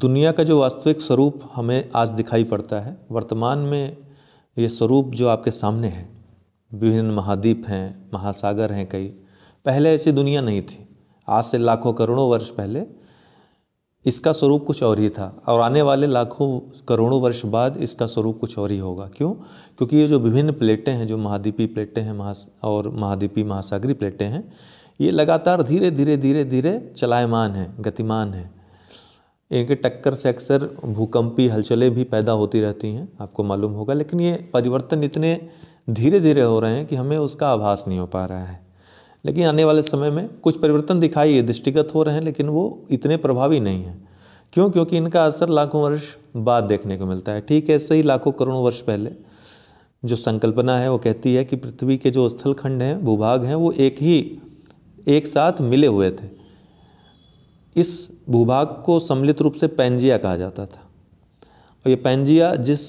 दुनिया का जो वास्तविक स्वरूप हमें आज दिखाई पड़ता है वर्तमान में ये स्वरूप जो आपके सामने है विभिन्न महाद्वीप हैं महासागर हैं कई पहले ऐसी दुनिया नहीं थी आज से लाखों करोड़ों वर्ष पहले इसका स्वरूप कुछ और ही था और आने वाले लाखों करोड़ों वर्ष बाद इसका स्वरूप कुछ और ही होगा क्यों क्योंकि ये जो विभिन्न प्लेटें हैं जो महाद्वीपी प्लेटें हैं महा और महाद्वीपी महासागरी प्लेटें हैं ये लगातार धीरे धीरे धीरे धीरे चलायमान हैं गतिमान हैं इनके टक्कर से अक्सर भूकंपी हलचलें भी पैदा होती रहती हैं आपको मालूम होगा लेकिन ये परिवर्तन इतने धीरे धीरे हो रहे हैं कि हमें उसका आभास नहीं हो पा रहा है लेकिन आने वाले समय में कुछ परिवर्तन दिखाई है दृष्टिगत हो रहे हैं लेकिन वो इतने प्रभावी नहीं हैं क्यों क्योंकि इनका असर लाखों वर्ष बाद देखने को मिलता है ठीक है ऐसे ही लाखों करोड़ों वर्ष पहले जो संकल्पना है वो कहती है कि पृथ्वी के जो स्थलखंड हैं भूभाग हैं वो एक ही एक साथ मिले हुए थे इस भूभाग को सम्मिलित रूप से पैंजिया कहा जाता था और ये पैंजिया जिस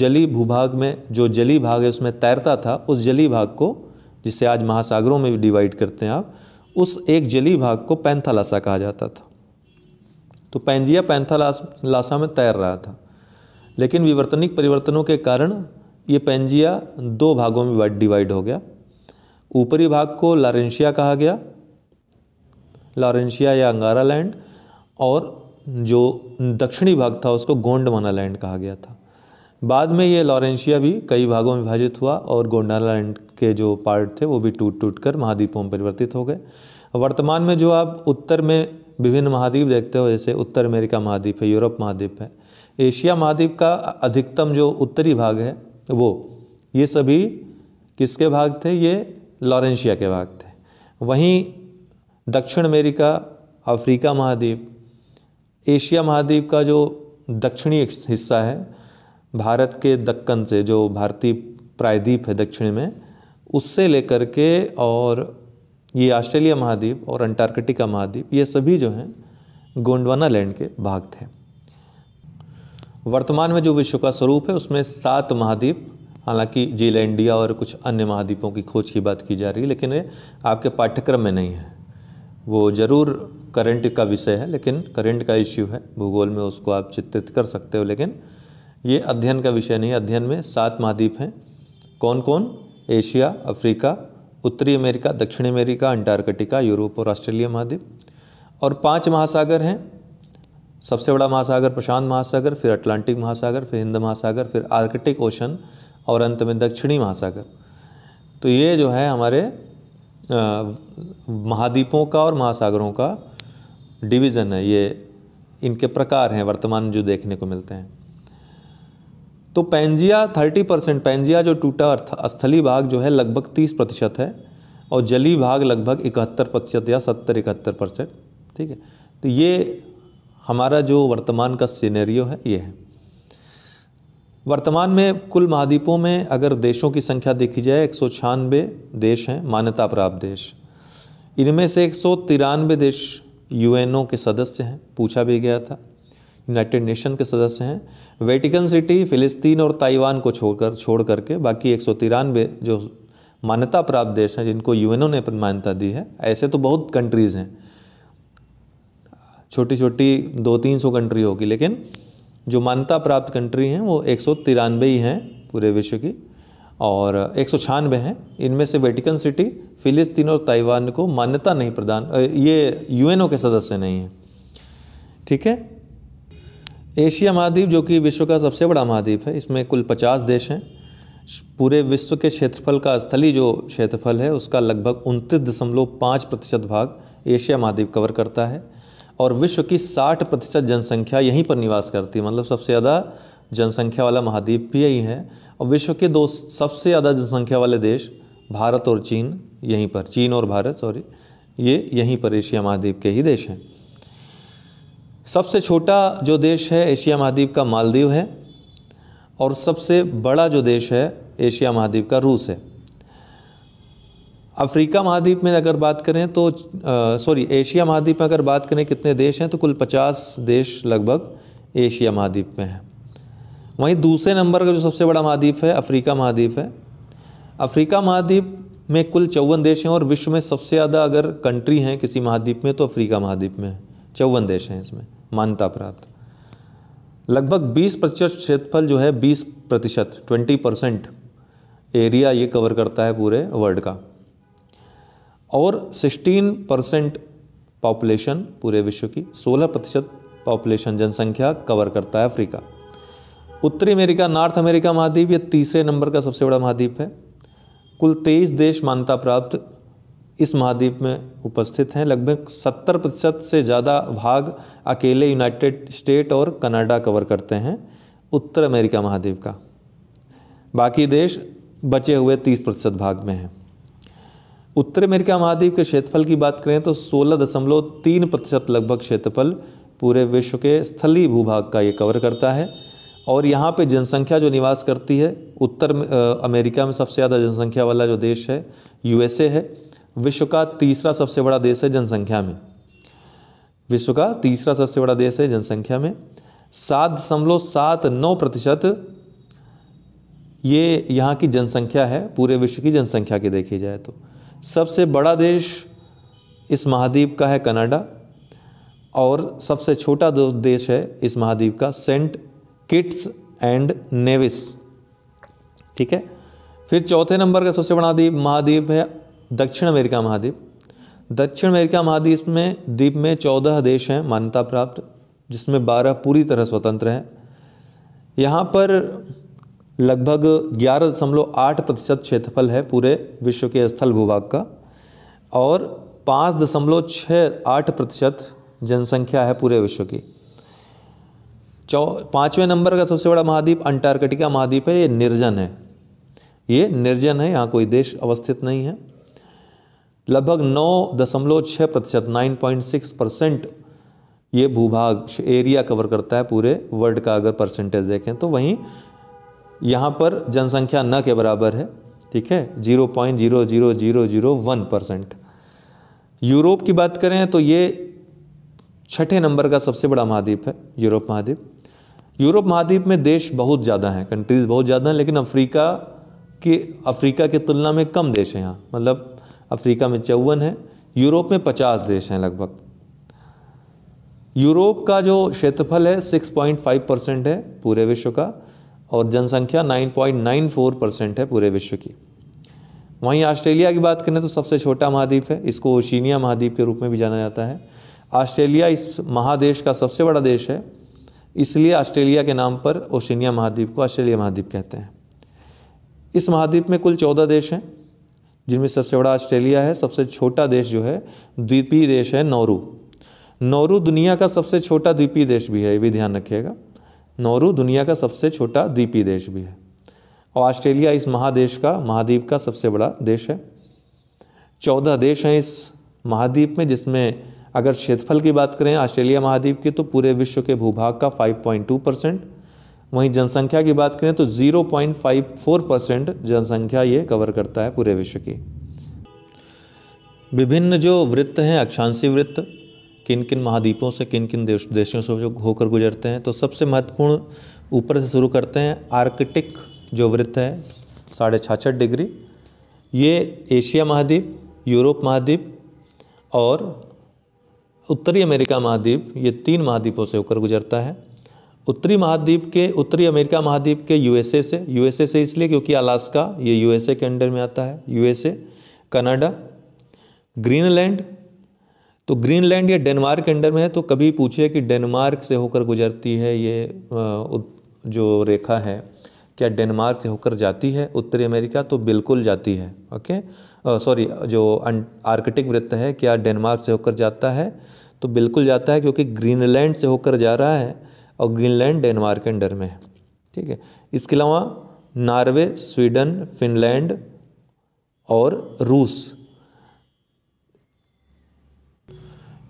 जली भूभाग में जो जली भाग है उसमें तैरता था उस जली भाग को जिसे आज महासागरों में भी डिवाइड करते हैं आप उस एक जली भाग को पैंथालासा कहा जाता था तो पैंजिया पैंथालासा में तैर रहा था लेकिन विवर्तनिक परिवर्तनों के कारण ये पैंजिया दो भागों में डिवाइड हो गया ऊपरी भाग को लारेंशिया कहा गया लॉरेंशिया या अंगारा लैंड और जो दक्षिणी भाग था उसको गोंडवाना लैंड कहा गया था बाद में ये लॉरेंशिया भी कई भागों में विभाजित हुआ और गोंडाना लैंड के जो पार्ट थे वो भी टूट टूट कर महाद्वीपों में परिवर्तित हो गए वर्तमान में जो आप उत्तर में विभिन्न महाद्वीप देखते हो जैसे उत्तर अमेरिका महाद्वीप है यूरोप महाद्वीप है एशिया महाद्वीप का अधिकतम जो उत्तरी भाग है वो ये सभी किसके भाग थे ये लॉरेंशिया के भाग थे वहीं दक्षिण अमेरिका अफ्रीका महाद्वीप एशिया महाद्वीप का जो दक्षिणी हिस्सा है भारत के दक्कन से जो भारतीय प्रायद्वीप है दक्षिण में उससे लेकर के और ये ऑस्ट्रेलिया महाद्वीप और अंटार्कटिका महाद्वीप ये सभी जो हैं गोंडवाना लैंड के भाग थे वर्तमान में जो विश्व का स्वरूप है उसमें सात महाद्वीप हालांकि जीलैंडिया और कुछ अन्य महाद्वीपों की खोज की बात की जा रही है लेकिन ये आपके पाठ्यक्रम में नहीं है वो ज़रूर करंट का विषय है लेकिन करंट का इश्यू है भूगोल में उसको आप चित्रित कर सकते हो लेकिन ये अध्ययन का विषय नहीं अध्ययन में सात महाद्वीप हैं कौन कौन एशिया अफ्रीका उत्तरी अमेरिका दक्षिण अमेरिका अंटार्कटिका यूरोप और ऑस्ट्रेलिया महाद्वीप और पांच महासागर हैं सबसे बड़ा महासागर प्रशांत महासागर फिर अटलांटिक महासागर फिर हिंद महासागर फिर आर्कटिक ओशन और अंत में दक्षिणी महासागर तो ये जो है हमारे महाद्वीपों का और महासागरों का डिवीज़न है ये इनके प्रकार हैं वर्तमान जो देखने को मिलते हैं तो पेंजिया 30 परसेंट पेंजिया जो टूटा स्थली भाग जो है लगभग 30 प्रतिशत है और जली भाग लगभग इकहत्तर प्रतिशत या सत्तर इकहत्तर परसेंट ठीक है तो ये हमारा जो वर्तमान का सिनेरियो है ये है वर्तमान में कुल महाद्वीपों में अगर देशों की संख्या देखी जाए एक देश हैं मान्यता प्राप्त देश इनमें से एक देश यूएनओ के सदस्य हैं पूछा भी गया था यूनाइटेड नेशन के सदस्य हैं वेटिकन सिटी फिलिस्तीन और ताइवान को छोड़कर छोड़ करके बाकी एक जो मान्यता प्राप्त देश हैं जिनको यूएनओ ने मान्यता दी है ऐसे तो बहुत कंट्रीज़ हैं छोटी छोटी दो तीन सौ कंट्री होगी लेकिन जो मान्यता प्राप्त कंट्री हैं वो एक ही हैं पूरे विश्व की और एक सौ छियानवे हैं इनमें से वेटिकन सिटी फिलिस्तीन और ताइवान को मान्यता नहीं प्रदान ये यूएनओ के सदस्य नहीं हैं ठीक है एशिया महाद्वीप जो कि विश्व का सबसे बड़ा महाद्वीप है इसमें कुल पचास देश हैं पूरे विश्व के क्षेत्रफल का स्थलीय जो क्षेत्रफल है उसका लगभग उनतीस दशमलव पाँच प्रतिशत भाग एशिया महाद्वीप कवर करता है और विश्व की 60 प्रतिशत जनसंख्या यहीं पर निवास करती है मतलब सबसे ज़्यादा जनसंख्या वाला महाद्वीप भी यही है और विश्व के दो सबसे ज़्यादा जनसंख्या वाले देश भारत और चीन यहीं पर चीन और भारत सॉरी ये यहीं पर एशिया महाद्वीप के ही देश हैं सबसे छोटा जो देश है एशिया महाद्वीप का मालदीव है और सबसे बड़ा जो देश है एशिया महाद्वीप का रूस है अफ्रीका महाद्वीप में अगर बात करें तो सॉरी एशिया महाद्वीप में अगर बात करें कितने देश हैं तो कुल पचास देश लगभग एशिया महाद्वीप में हैं वहीं दूसरे नंबर का जो सबसे बड़ा महाद्वीप है अफ्रीका महाद्वीप है अफ्रीका महाद्वीप में कुल चौवन देश हैं और विश्व में सबसे ज़्यादा अगर कंट्री हैं किसी महाद्वीप में तो अफ्रीका महाद्वीप में है चौवन देश हैं इसमें मान्यता प्राप्त लगभग 20 प्रतिशत क्षेत्रफल जो है 20 प्रतिशत ट्वेंटी परसेंट एरिया ये कवर करता है पूरे वर्ल्ड का और 16 परसेंट पॉपुलेशन पूरे विश्व की 16 प्रतिशत पॉपुलेशन जनसंख्या कवर करता है अफ्रीका उत्तरी अमेरिका नॉर्थ अमेरिका महाद्वीप यह तीसरे नंबर का सबसे बड़ा महाद्वीप है कुल तेईस देश मान्यता प्राप्त इस महाद्वीप में उपस्थित हैं लगभग 70 प्रतिशत से ज़्यादा भाग अकेले यूनाइटेड स्टेट और कनाडा कवर करते हैं उत्तर अमेरिका महाद्वीप का बाकी देश बचे हुए 30 प्रतिशत भाग में हैं उत्तर अमेरिका महाद्वीप के क्षेत्रफल की बात करें तो सोलह दशमलव तीन प्रतिशत लगभग क्षेत्रफल पूरे विश्व के स्थलीय भूभाग का ये कवर करता है और यहाँ पे जनसंख्या जो निवास करती है उत्तर अमेरिका में सबसे ज़्यादा जनसंख्या वाला जो देश है यूएसए है विश्व का तीसरा सबसे बड़ा देश है जनसंख्या में विश्व का तीसरा सबसे बड़ा देश है जनसंख्या में सात दशमलव सात नौ प्रतिशत ये यहाँ की जनसंख्या है पूरे विश्व की जनसंख्या की देखी जाए तो सबसे बड़ा देश इस महाद्वीप का है कनाडा और सबसे छोटा देश है इस महाद्वीप का सेंट किट्स एंड नेविस ठीक है फिर चौथे नंबर का सबसे बड़ा द्वीप महाद्वीप है दक्षिण अमेरिका महाद्वीप दक्षिण अमेरिका महाद्वीप में द्वीप में चौदह देश हैं मान्यता प्राप्त जिसमें बारह पूरी तरह स्वतंत्र हैं यहाँ पर लगभग ग्यारह दशमलव आठ प्रतिशत क्षेत्रफल है पूरे विश्व के स्थल भूभाग का और पाँच दशमलव छः आठ प्रतिशत जनसंख्या है पूरे विश्व की चौ पाँचवें नंबर का सबसे बड़ा महाद्वीप अंटार्कटिका महाद्वीप है ये निर्जन है ये निर्जन है यहाँ कोई देश अवस्थित नहीं है लगभग नौ दशमलव छः प्रतिशत नाइन पॉइंट सिक्स परसेंट ये भूभाग एरिया कवर करता है पूरे वर्ल्ड का अगर परसेंटेज देखें तो वहीं यहाँ पर जनसंख्या न के बराबर है ठीक है zero point zero zero zero zero one percent Europe की बात करें तो ये छठे नंबर का सबसे बड़ा महाद्वीप है यूरोप महाद्वीप यूरोप महाद्वीप में देश बहुत ज़्यादा हैं कंट्रीज़ बहुत ज़्यादा हैं लेकिन अफ्रीका के अफ्रीका की तुलना में कम देश हैं यहाँ मतलब अफ्रीका में चौवन है यूरोप में पचास देश हैं लगभग यूरोप का जो क्षेत्रफल है फाइव परसेंट है पूरे विश्व का और जनसंख्या 9.94 परसेंट है पूरे विश्व की वहीं ऑस्ट्रेलिया की बात करें तो सबसे छोटा महाद्वीप है इसको ओशिनिया महाद्वीप के रूप में भी जाना जाता है ऑस्ट्रेलिया इस महादेश का सबसे बड़ा देश है इसलिए ऑस्ट्रेलिया के नाम पर ओशिनिया महाद्वीप को ऑस्ट्रेलिया महाद्वीप कहते हैं इस महाद्वीप में कुल चौदह देश हैं जिनमें सबसे बड़ा ऑस्ट्रेलिया है सबसे छोटा देश जो है द्वीपीय देश है नौरू नौरू दुनिया का सबसे छोटा द्वीपीय देश भी है ये भी ध्यान रखिएगा नौरू दुनिया का सबसे छोटा द्वीपीय देश भी है और ऑस्ट्रेलिया इस महादेश का महाद्वीप का सबसे बड़ा देश है चौदह देश हैं इस महाद्वीप में जिसमें अगर क्षेत्रफल की बात करें ऑस्ट्रेलिया महाद्वीप की तो पूरे विश्व के भूभाग का 5.2 परसेंट वहीं जनसंख्या की बात करें तो 0.54 परसेंट जनसंख्या ये कवर करता है पूरे विश्व की विभिन्न जो वृत्त हैं अक्षांशी वृत्त किन किन महाद्वीपों से किन किन देश देशों से जो होकर गुजरते हैं तो सबसे महत्वपूर्ण ऊपर से शुरू करते हैं आर्कटिक जो वृत्त है साढ़े छाछठ डिग्री ये एशिया महाद्वीप यूरोप महाद्वीप और उत्तरी अमेरिका महाद्वीप ये तीन महाद्वीपों से होकर गुजरता है उत्तरी महाद्वीप के उत्तरी अमेरिका महाद्वीप के यूएसए से यूएसए से इसलिए क्योंकि अलास्का ये यूएसए के अंडर में आता है यूएसए कनाडा ग्रीनलैंड तो ग्रीनलैंड ये डेनमार्क के अंडर में है तो कभी पूछे कि डेनमार्क से होकर गुजरती है ये जो रेखा है क्या डेनमार्क से होकर जाती है उत्तरी अमेरिका तो बिल्कुल जाती है ओके सॉरी जो अं, आर्कटिक वृत्त है क्या डेनमार्क से होकर जाता है तो बिल्कुल जाता है क्योंकि ग्रीनलैंड से होकर जा रहा है और ग्रीनलैंड डेनमार्क के अंडर में है ठीक है इसके अलावा नॉर्वे स्वीडन फिनलैंड और रूस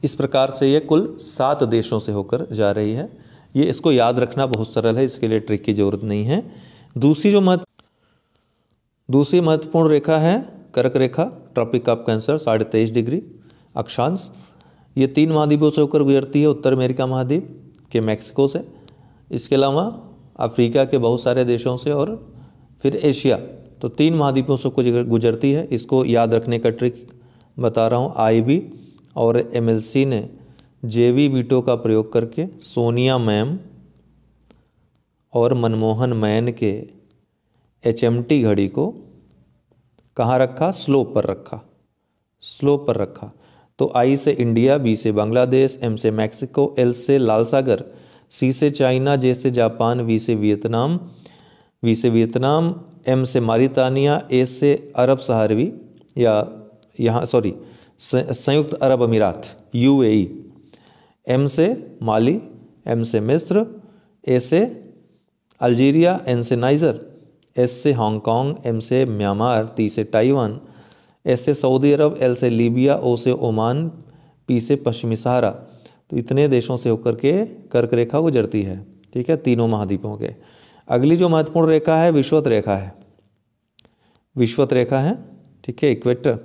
इस प्रकार से ये कुल सात देशों से होकर जा रही है ये इसको याद रखना बहुत सरल है इसके लिए ट्रिक की ज़रूरत नहीं है दूसरी जो महत्व दूसरी महत्वपूर्ण रेखा है कर्क रेखा ट्रॉपिक ऑफ कैंसर साढ़े तेईस डिग्री अक्षांश ये तीन महाद्वीपों से होकर गुजरती है उत्तर अमेरिका महाद्वीप के मैक्सिको से इसके अलावा अफ्रीका के बहुत सारे देशों से और फिर एशिया तो तीन महाद्वीपों से गुजरती है इसको याद रखने का ट्रिक बता रहा हूँ आई बी और एमएलसी ने जेवी बीटो का प्रयोग करके सोनिया मैम और मनमोहन मैन के एचएमटी घड़ी को कहाँ रखा स्लो पर रखा स्लो पर रखा तो आई से इंडिया बी से बांग्लादेश एम से मैक्सिको एल से लाल सागर सी से चाइना जे से जापान वी से वियतनाम वी से वियतनाम एम से मारितानिया ए से अरब सहारवी या यहाँ सॉरी संयुक्त अरब अमीरात यूएई एम से माली एम से मिस्र ए से अल्जीरिया एन से नाइजर एस से हांगकांग एम से म्यांमार टी से ताइवान एस से सऊदी अरब एल से लीबिया ओ से ओमान पी से पश्चिमी सहारा तो इतने देशों से होकर के कर्क रेखा गुजरती है ठीक है तीनों महाद्वीपों के अगली जो महत्वपूर्ण रेखा है विश्वत रेखा है विश्वत रेखा है ठीक है इक्वेटर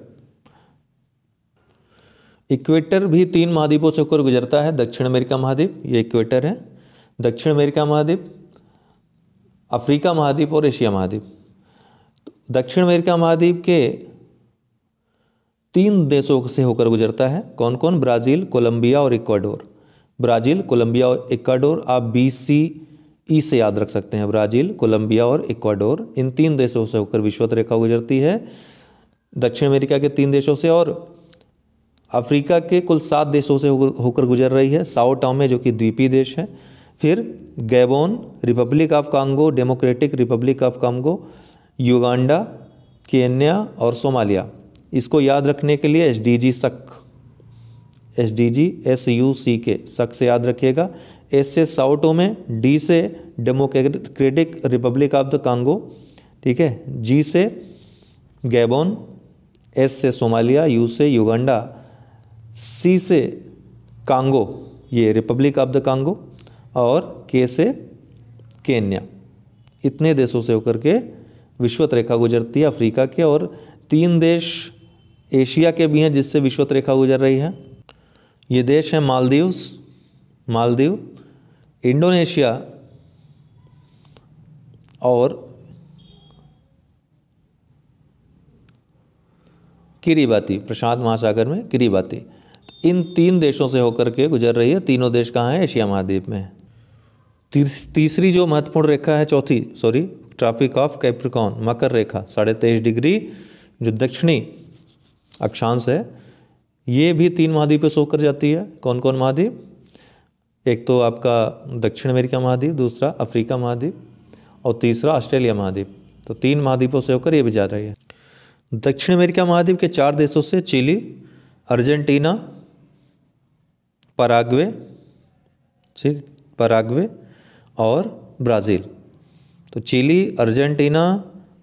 इक्वेटर भी तीन महाद्वीपों से होकर गुजरता है दक्षिण अमेरिका महाद्वीप ये इक्वेटर है दक्षिण अमेरिका महाद्वीप अफ्रीका महाद्वीप और एशिया महाद्वीप दक्षिण अमेरिका महाद्वीप के तीन देशों से होकर गुजरता है कौन कौन ब्राज़ील कोलंबिया और इक्वाडोर ब्राज़ील कोलंबिया और इक्वाडोर आप बी सी ई से याद रख सकते हैं ब्राज़ील कोलंबिया और इक्वाडोर इन तीन देशों से होकर विश्वत रेखा गुजरती है दक्षिण अमेरिका के तीन देशों से और अफ्रीका के कुल सात देशों से होकर गुजर रही है साओ टॉमे जो कि द्वीपीय देश है फिर Gabon Republic of Congo Democratic Republic of Congo Uganda Kenya और सोमालिया इसको याद रखने के लिए S D G suck S D G S U C K suck से याद रखिएगा एस से साउटो में डी से Democratic Republic of the Congo ठीक है जी से गैबोन एस से सोमालिया यू से युगांडा सी से कांगो ये रिपब्लिक ऑफ द कांगो और के से केन्या इतने देशों से होकर के विश्वत रेखा गुजरती है अफ्रीका के और तीन देश एशिया के भी हैं जिससे विश्वत रेखा गुजर रही है ये देश हैं मालदीव्स मालदीव इंडोनेशिया और किरीबाती प्रशांत महासागर में किरीबाती इन तीन देशों से होकर के गुजर रही है तीनों देश कहाँ हैं एशिया महाद्वीप में तीसरी जो महत्वपूर्ण रेखा है चौथी सॉरी ट्रॉपिक ऑफ कैप्रिकॉन मकर रेखा साढ़े तेईस डिग्री जो दक्षिणी अक्षांश है ये भी तीन महाद्वीप से होकर जाती है कौन कौन महाद्वीप एक तो आपका दक्षिण अमेरिका महाद्वीप दूसरा अफ्रीका महाद्वीप और तीसरा ऑस्ट्रेलिया महाद्वीप तो तीन महाद्वीपों से होकर ये भी जा रही है दक्षिण अमेरिका महाद्वीप के चार देशों से चिली अर्जेंटीना पराग्वे ठीक पराग्वे और ब्राज़ील तो चिली अर्जेंटीना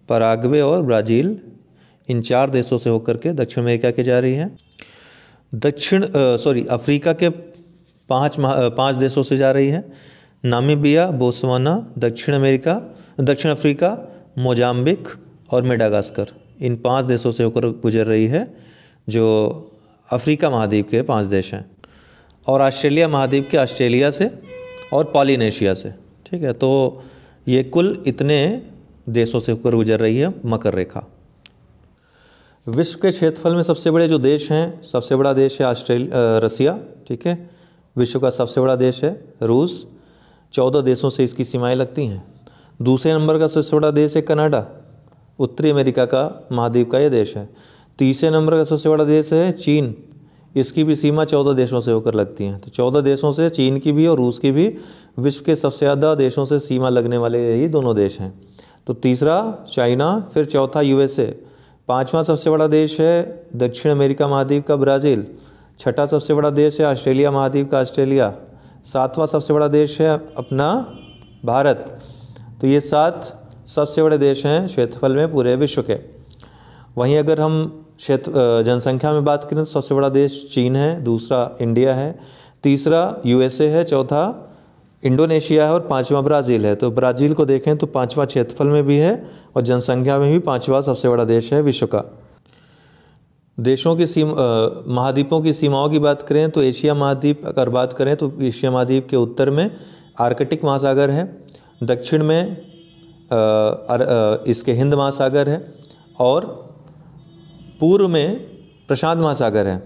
पराग्वे और ब्राज़ील इन चार देशों से होकर के दक्षिण अमेरिका के जा रही है दक्षिण सॉरी अफ्रीका के पांच पांच देशों से जा रही है नामीबिया बोस्वाना दक्षिण अमेरिका दक्षिण अफ्रीका मोजाम्बिक और मेडागास्कर इन पांच देशों से होकर गुजर रही है जो अफ्रीका महाद्वीप के पांच देश हैं और ऑस्ट्रेलिया महाद्वीप के ऑस्ट्रेलिया से और पॉलीनेशिया से ठीक है तो ये कुल इतने देशों से होकर गुजर रही है मकर रेखा विश्व के क्षेत्रफल में सबसे बड़े जो देश हैं सबसे बड़ा देश है ऑस्ट्रेलिया रसिया ठीक है विश्व का सबसे बड़ा देश है रूस चौदह देशों से इसकी सीमाएं लगती हैं दूसरे नंबर का सबसे बड़ा देश है कनाडा उत्तरी अमेरिका का महाद्वीप का ये देश है तीसरे नंबर का सबसे बड़ा देश है चीन इसकी भी सीमा चौदह देशों से होकर लगती हैं तो चौदह देशों से चीन की भी और रूस की भी विश्व के सबसे ज़्यादा देशों से सीमा लगने वाले यही दोनों देश हैं तो तीसरा चाइना फिर चौथा यूएसए पांचवा सबसे बड़ा देश है दक्षिण अमेरिका महाद्वीप का ब्राज़ील छठा सबसे बड़ा देश है ऑस्ट्रेलिया महाद्वीप का ऑस्ट्रेलिया सातवां सबसे बड़ा देश है अपना भारत तो ये सात सबसे बड़े देश हैं क्षेत्रफल में पूरे विश्व के वहीं अगर हम क्षेत्र जनसंख्या में बात करें तो सबसे बड़ा देश चीन है दूसरा इंडिया है तीसरा यूएसए है चौथा इंडोनेशिया है और पांचवा ब्राज़ील है तो ब्राज़ील को देखें तो पांचवा क्षेत्रफल में भी है और जनसंख्या में भी पांचवा सबसे बड़ा देश है विश्व का देशों की सीम महाद्वीपों की सीमाओं की बात करें तो एशिया महाद्वीप अगर बात करें तो एशिया महाद्वीप के उत्तर में आर्कटिक महासागर है दक्षिण में आ, आ, इसके हिंद महासागर है और पूर्व में प्रशांत महासागर है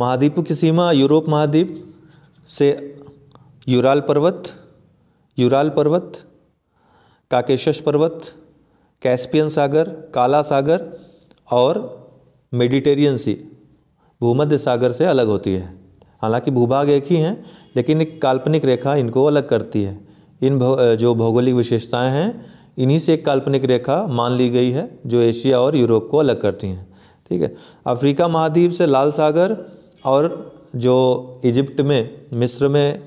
महाद्वीपों की सीमा यूरोप महाद्वीप से यूराल पर्वत यूराल पर्वत काकेशस पर्वत कैस्पियन सागर काला सागर और मेडिटेरियन सी भूमध्य सागर से अलग होती है हालांकि भूभाग एक ही हैं लेकिन एक काल्पनिक रेखा इनको अलग करती है इन जो भौगोलिक विशेषताएं हैं इन्हीं से एक काल्पनिक रेखा मान ली गई है जो एशिया और यूरोप को अलग करती हैं ठीक है अफ्रीका महाद्वीप से लाल सागर और जो इजिप्ट में मिस्र में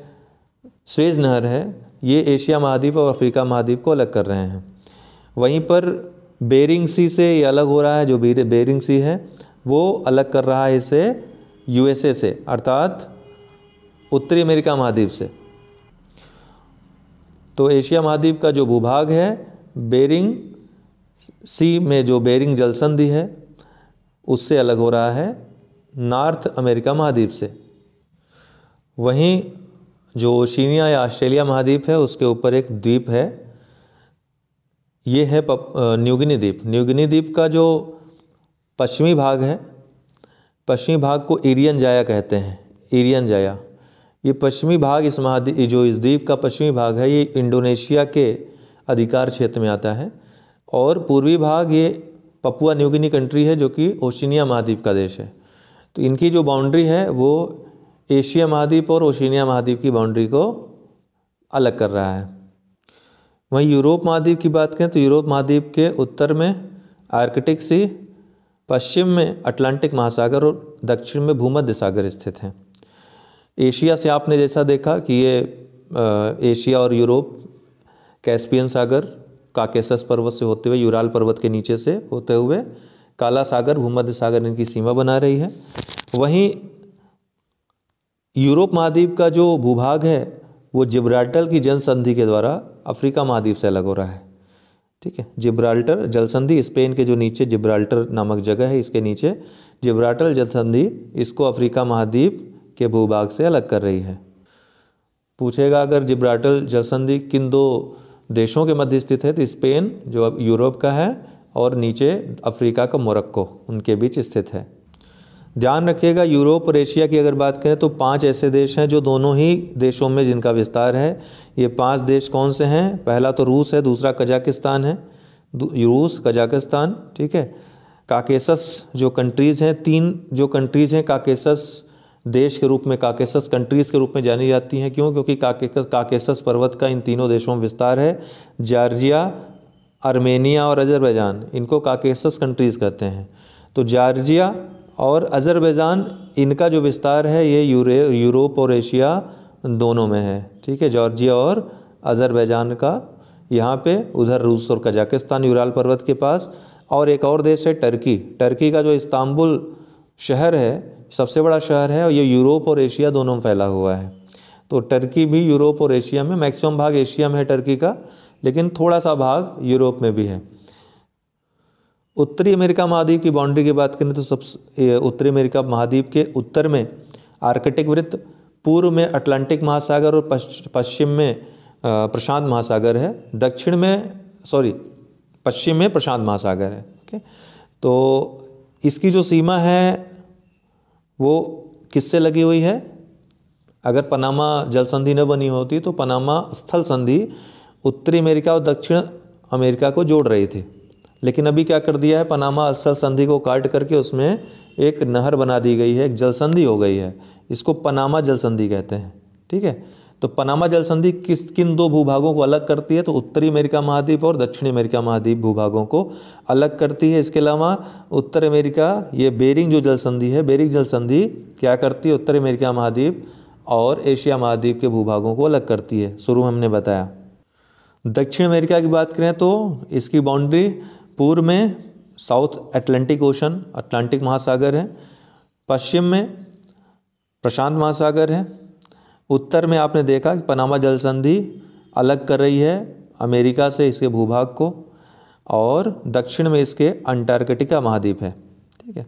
स्वेज नहर है ये एशिया महाद्वीप और अफ्रीका महाद्वीप को अलग कर रहे हैं वहीं पर बेरिंग सी से ये अलग हो रहा है जो बेरिंग सी है वो अलग कर रहा है इसे यूएसए से अर्थात उत्तरी अमेरिका महाद्वीप से तो एशिया महाद्वीप का जो भूभाग है बेरिंग सी में जो बेरिंग जलसंधि है उससे अलग हो रहा है नॉर्थ अमेरिका महाद्वीप से वहीं जो ओशिनिया या ऑस्ट्रेलिया महाद्वीप है उसके ऊपर एक द्वीप है ये है न्यूगिनी द्वीप न्यूगिनी द्वीप का जो पश्चिमी भाग है पश्चिमी भाग को इरियन जाया कहते हैं इरियन जाया ये पश्चिमी भाग इस महाद्वीप जो इस द्वीप का पश्चिमी भाग है ये इंडोनेशिया के अधिकार क्षेत्र में आता है और पूर्वी भाग ये पपुआ न्यूगिनी कंट्री है जो कि ओशिनिया महाद्वीप का देश है तो इनकी जो बाउंड्री है वो एशिया महाद्वीप और ओशिनिया महाद्वीप की बाउंड्री को अलग कर रहा है वहीं यूरोप महाद्वीप की बात करें तो यूरोप महाद्वीप के उत्तर में आर्कटिक सी पश्चिम में अटलांटिक महासागर और दक्षिण में भूमध्य सागर स्थित हैं एशिया से आपने जैसा देखा कि ये एशिया और यूरोप कैस्पियन सागर काकेसस पर्वत से होते हुए यूराल पर्वत के नीचे से होते हुए काला सागर भूमध्य सागर इनकी सीमा बना रही है वहीं यूरोप महाद्वीप का जो भूभाग है वो जिब्राल्टर की जनसंधि के द्वारा अफ्रीका महाद्वीप से अलग हो रहा है ठीक है जिब्राल्टर जलसंधि स्पेन के जो नीचे जिब्राल्टर नामक जगह है इसके नीचे जिब्राल्टर जलसंधि इसको अफ्रीका महाद्वीप के भूभाग से अलग कर रही है पूछेगा अगर जिब्राल्टर जलसंधि किन दो देशों के मध्य स्थित है तो स्पेन जो अब यूरोप का है और नीचे अफ्रीका का मोरक्को उनके बीच स्थित है ध्यान रखिएगा यूरोप और एशिया की अगर बात करें तो पांच ऐसे देश हैं जो दोनों ही देशों में जिनका विस्तार है ये पांच देश कौन से हैं पहला तो रूस है दूसरा कजाकिस्तान है रूस कजाकिस्तान ठीक है काकेसस जो कंट्रीज़ हैं तीन जो कंट्रीज़ हैं काकेसस देश के रूप में काकेसस कंट्रीज़ के रूप में जानी जाती हैं क्यों क्योंकि काकेसस काकेसस पर्वत का इन तीनों देशों में विस्तार है जार्जिया आर्मेनिया और अजरबैजान इनको काकेसस कंट्रीज़ कहते हैं तो जार्जिया और अजरबैजान इनका जो विस्तार है ये यूरे यूरोप और एशिया दोनों में है ठीक है जॉर्जिया और अजरबैजान का यहाँ पे उधर रूस और कजाकिस्तान यूराल पर्वत के पास और एक और देश है टर्की टर्की का जो इस्तांबुल शहर है सबसे बड़ा शहर है और ये यूरोप और एशिया दोनों में फैला हुआ है तो टर्की भी यूरोप और एशिया में मैक्सिमम भाग एशिया में है टर्की का लेकिन थोड़ा सा भाग यूरोप में भी है उत्तरी अमेरिका महाद्वीप की बाउंड्री की बात करें तो सब उत्तरी अमेरिका महाद्वीप के उत्तर में आर्कटिक वृत्त पूर्व में अटलांटिक महासागर और पश्चिम में प्रशांत महासागर है दक्षिण में सॉरी पश्चिम में प्रशांत महासागर है ओके तो इसकी जो सीमा है वो किससे लगी हुई है अगर पनामा जल संधि न बनी होती तो पनामा स्थल संधि उत्तरी अमेरिका और दक्षिण अमेरिका को जोड़ रही थी लेकिन अभी क्या कर दिया है पनामा स्थल संधि को काट करके उसमें एक नहर बना दी गई है एक जल संधि हो गई है इसको पनामा जल संधि कहते हैं ठीक है तो पनामा जल संधि किस किन दो भूभागों को अलग करती है तो उत्तरी अमेरिका महाद्वीप और दक्षिणी अमेरिका महाद्वीप भूभागों को अलग करती है इसके अलावा उत्तर अमेरिका ये बेरिंग जो जल संधि है बेरिंग जल संधि क्या करती है उत्तर अमेरिका महाद्वीप और एशिया महाद्वीप के भूभागों को अलग करती है शुरू हमने बताया दक्षिण अमेरिका की बात करें तो इसकी बाउंड्री पूर्व में साउथ अटलांटिक ओशन अटलांटिक महासागर है पश्चिम में प्रशांत महासागर है उत्तर में आपने देखा कि पनामा जल संधि अलग कर रही है अमेरिका से इसके भूभाग को और दक्षिण में इसके अंटार्कटिका महाद्वीप है ठीक है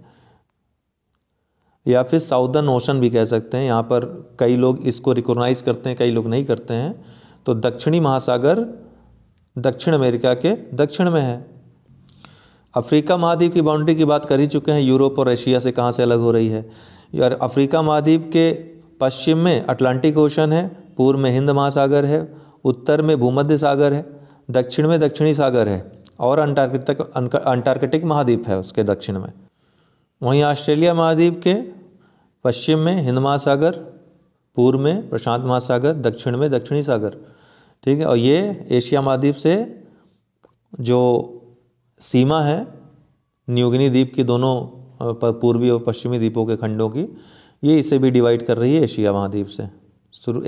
या फिर साउदर्न ओशन भी कह सकते हैं यहाँ पर कई लोग इसको रिकोगनाइज़ करते हैं कई लोग नहीं करते हैं तो दक्षिणी महासागर दक्षिण अमेरिका के दक्षिण में है अफ्रीका महाद्वीप की बाउंड्री की बात कर ही चुके हैं यूरोप और एशिया से कहाँ से अलग हो रही है यार अफ्रीका महाद्वीप के पश्चिम में अटलांटिक ओशन है पूर्व में हिंद महासागर है उत्तर में भूमध्य सागर है दक्षिण में दक्षिणी सागर है और अंटार्कटिक अंटार्कटिक महाद्वीप है उसके दक्षिण में वहीं ऑस्ट्रेलिया महाद्वीप के पश्चिम में हिंद महासागर पूर्व में प्रशांत महासागर दक्षिण में दक्षिणी सागर ठीक है और ये एशिया महाद्वीप से जो सीमा है न्यूगिनी द्वीप की दोनों पूर्वी और पश्चिमी द्वीपों के खंडों की ये इसे भी डिवाइड कर रही है एशिया महाद्वीप से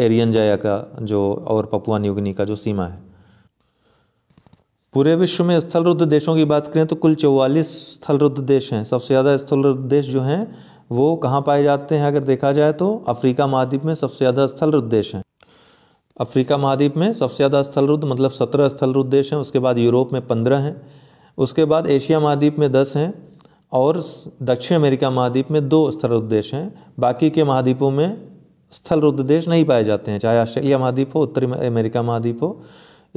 एरियन जाया का जो और पपुआ न्यूगनी का जो सीमा है पूरे विश्व में स्थलरुद्ध देशों की बात करें तो कुल चौवालीस स्थलरुद्ध देश हैं सबसे ज़्यादा स्थलरुद्ध देश जो हैं वो कहाँ पाए जाते हैं अगर देखा जाए तो अफ्रीका महाद्वीप में सबसे ज़्यादा स्थलरुद्ध देश हैं अफ्रीका महाद्वीप में सबसे ज़्यादा स्थलरुद्ध मतलब सत्रह स्थलरुद्ध देश हैं उसके बाद यूरोप में पंद्रह हैं उसके बाद एशिया महाद्वीप में दस हैं और दक्षिण अमेरिका महाद्वीप में दो स्थल रुद्रदेश हैं बाकी के महाद्वीपों में स्थल रुद्रदेश नहीं पाए जाते हैं चाहे ऑस्ट्रेलिया महाद्वीप हो उत्तरी अमेरिका महाद्वीप हो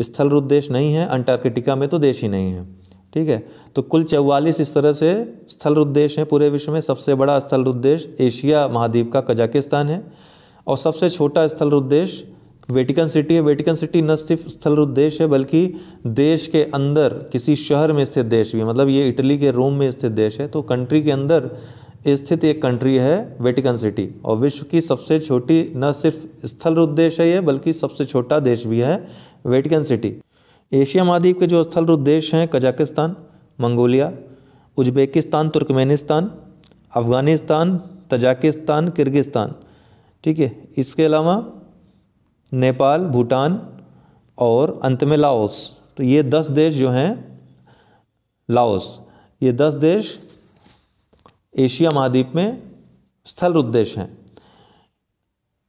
स्थल रुद्रदेश नहीं है अंटार्कटिका में तो देश ही नहीं है ठीक है तो कुल चौवालीस इस तरह से स्थल रुद्रदेश हैं पूरे विश्व में सबसे बड़ा स्थल रुद्रदेश एशिया महाद्वीप का कजाकिस्तान है और सबसे छोटा स्थल रुद्रदेश वेटिकन सिटी है वेटिकन सिटी न सिर्फ स्थल देश है बल्कि देश के अंदर किसी शहर में स्थित देश भी मतलब ये इटली के रोम में स्थित देश है तो कंट्री के अंदर स्थित एक कंट्री है वेटिकन सिटी और विश्व की सबसे छोटी न सिर्फ स्थल देश है ये बल्कि सबसे छोटा देश भी है वेटिकन सिटी एशिया महाद्वीप के जो स्थल देश हैं Kazakhstan Mongolia Uzbekistan Turkmenistan Afghanistan Tajikistan Kyrgyzstan ठीक है इसके अलावा नेपाल भूटान और अंत में लाओस तो ये दस देश जो हैं लाओस ये दस देश एशिया महाद्वीप में स्थल उद्देश्य हैं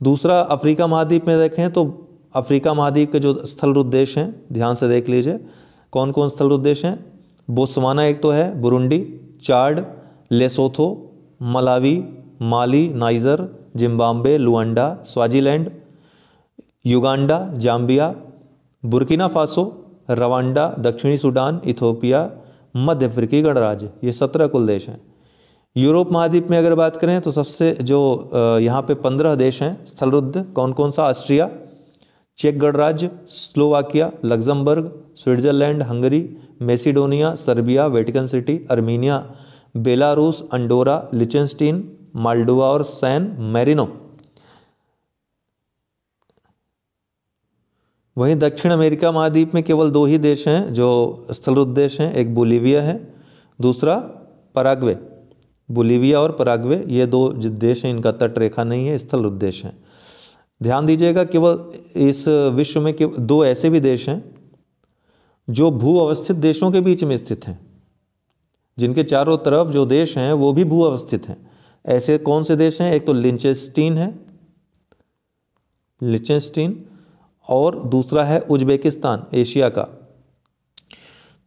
दूसरा अफ्रीका महाद्वीप में देखें तो अफ्रीका महाद्वीप के जो स्थल उद्देश्य हैं ध्यान से देख लीजिए कौन कौन स्थल उद्देश्य हैं बोस्वाना एक तो है Burundi Chad Lesotho Malawi Mali Niger Zimbabwe Luanda Swaziland Uganda Zambia Burkina Faso Rwanda दक्षिणी सूडान इथोपिया मध्य अफ्रीकी गणराज्य ये सत्रह कुल देश हैं यूरोप महाद्वीप में अगर बात करें तो सबसे जो यहाँ पे पंद्रह देश हैं स्थलरुद्ध कौन कौन सा ऑस्ट्रिया चेक गणराज्य Slovakia Luxembourg Switzerland Hungary Macedonia Serbia Vatican City Armenia Belarus Andorra Liechtenstein Moldova और सैन मैरिनो वहीं दक्षिण अमेरिका महाद्वीप में केवल दो ही देश हैं जो स्थल उद्देश्य हैं एक बोलीविया है दूसरा पराग्वे बोलीविया और पराग्वे ये दो देश हैं इनका तट रेखा नहीं है स्थल उद्देश्य हैं ध्यान दीजिएगा केवल इस विश्व में केवल दो ऐसे भी देश हैं जो भू अवस्थित देशों के बीच में स्थित हैं जिनके चारों तरफ जो देश हैं वो भी भू अवस्थित हैं ऐसे कौन से देश हैं एक तो लिंचेस्टीन है लिचेस्टीन और दूसरा है उज्बेकिस्तान एशिया का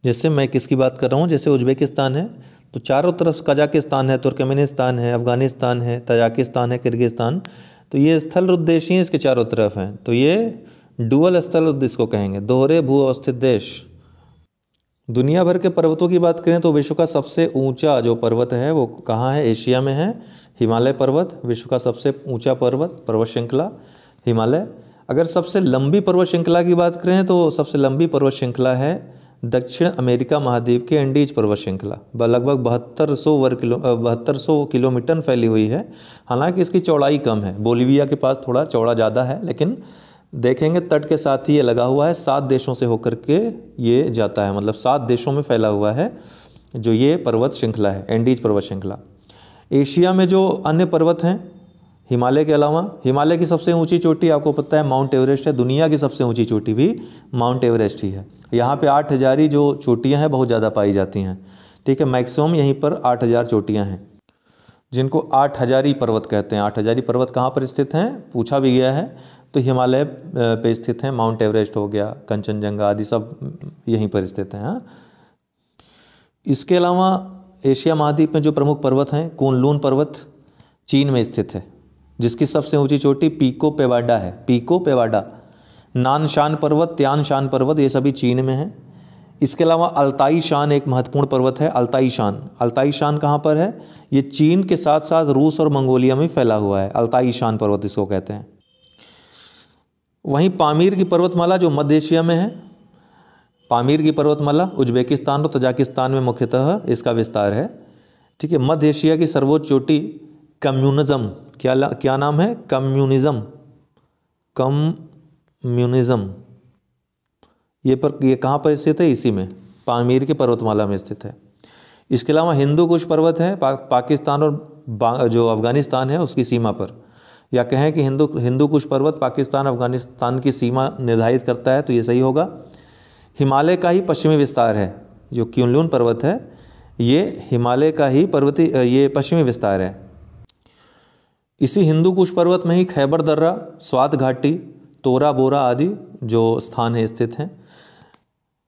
जैसे मैं किसकी बात कर रहा हूँ जैसे उज्बेकिस्तान है तो चारों तरफ कजाकिस्तान है तुर्कमेनिस्तान है अफ़गानिस्तान है तजाकिस्तान है किर्गिस्तान तो ये स्थल उद्देश्य इसके चारों तरफ हैं तो ये डुअल स्थल उद्देश्य को कहेंगे दोहरे भू अवस्थित देश दुनिया भर के पर्वतों की बात करें तो विश्व का सबसे ऊंचा जो पर्वत है वो कहाँ है एशिया में है हिमालय पर्वत विश्व का सबसे ऊंचा पर्वत पर्वत श्रृंखला हिमालय अगर सबसे लंबी पर्वत श्रृंखला की बात करें तो सबसे लंबी पर्वत श्रृंखला है दक्षिण अमेरिका महाद्वीप के एंडीज पर्वत श्रृंखला लगभग बहत्तर सौ वर्ग किलो बहत्तर सौ किलोमीटर फैली हुई है हालांकि इसकी चौड़ाई कम है बोलीविया के पास थोड़ा चौड़ा ज़्यादा है लेकिन देखेंगे तट के साथ ही ये लगा हुआ है सात देशों से होकर के ये जाता है मतलब सात देशों में फैला हुआ है जो ये पर्वत श्रृंखला है एंडीज पर्वत श्रृंखला एशिया में जो अन्य पर्वत हैं हिमालय के अलावा हिमालय की सबसे ऊंची चोटी आपको पता है माउंट एवरेस्ट है दुनिया की सबसे ऊंची चोटी भी माउंट एवरेस्ट ही है यहाँ पे आठ हज़ारी जो चोटियाँ हैं बहुत ज़्यादा पाई जाती हैं ठीक है मैक्सिमम यहीं पर आठ हज़ार चोटियाँ हैं जिनको आठ हजारी पर्वत कहते हैं आठ हजारी पर्वत कहाँ पर स्थित हैं पूछा भी गया है तो हिमालय पे स्थित हैं माउंट एवरेस्ट हो गया कंचनजंगा आदि सब यहीं पर स्थित हैं हाँ। इसके अलावा एशिया महाद्वीप में जो प्रमुख पर्वत हैं कुनलून पर्वत चीन में स्थित है जिसकी सबसे ऊंची चोटी पीको पेवाडा है पीको पेवाडा नान शान पर्वत त्यान शान पर्वत ये सभी चीन में है इसके अलावा अल्ताई शान एक महत्वपूर्ण पर्वत है अल्ताई शान अल्ताई शान कहाँ पर है ये चीन के साथ साथ रूस और मंगोलिया में फैला हुआ है अल्ताई शान पर्वत इसको कहते हैं वहीं पामीर की पर्वतमाला जो मध्य एशिया में है पामीर की पर्वतमाला उज्बेकिस्तान और तजाकिस्तान में मुख्यतः इसका विस्तार है ठीक है मध्य एशिया की सर्वोच्च चोटी कम्युनिज्म क्या ला, क्या नाम है कम्युनिज्म कम्युनिज्म ये पर ये कहाँ पर स्थित है इसी में पामीर के पर्वतमाला में स्थित है इसके अलावा हिंदू कुश पर्वत है पा, पाकिस्तान और जो अफ़गानिस्तान है उसकी सीमा पर या कहें कि हिंदू हिंदू कुश पर्वत पाकिस्तान अफगानिस्तान की सीमा निर्धारित करता है तो ये सही होगा हिमालय का ही पश्चिमी विस्तार है जो क्यूनलून पर्वत है ये हिमालय का ही पर्वती ये पश्चिमी विस्तार है इसी हिंदू कुश पर्वत में ही खैबर दर्रा स्वात घाटी तोरा बोरा आदि जो स्थान है स्थित हैं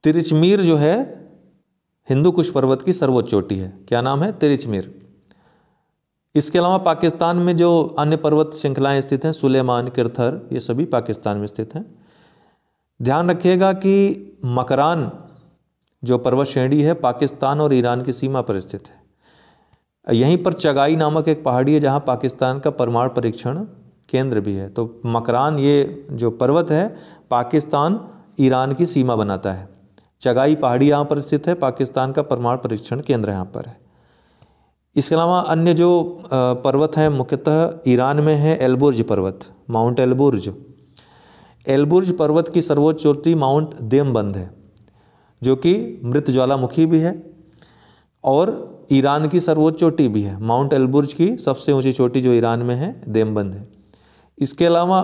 तिरिचमीर जो है हिंदू कुश पर्वत की सर्वोच्च चोटी है क्या नाम है तिरिचमीर इसके अलावा पाकिस्तान में जो अन्य पर्वत श्रृंखलाएं स्थित हैं सुलेमान किरथर ये सभी पाकिस्तान में स्थित हैं ध्यान रखिएगा कि मकरान जो पर्वत श्रेणी है पाकिस्तान और ईरान की सीमा पर स्थित है यहीं पर चगाई नामक एक पहाड़ी है जहाँ पाकिस्तान का परमाणु परीक्षण केंद्र भी है तो मकरान ये जो पर्वत है पाकिस्तान ईरान की सीमा बनाता है चगाई पहाड़ी यहाँ पर स्थित है पाकिस्तान का परमाणु परीक्षण केंद्र यहाँ पर है इसके अलावा अन्य जो पर्वत हैं मुख्यतः ईरान में है एल्बुर्ज पर्वत माउंट एल्बुर्ज एल्बुर्ज पर्वत की सर्वोच्च चोटी माउंट देमबंद है जो कि मृत ज्वालामुखी भी है और ईरान की सर्वोच्च चोटी भी है माउंट एल्बुर्ज की सबसे ऊंची चोटी जो ईरान में है देमबंद है इसके अलावा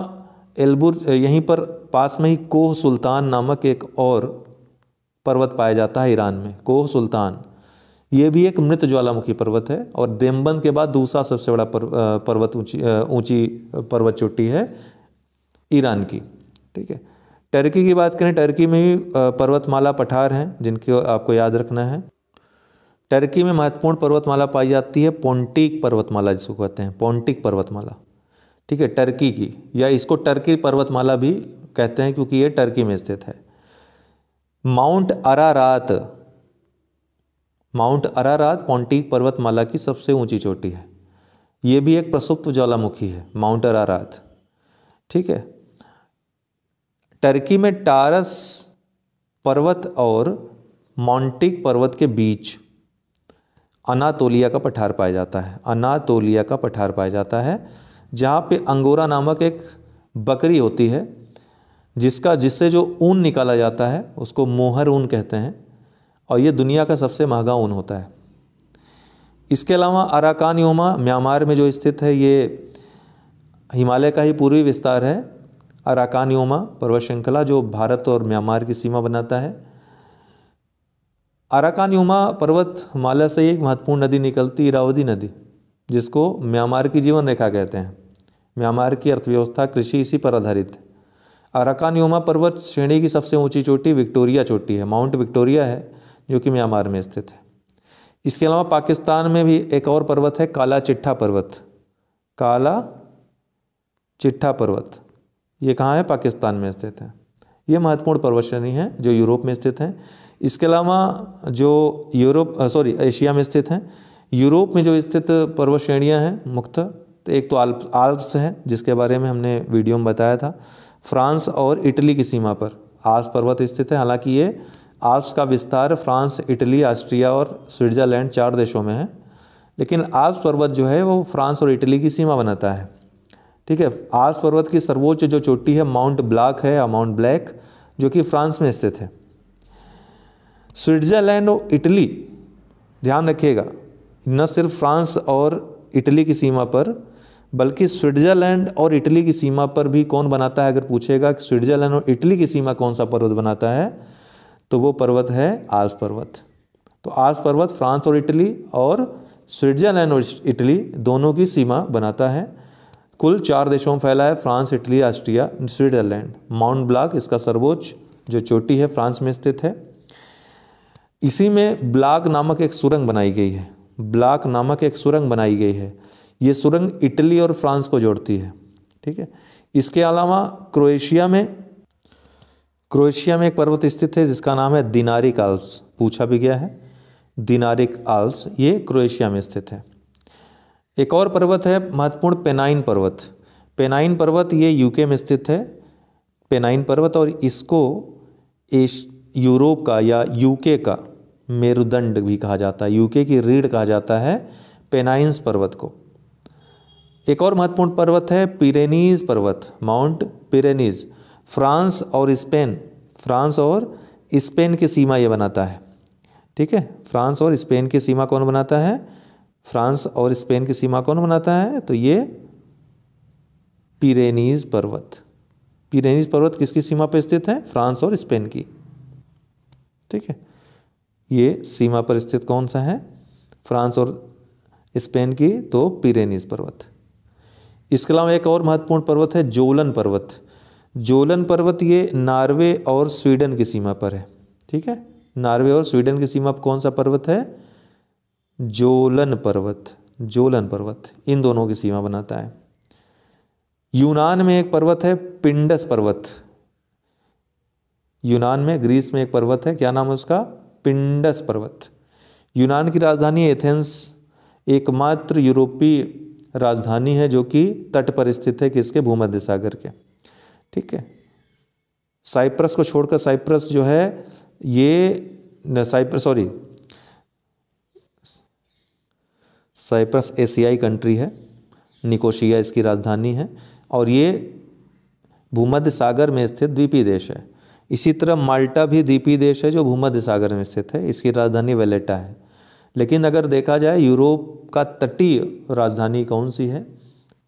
एल्बुर्ज यहीं पर पास में ही कोह सुल्तान नामक एक और पर्वत पाया जाता है ईरान में कोह सुल्तान ये भी एक मृत ज्वालामुखी पर्वत है और देमबंद के बाद दूसरा सबसे बड़ा पर्वत ऊंची ऊंची पर्वत चोटी है ईरान की ठीक है टर्की की बात करें टर्की में ही पर्वतमाला पठार हैं जिनके आपको याद रखना है टर्की में महत्वपूर्ण पर्वतमाला पाई जाती है पोन्टिक पर्वतमाला जिसको कहते हैं पोन्टिक पर्वतमाला ठीक है टर्की की या इसको टर्की पर्वतमाला भी कहते हैं क्योंकि ये टर्की में स्थित है Mount Ararat Mount Ararat Pontic पर्वतमाला की सबसे ऊंची चोटी है ये भी एक प्रसुप्त ज्वालामुखी है माउंट अरारात ठीक है टर्की में टारस पर्वत और मॉन्टिक पर्वत के बीच अनातोलिया का पठार पाया जाता है अनातोलिया का पठार पाया जाता है जहाँ पे अंगोरा नामक एक बकरी होती है जिसका जिससे जो ऊन निकाला जाता है उसको मोहर ऊन कहते हैं और ये दुनिया का सबसे महंगा ऊन होता है इसके अलावा अराकान योमा म्यांमार में जो स्थित है ये हिमालय का ही पूर्वी विस्तार है अराकान योमा पर्वत श्रृंखला जो भारत और म्यांमार की सीमा बनाता है अराकान युमा पर्वत माला से एक महत्वपूर्ण नदी निकलती इरावती नदी जिसको म्यांमार की जीवन रेखा कहते हैं म्यांमार की अर्थव्यवस्था कृषि इसी पर आधारित है अराकान युमा पर्वत श्रेणी की सबसे ऊंची चोटी विक्टोरिया चोटी है माउंट विक्टोरिया है जो कि म्यांमार में स्थित है इसके अलावा पाकिस्तान में भी एक और पर्वत है काला चिट्ठा पर्वत काला चिट्ठा पर्वत ये कहाँ है पाकिस्तान में स्थित है ये महत्वपूर्ण पर्वत श्रेणी है जो यूरोप में स्थित हैं इसके अलावा जो यूरोप सॉरी एशिया में स्थित हैं यूरोप में जो स्थित पर्वत श्रेणियाँ हैं मुख्य तो एक तो आल्प आल्प्स है जिसके बारे में हमने वीडियो में बताया था फ्रांस और इटली की सीमा पर आल्प्स पर्वत स्थित है हालांकि ये आल्प्स का विस्तार फ्रांस इटली ऑस्ट्रिया और स्विट्ज़रलैंड चार देशों में है लेकिन आल्प्स पर्वत जो है वो फ्रांस और इटली की सीमा बनाता है ठीक है आल्प्स पर्वत की सर्वोच्च जो चोटी है माउंट ब्लाक है या माउंट ब्लैक जो कि फ्रांस में स्थित है स्विट्ज़रलैंड और इटली ध्यान रखिएगा न सिर्फ फ्रांस और इटली की सीमा पर बल्कि स्विट्ज़रलैंड और इटली की सीमा पर भी कौन बनाता है अगर पूछेगा कि स्विट्ज़रलैंड और इटली की सीमा कौन सा पर्वत बनाता है तो वो पर्वत है आल्स पर्वत तो आल्स पर्वत फ्रांस और इटली और स्विट्ज़रलैंड और इटली दोनों की सीमा बनाता है कुल चार देशों में फैला है France Italy Austria Switzerland Mount Blanc इसका सर्वोच्च जो चोटी है फ्रांस में स्थित है इसी में ब्लाक नामक एक सुरंग बनाई गई है ब्लाक नामक एक सुरंग बनाई गई है ये सुरंग इटली और फ्रांस को जोड़ती है ठीक है इसके अलावा क्रोएशिया में क्रोएशिया में एक पर्वत स्थित है जिसका नाम है दिनारिक आल्प्स पूछा भी गया है दिनारिक आल्प्स ये क्रोएशिया में स्थित है एक और पर्वत है महत्वपूर्ण पेनाइन पर्वत पेनाइन पर्वत ये यूके में स्थित है पेनाइन पर्वत और इसको एश यूरोप का या यूके का मेरुदंड भी कहा जाता है यूके की रीढ़ कहा जाता है पेनाइंस पर्वत को एक और महत्वपूर्ण पर्वत है पिरेनीज पर्वत माउंट पिरेनीज फ्रांस और स्पेन फ्रांस और स्पेन की सीमा यह बनाता है ठीक है फ्रांस और स्पेन की सीमा कौन बनाता है फ्रांस और स्पेन की सीमा कौन बनाता है तो ये पिरेनीज पर्वत पिरेनीज पर्वत किसकी सीमा पर स्थित है फ्रांस और स्पेन की ठीक है ये सीमा पर स्थित कौन सा है फ्रांस और स्पेन की तो पिरेनीज पर्वत इसके अलावा एक और महत्वपूर्ण पर्वत है जोलन पर्वत जोलन पर्वत ये नार्वे और स्वीडन की सीमा पर है ठीक है नार्वे और स्वीडन की सीमा पर कौन सा पर्वत है जोलन पर्वत जोलन पर्वत इन दोनों की सीमा बनाता है यूनान में एक पर्वत है पिंडस पर्वत यूनान में ग्रीस में एक पर्वत है क्या नाम है उसका पिंडस पर्वत यूनान की राजधानी एथेंस एकमात्र यूरोपीय राजधानी है जो कि तट पर स्थित है किसके भूमध्य सागर के ठीक है साइप्रस को छोड़कर साइप्रस जो है ये साइप्रस सॉरी साइप्रस एशियाई कंट्री है निकोशिया इसकी राजधानी है और ये भूमध्य सागर में स्थित द्वीपीय देश है इसी तरह माल्टा भी द्वीपी देश है जो भूमध्य सागर में स्थित है इसकी राजधानी वेलेटा है लेकिन अगर देखा जाए यूरोप का तटीय राजधानी कौन सी है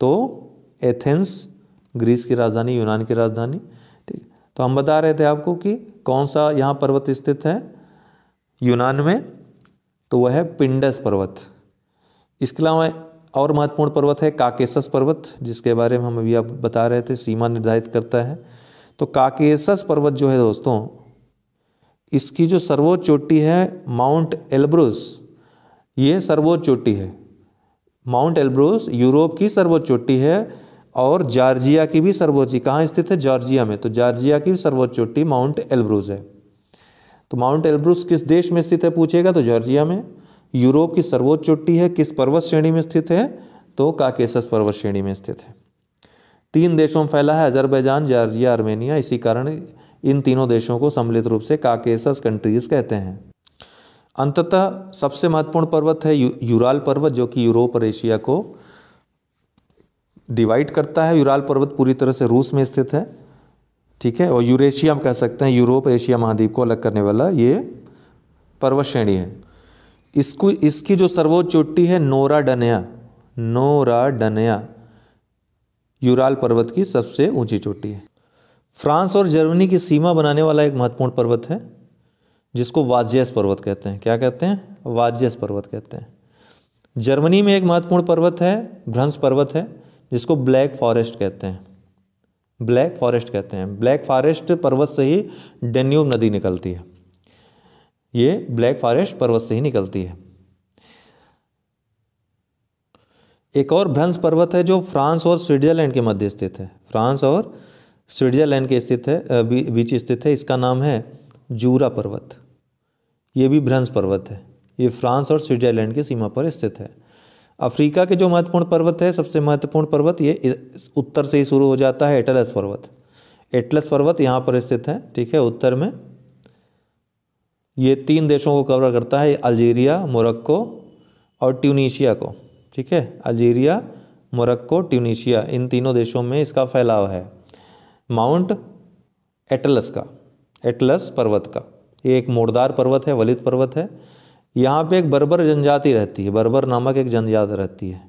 तो एथेंस ग्रीस की राजधानी यूनान की राजधानी ठीक तो हम बता रहे थे आपको कि कौन सा यहाँ पर्वत स्थित है यूनान में तो वह है पिंडस पर्वत इसके अलावा और महत्वपूर्ण पर्वत है काकेसस पर्वत जिसके बारे में हम अभी आप बता रहे थे सीमा निर्धारित करता है तो काकेसस पर्वत जो है दोस्तों इसकी जो सर्वोच्च चोटी है माउंट एल्ब्रूस ये सर्वोच्च चोटी है माउंट एल्ब्रूस यूरोप की सर्वोच्च चोटी है और जॉर्जिया की भी सर्वोच्च कहाँ स्थित है जॉर्जिया में तो जॉर्जिया की सर्वोच्च चोटी माउंट एल्ब्रूज है तो माउंट एल्ब्रूस किस देश में स्थित है पूछेगा तो जॉर्जिया में यूरोप की सर्वोच्च चोटी है किस पर्वत श्रेणी में स्थित है तो काकेसस पर्वत श्रेणी में स्थित है तीन देशों में फैला है अजरबैजान जार्जिया आर्मेनिया इसी कारण इन तीनों देशों को सम्मिलित रूप से काकेसस कंट्रीज़ कहते हैं अंततः सबसे महत्वपूर्ण पर्वत है यू, यूराल पर्वत जो कि यूरोप और एशिया को डिवाइड करता है यूराल पर्वत पूरी तरह से रूस में स्थित है ठीक है और यूरेशिया हम कह सकते हैं यूरोप एशिया महाद्वीप को अलग करने वाला ये पर्वत श्रेणी है इसको इसकी जो सर्वोच्च चोटी है Narodnaya Narodnaya Ural पर्वत की सबसे ऊंची चोटी है फ्रांस और जर्मनी की सीमा बनाने वाला एक महत्वपूर्ण पर्वत है जिसको वाजियस पर्वत कहते हैं क्या कहते हैं वाजियस पर्वत कहते हैं जर्मनी में एक महत्वपूर्ण पर्वत है भ्रंस पर्वत है जिसको ब्लैक फॉरेस्ट कहते हैं ब्लैक फॉरेस्ट कहते हैं ब्लैक फॉरेस्ट पर्वत से ही डेन्यूब नदी निकलती है ये ब्लैक फॉरेस्ट पर्वत से ही निकलती है एक और भ्रंस पर्वत है जो फ्रांस और स्विट्जरलैंड के मध्य स्थित है फ्रांस और स्विट्जरलैंड के स्थित है बीच स्थित है इसका नाम है जूरा पर्वत ये भी भ्रंस पर्वत है ये फ्रांस और स्विट्जरलैंड की सीमा पर स्थित है अफ्रीका के जो महत्वपूर्ण पर्वत है सबसे महत्वपूर्ण पर्वत ये उत्तर से ही शुरू हो जाता है एटलस पर्वत एटलस पर्वत यहाँ पर स्थित है ठीक है उत्तर में ये तीन देशों को कवर करता है अल्जीरिया मोरक्को और ट्यूनीशिया को ठीक है अल्जीरिया मोरक्को ट्यूनिशिया इन तीनों देशों में इसका फैलाव है माउंट एटलस का एटलस पर्वत का ये एक मोड़दार पर्वत है वलित पर्वत है यहाँ पे एक बर्बर जनजाति रहती है बर्बर नामक एक जनजाति रहती है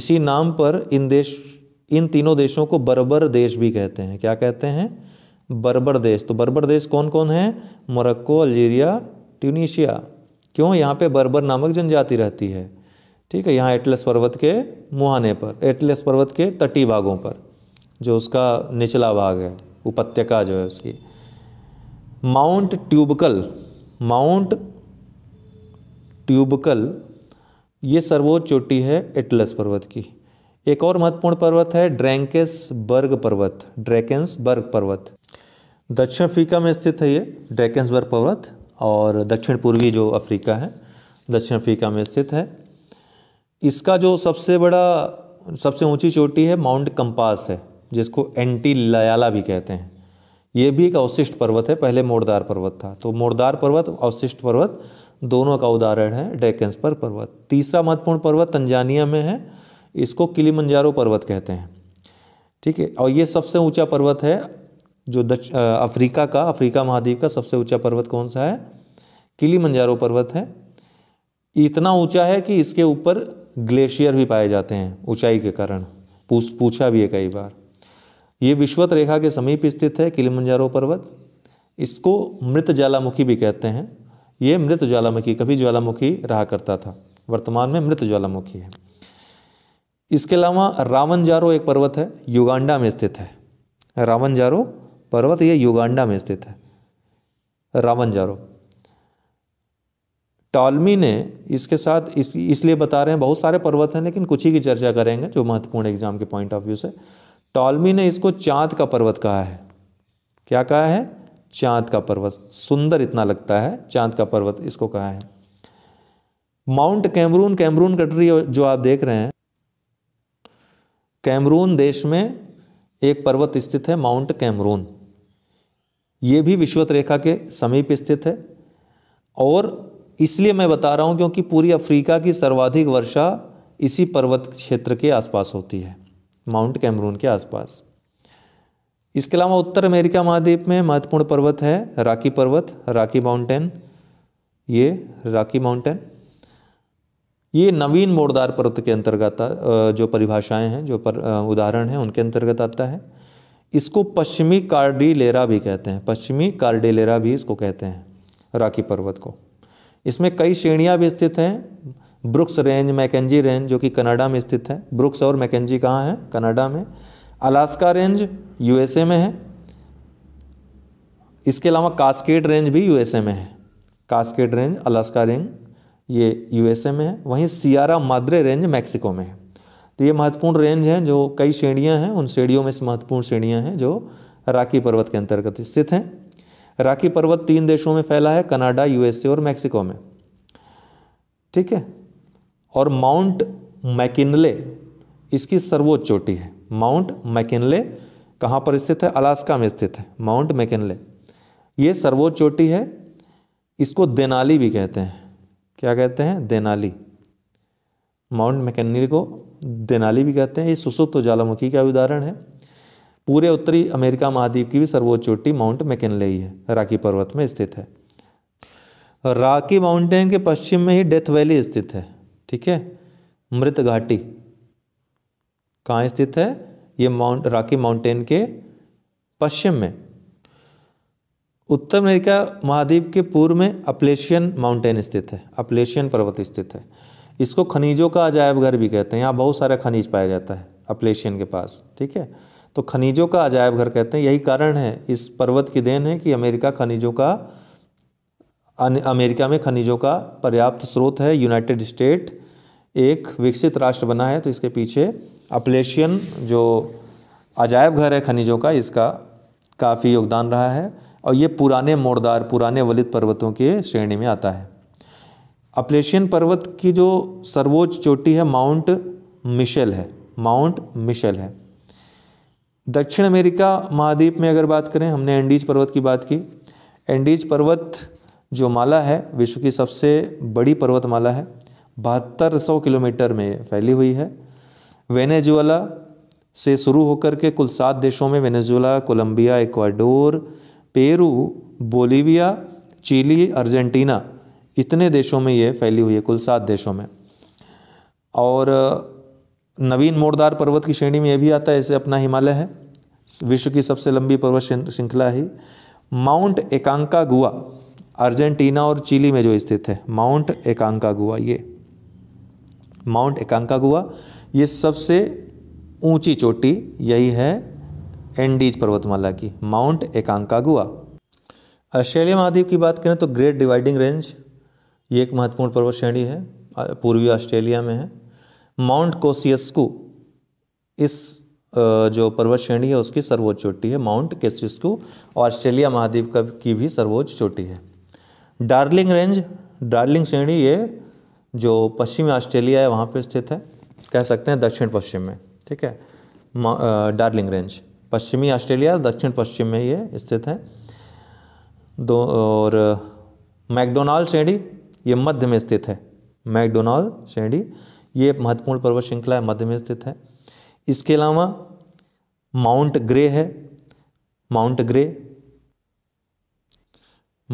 इसी नाम पर इन देश इन तीनों देशों को बर्बर देश भी कहते हैं क्या कहते हैं बर्बर देश तो बर्बर देश कौन कौन है मोरक्को अल्जीरिया ट्यूनिशिया क्यों यहाँ पे बर्बर नामक जनजाति रहती है ठीक है यहाँ एटलस पर्वत के मुहाने पर एटलस पर्वत के तटी भागों पर जो उसका निचला भाग है उपत्यका जो है उसकी माउंट ट्यूबकल माउंट ट्यूबकल ये सर्वोच्च चोटी है एटलस पर्वत की एक और महत्वपूर्ण पर्वत है बर्ग पर्वत बर्ग पर्वत दक्षिण अफ्रीका में स्थित है ये बर्ग पर्वत और दक्षिण पूर्वी जो अफ्रीका है दक्षिण अफ्रीका में स्थित है इसका जो सबसे बड़ा सबसे ऊंची चोटी है माउंट कंपास है जिसको एंटी लयाला भी कहते हैं ये भी एक अवशिष्ट पर्वत है पहले मोरदार पर्वत था तो मोरदार पर्वत अवशिष्ट पर्वत दोनों का उदाहरण है डेकेंस पर पर्वत तीसरा महत्वपूर्ण पर्वत तंजानिया में है इसको किलीमंजारो पर्वत कहते हैं ठीक है और ये सबसे ऊंचा पर्वत है जो दक्ष अफ्रीका का अफ्रीका महाद्वीप का सबसे ऊंचा पर्वत कौन सा है किलीमंजारो पर्वत है इतना ऊंचा है कि इसके ऊपर ग्लेशियर भी पाए जाते हैं ऊंचाई के कारण पूछ पूछा भी है कई बार ये विश्वत रेखा के समीप स्थित है किलिमंजारो पर्वत इसको मृत ज्वालामुखी भी कहते हैं ये मृत ज्वालामुखी कभी ज्वालामुखी रहा करता था वर्तमान में मृत ज्वालामुखी है इसके अलावा रावनजारो एक पर्वत है युगांडा में स्थित है रावनजारो पर्वत ये युगांडा में स्थित है रावनजारो टॉलमी ने इसके साथ इस इसलिए बता रहे हैं बहुत सारे पर्वत हैं लेकिन कुछ ही की चर्चा करेंगे जो महत्वपूर्ण एग्जाम के पॉइंट ऑफ व्यू से टॉलमी ने इसको चांद का पर्वत कहा है क्या कहा है चांद का पर्वत सुंदर इतना लगता है चांद का पर्वत इसको कहा है माउंट कैमरून कैमरून कटरी जो आप देख रहे हैं कैमरून देश में एक पर्वत स्थित है माउंट कैमरून ये भी विश्वत रेखा के समीप स्थित है और इसलिए मैं बता रहा हूँ क्योंकि पूरी अफ्रीका की सर्वाधिक वर्षा इसी पर्वत क्षेत्र के आसपास होती है माउंट कैमरून के आसपास इसके अलावा उत्तर अमेरिका महाद्वीप में महत्वपूर्ण पर्वत है राकी पर्वत राकी माउंटेन ये राकी माउंटेन ये नवीन मोड़दार पर्वत के अंतर्गत जो परिभाषाएं हैं जो पर उदाहरण हैं उनके अंतर्गत आता है इसको पश्चिमी कार्डिलेरा भी कहते हैं पश्चिमी कार्डिलेरा भी इसको कहते हैं राकी पर्वत को इसमें कई श्रेणियाँ भी स्थित हैं ब्रुक्स रेंज मैकेजी रेंज जो कि कनाडा में स्थित है ब्रुक्स और मैकेजी कहाँ है कनाडा में अलास्का रेंज यूएसए में है इसके अलावा कास्केट रेंज भी यूएसए में है कास्केट रेंज अलास्का रेंज ये यूएसए में है वहीं सियारा माद्रे रेंज मैक्सिको में है तो ये महत्वपूर्ण रेंज हैं जो कई श्रेणियाँ हैं उन श्रेणियों में से महत्वपूर्ण श्रेणियाँ हैं जो राकी पर्वत के अंतर्गत स्थित हैं राखी पर्वत तीन देशों में फैला है कनाडा यूएसए और मैक्सिको में ठीक है और माउंट मैकिनले इसकी सर्वोच्च चोटी है माउंट मैकिनले कहाँ पर स्थित है अलास्का में स्थित है माउंट मैकिनले ये सर्वोच्च चोटी है इसको देनाली भी कहते हैं क्या कहते हैं देनाली माउंट मैकेनली को देनाली भी कहते हैं ये सुसुप्त ज्वालामुखी का उदाहरण है पूरे उत्तरी अमेरिका महाद्वीप की भी सर्वोच्च चोटी माउंट मैकेनलेई है राकी पर्वत में स्थित है राकी माउंटेन के पश्चिम में ही डेथ वैली स्थित है ठीक है मृत घाटी कहाँ स्थित है ये माउंट राकी माउंटेन के पश्चिम में उत्तर अमेरिका महाद्वीप के पूर्व में अपलेशियन माउंटेन स्थित है अपलेशियन पर्वत स्थित है इसको खनिजों का अजायब घर भी कहते हैं यहाँ बहुत सारा खनिज पाया जाता है अपलेशियन के पास ठीक है तो खनिजों का अजायब घर कहते हैं यही कारण है इस पर्वत की देन है कि अमेरिका खनिजों का अमेरिका में खनिजों का पर्याप्त स्रोत है यूनाइटेड स्टेट एक विकसित राष्ट्र बना है तो इसके पीछे अपलेशियन जो अजायब घर है खनिजों का इसका काफ़ी योगदान रहा है और ये पुराने मोड़दार पुराने वलित पर्वतों के श्रेणी में आता है अपलेशियन पर्वत की जो सर्वोच्च चोटी है माउंट मिशेल है माउंट मिशेल है दक्षिण अमेरिका महाद्वीप में अगर बात करें हमने एंडीज पर्वत की बात की एंडीज पर्वत जो माला है विश्व की सबसे बड़ी पर्वतमाला है बहत्तर सौ किलोमीटर में फैली हुई है वेनेजुएला से शुरू होकर के कुल सात देशों में Venezuela Colombia Ecuador Peru Bolivia Chile Argentina इतने देशों में ये फैली हुई है कुल सात देशों में और नवीन मोरदार पर्वत की श्रेणी में यह भी आता है इसे अपना हिमालय है विश्व की सबसे लंबी पर्वत श्रृंखला है माउंट एकांका गुआ अर्जेंटीना और चिली में जो स्थित है माउंट एकांका गुआ ये माउंट एकांका गुआ ये सबसे ऊंची चोटी यही है एंडीज पर्वतमाला की माउंट एकांका गुआ ऑस्ट्रेलिया महाद्वीप की बात करें तो ग्रेट डिवाइडिंग रेंज ये एक महत्वपूर्ण पर्वत श्रेणी है पूर्वी ऑस्ट्रेलिया में है माउंट कोसियस्कू इस जो पर्वत श्रेणी है उसकी सर्वोच्च चोटी है माउंट केसियस्कू ऑस्ट्रेलिया महाद्वीप का की भी सर्वोच्च चोटी है डार्लिंग रेंज डार्लिंग श्रेणी ये जो पश्चिमी ऑस्ट्रेलिया है वहाँ पर स्थित है कह सकते हैं दक्षिण पश्चिम में ठीक है डार्लिंग रेंज पश्चिमी ऑस्ट्रेलिया दक्षिण पश्चिम में ये स्थित है दो और मैकडोनाल्ड श्रेणी ये मध्य में स्थित है मैकडोनाल्ड श्रेणी ये महत्वपूर्ण पर्वत श्रृंखला मध्य में स्थित है इसके अलावा माउंट ग्रे है माउंट ग्रे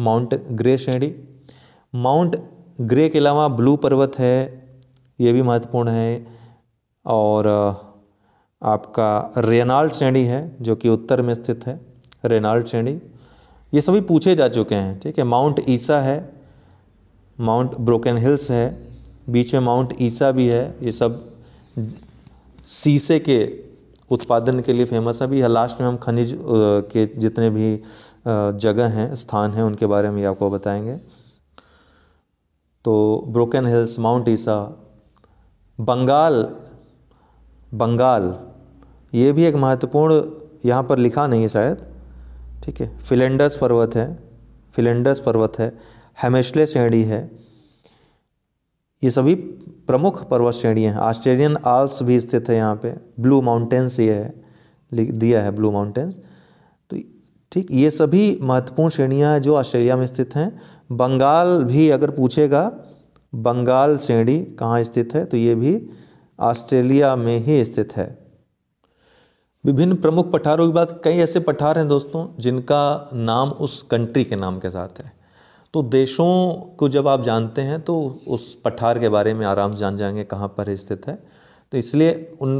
माउंट ग्रे श्रेणी माउंट ग्रे के अलावा ब्लू पर्वत है ये भी महत्वपूर्ण है और आपका रेनाल्ड श्रेणी है जो कि उत्तर में स्थित है रेनाल्ड श्रेणी ये सभी पूछे जा चुके हैं ठीक है माउंट ईसा है माउंट ब्रोकन हिल्स है बीच में माउंट ईसा भी है ये सब शीशे के उत्पादन के लिए फेमस है अभी लास्ट में हम खनिज के जितने भी जगह हैं स्थान हैं उनके बारे में आपको बताएंगे तो Broken Hills Mount Isa Bengal Bengal ये भी एक महत्वपूर्ण यहाँ पर लिखा नहीं शायद ठीक है फिलेंडर्स पर्वत है फिलेंडर्स पर्वत है हेमेशले श्रेणी है ये सभी प्रमुख पर्वत श्रेणी हैं ऑस्ट्रेलियन आल्प्स भी स्थित है यहाँ पे ब्लू माउंटेन्स ये है दिया है ब्लू माउंटेन्स तो ठीक ये सभी महत्वपूर्ण श्रेणियाँ हैं जो ऑस्ट्रेलिया में स्थित हैं बंगाल भी अगर पूछेगा बंगाल श्रेणी कहाँ स्थित है तो ये भी ऑस्ट्रेलिया में ही स्थित है विभिन्न प्रमुख पठारों की बात कई ऐसे पठार हैं दोस्तों जिनका नाम उस कंट्री के नाम के साथ है तो देशों को जब आप जानते हैं तो उस पठार के बारे में आराम से जान जाएंगे कहाँ पर स्थित है तो इसलिए उन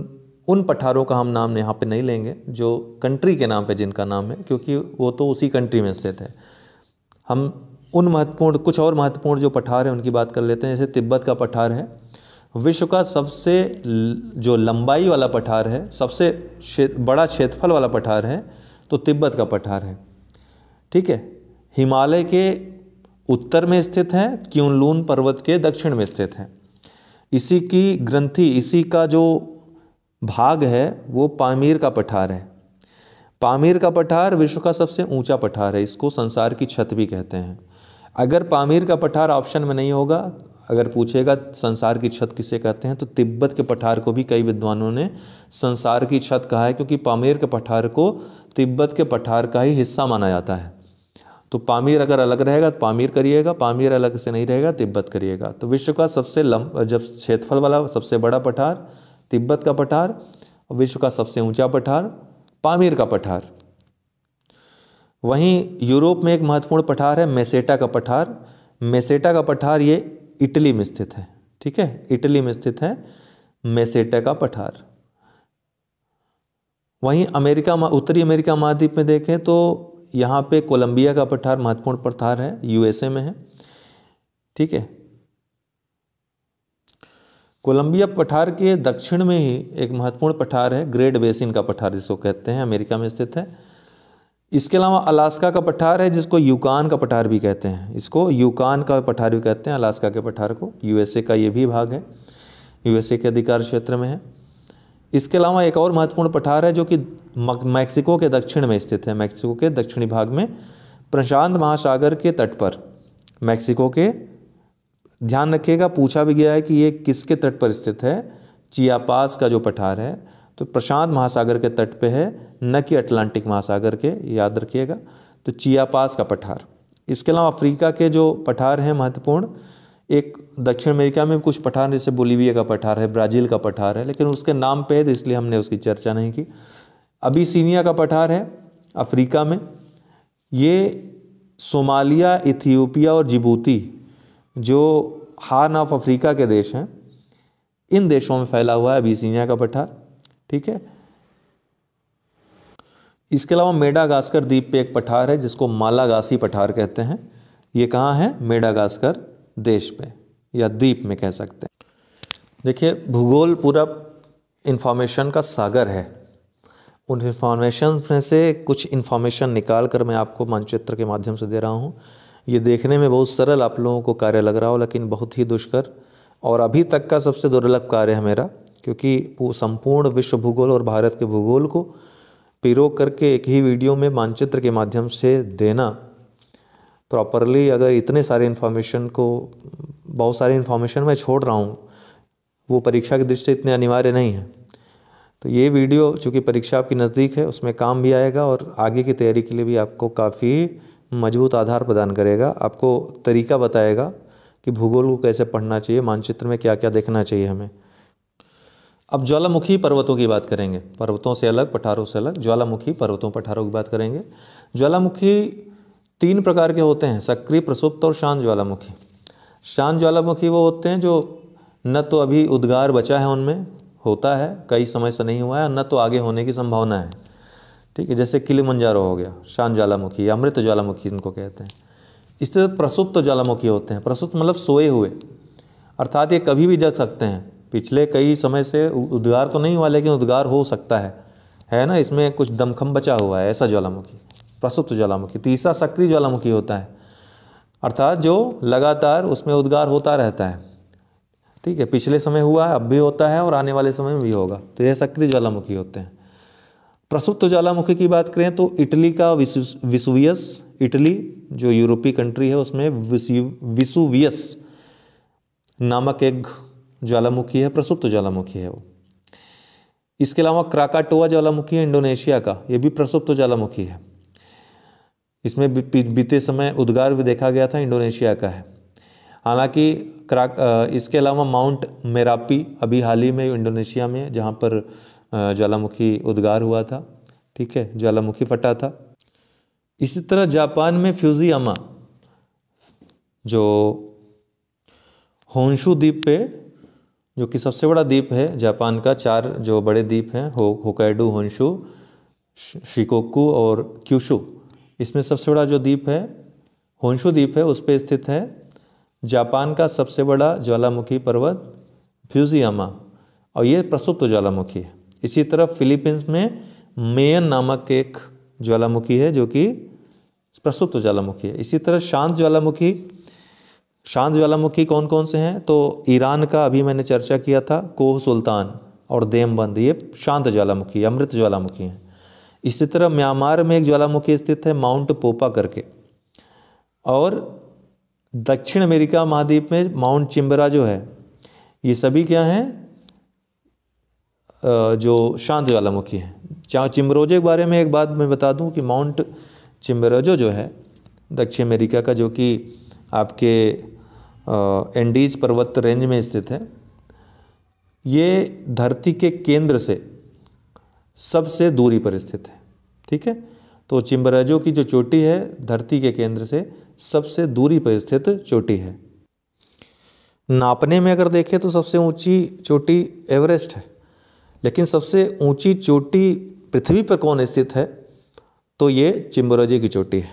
उन पठारों का हम नाम यहाँ पे नहीं लेंगे जो कंट्री के नाम पे जिनका नाम है क्योंकि वो तो उसी कंट्री में स्थित है हम उन महत्वपूर्ण कुछ और महत्वपूर्ण जो पठार हैं उनकी बात कर लेते हैं जैसे तिब्बत का पठार है विश्व का सबसे जो लंबाई वाला पठार है सबसे बड़ा क्षेत्रफल वाला पठार है तो तिब्बत का पठार है ठीक है हिमालय के उत्तर में स्थित है क्यूनलून पर्वत के दक्षिण में स्थित है इसी की ग्रंथि इसी का जो भाग है वो पामीर का पठार है पामीर का पठार विश्व का सबसे ऊंचा पठार है इसको संसार की छत भी कहते हैं अगर पामीर का पठार ऑप्शन में नहीं होगा अगर पूछेगा संसार की छत किसे कहते हैं तो तिब्बत के पठार को भी कई विद्वानों ने संसार की छत कहा है क्योंकि पामीर के पठार को तिब्बत के पठार का ही हिस्सा माना जाता है तो पामीर अगर अलग रहेगा तो पामीर करिएगा पामीर अलग से नहीं रहेगा तिब्बत करिएगा तो विश्व का सबसे लम जब क्षेत्रफल वाला सबसे बड़ा पठार तिब्बत का पठार विश्व का सबसे ऊंचा पठार पामीर का पठार वहीं यूरोप में एक महत्वपूर्ण पठार है मेसेटा का पठार मेसेटा का पठार ये इटली में स्थित है ठीक है इटली में स्थित है मेसेटा का पठार वहीं अमेरिका उत्तरी अमेरिका महाद्वीप में देखें तो यहाँ पे कोलंबिया का पठार महत्वपूर्ण पठार है यूएसए में है ठीक है कोलंबिया पठार के दक्षिण में ही एक महत्वपूर्ण पठार है ग्रेट बेसिन का पठार जिसको कहते हैं अमेरिका में स्थित है इसके अलावा अलास्का का पठार है जिसको यूकान का पठार भी कहते हैं इसको यूकान का पठार भी कहते हैं अलास्का के पठार को यूएसए का ये भी भाग है यूएसए के अधिकार क्षेत्र में है इसके अलावा एक और महत्वपूर्ण पठार है जो कि मैक्सिको के दक्षिण में स्थित है मैक्सिको के दक्षिणी भाग में प्रशांत महासागर के तट पर मैक्सिको के ध्यान रखिएगा पूछा भी गया है कि ये किसके तट पर स्थित है चियापास का जो पठार है तो प्रशांत महासागर के तट पे है न कि अटलांटिक महासागर के याद रखिएगा तो चियापास का पठार इसके अलावा अफ्रीका के जो पठार हैं महत्वपूर्ण एक दक्षिण अमेरिका में कुछ पठार जैसे बोलीविया का पठार है ब्राज़ील का पठार है लेकिन उसके नाम पे है तो इसलिए हमने उसकी चर्चा नहीं की अभी सीनिया का पठार है अफ्रीका में ये सोमालिया इथियोपिया और जिबूती जो हार्न ऑफ अफ्रीका के देश हैं इन देशों में फैला हुआ है अबीसीनिया का पठार ठीक है इसके अलावा मेडागास्कर द्वीप पे एक पठार है जिसको मालागासी पठार कहते हैं ये कहाँ है मेडागास्कर देश में या द्वीप में कह सकते हैं देखिए भूगोल पूरा इन्फॉर्मेशन का सागर है उन इन्फॉर्मेशन में से कुछ इन्फॉर्मेशन निकाल कर मैं आपको मानचित्र के माध्यम से दे रहा हूँ ये देखने में बहुत सरल आप लोगों को कार्य लग रहा हो लेकिन बहुत ही दुष्कर और अभी तक का सबसे दुर्लभ कार्य है मेरा क्योंकि संपूर्ण विश्व भूगोल और भारत के भूगोल को पिरो करके एक ही वीडियो में मानचित्र के माध्यम से देना प्रॉपरली अगर इतने सारे इन्फॉर्मेशन को बहुत सारे इन्फॉर्मेशन मैं छोड़ रहा हूँ वो परीक्षा की दृष्टि से इतने अनिवार्य नहीं है तो ये वीडियो चूँकि परीक्षा आपकी नज़दीक है उसमें काम भी आएगा और आगे की तैयारी के लिए भी आपको काफ़ी मजबूत आधार प्रदान करेगा आपको तरीका बताएगा कि भूगोल को कैसे पढ़ना चाहिए मानचित्र में क्या क्या देखना चाहिए हमें अब ज्वालामुखी पर्वतों की बात करेंगे पर्वतों से अलग पठारों से अलग ज्वालामुखी पर्वतों पठारों की बात करेंगे ज्वालामुखी तीन प्रकार के होते हैं सक्रिय प्रसुप्त और शांत ज्वालामुखी शांत ज्वालामुखी वो होते हैं जो न तो अभी उद्गार बचा है उनमें होता है कई समय से नहीं हुआ है न तो आगे होने की संभावना है ठीक है जैसे किले मंजारो हो गया शांत ज्वालामुखी या अमृत ज्वालामुखी इनको कहते हैं इस तरह प्रसुप्त ज्वालामुखी होते हैं प्रसुप्त मतलब सोए हुए अर्थात ये कभी भी जग सकते हैं पिछले कई समय से उद्गार तो नहीं हुआ लेकिन उद्गार हो सकता है है ना इसमें कुछ दमखम बचा हुआ है ऐसा ज्वालामुखी प्रसुप्त ज्वालामुखी तीसरा सक्रिय ज्वालामुखी होता है अर्थात जो लगातार उसमें उद्गार होता रहता है ठीक है पिछले समय हुआ है अब भी होता है और आने वाले समय में भी होगा तो यह सक्रिय ज्वालामुखी होते हैं प्रसुप्त ज्वालामुखी की बात करें तो इटली का विसुवियस इटली जो यूरोपीय कंट्री है उसमें विसुवियस नामक एक ज्वालामुखी है प्रसुप्त ज्वालामुखी है वो इसके अलावा क्राकाटोवा ज्वालामुखी है इंडोनेशिया का ये भी प्रसुप्त ज्वालामुखी है इसमें बीते समय उद्गार भी देखा गया था इंडोनेशिया का है हालांकि इसके अलावा माउंट मेरापी अभी हाल ही में इंडोनेशिया में जहाँ पर ज्वालामुखी उद्गार हुआ था ठीक है ज्वालामुखी फटा था इसी तरह जापान में फ्यूजियामा जो होंशु द्वीप पे जो कि सबसे बड़ा द्वीप है जापान का चार जो बड़े द्वीप हैं हो होकैडू होंशु शिकोकू और क्यूशू इसमें सबसे बड़ा जो द्वीप है होंशु द्वीप है उस पर स्थित है जापान का सबसे बड़ा ज्वालामुखी पर्वत फ्यूजियामा और ये प्रसुप्त ज्वालामुखी है इसी तरह फिलीपींस में मेयन नामक एक ज्वालामुखी है जो कि प्रसुप्त ज्वालामुखी है इसी तरह शांत ज्वालामुखी शांत ज्वालामुखी कौन कौन से हैं तो ईरान का अभी मैंने चर्चा किया था कोह सुल्तान और देमबंद ये शांत ज्वालामुखी अमृत ज्वालामुखी हैं इसी तरह म्यांमार में एक ज्वालामुखी स्थित है माउंट पोपा करके और दक्षिण अमेरिका महाद्वीप में माउंट चिम्बरा जो है ये सभी क्या हैं जो शांत ज्वालामुखी है चाहे चिमरोजे के बारे में एक बात मैं बता दूं कि माउंट चिम्बरोजो जो है दक्षिण अमेरिका का जो कि आपके एंडीज पर्वत रेंज में स्थित है ये धरती के केंद्र से सबसे दूरी पर स्थित है ठीक है तो चिंबराजों की जो चोटी है धरती के केंद्र से सबसे दूरी पर स्थित चोटी है नापने में अगर देखें तो सबसे ऊंची चोटी एवरेस्ट है लेकिन सबसे ऊंची चोटी पृथ्वी पर कौन स्थित है तो ये चिम्बराजी की चोटी है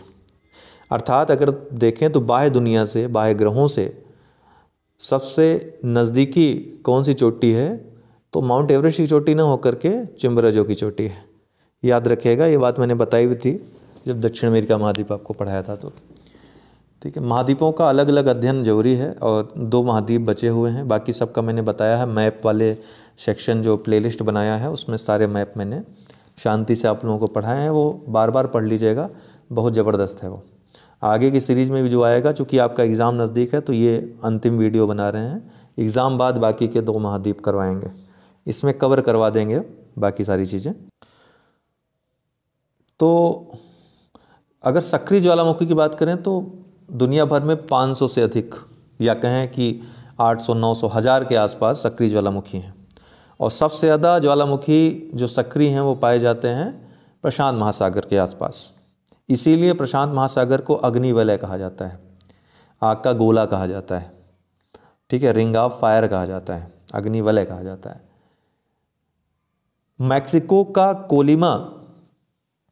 अर्थात अगर देखें तो बाह्य दुनिया से बाह्य ग्रहों से सबसे नज़दीकी कौन सी चोटी है तो माउंट एवरेस्ट की चोटी ना होकर के चिम्बराजो की चोटी है याद रखिएगा ये बात मैंने बताई हुई थी जब दक्षिण अमेरिका महाद्वीप आपको पढ़ाया था तो ठीक है महाद्वीपों का अलग अलग अध्ययन जरूरी है और दो महाद्वीप बचे हुए हैं बाकी सब का मैंने बताया है मैप वाले सेक्शन जो प्लेलिस्ट बनाया है उसमें सारे मैप मैंने शांति से आप लोगों को पढ़ाए हैं वो बार बार पढ़ लीजिएगा बहुत ज़बरदस्त है वो आगे की सीरीज़ में भी जो आएगा चूँकि आपका एग्ज़ाम नज़दीक है तो ये अंतिम वीडियो बना रहे हैं एग्ज़ाम बाद बाकी के दो महाद्वीप करवाएंगे इसमें कवर करवा देंगे बाकी सारी चीज़ें तो अगर सक्रिय ज्वालामुखी की बात करें तो दुनिया भर में 500 से अधिक या कहें कि 800, 900, हज़ार के आसपास सक्रिय ज्वालामुखी हैं और सबसे ज़्यादा ज्वालामुखी जो सक्रिय हैं वो पाए जाते हैं प्रशांत महासागर के आसपास इसीलिए प्रशांत महासागर को अग्निवलय कहा जाता है आग का गोला कहा जाता है ठीक है रिंग ऑफ फायर कहा जाता है अग्निवलय कहा जाता है मैक्सिको का कोलिमा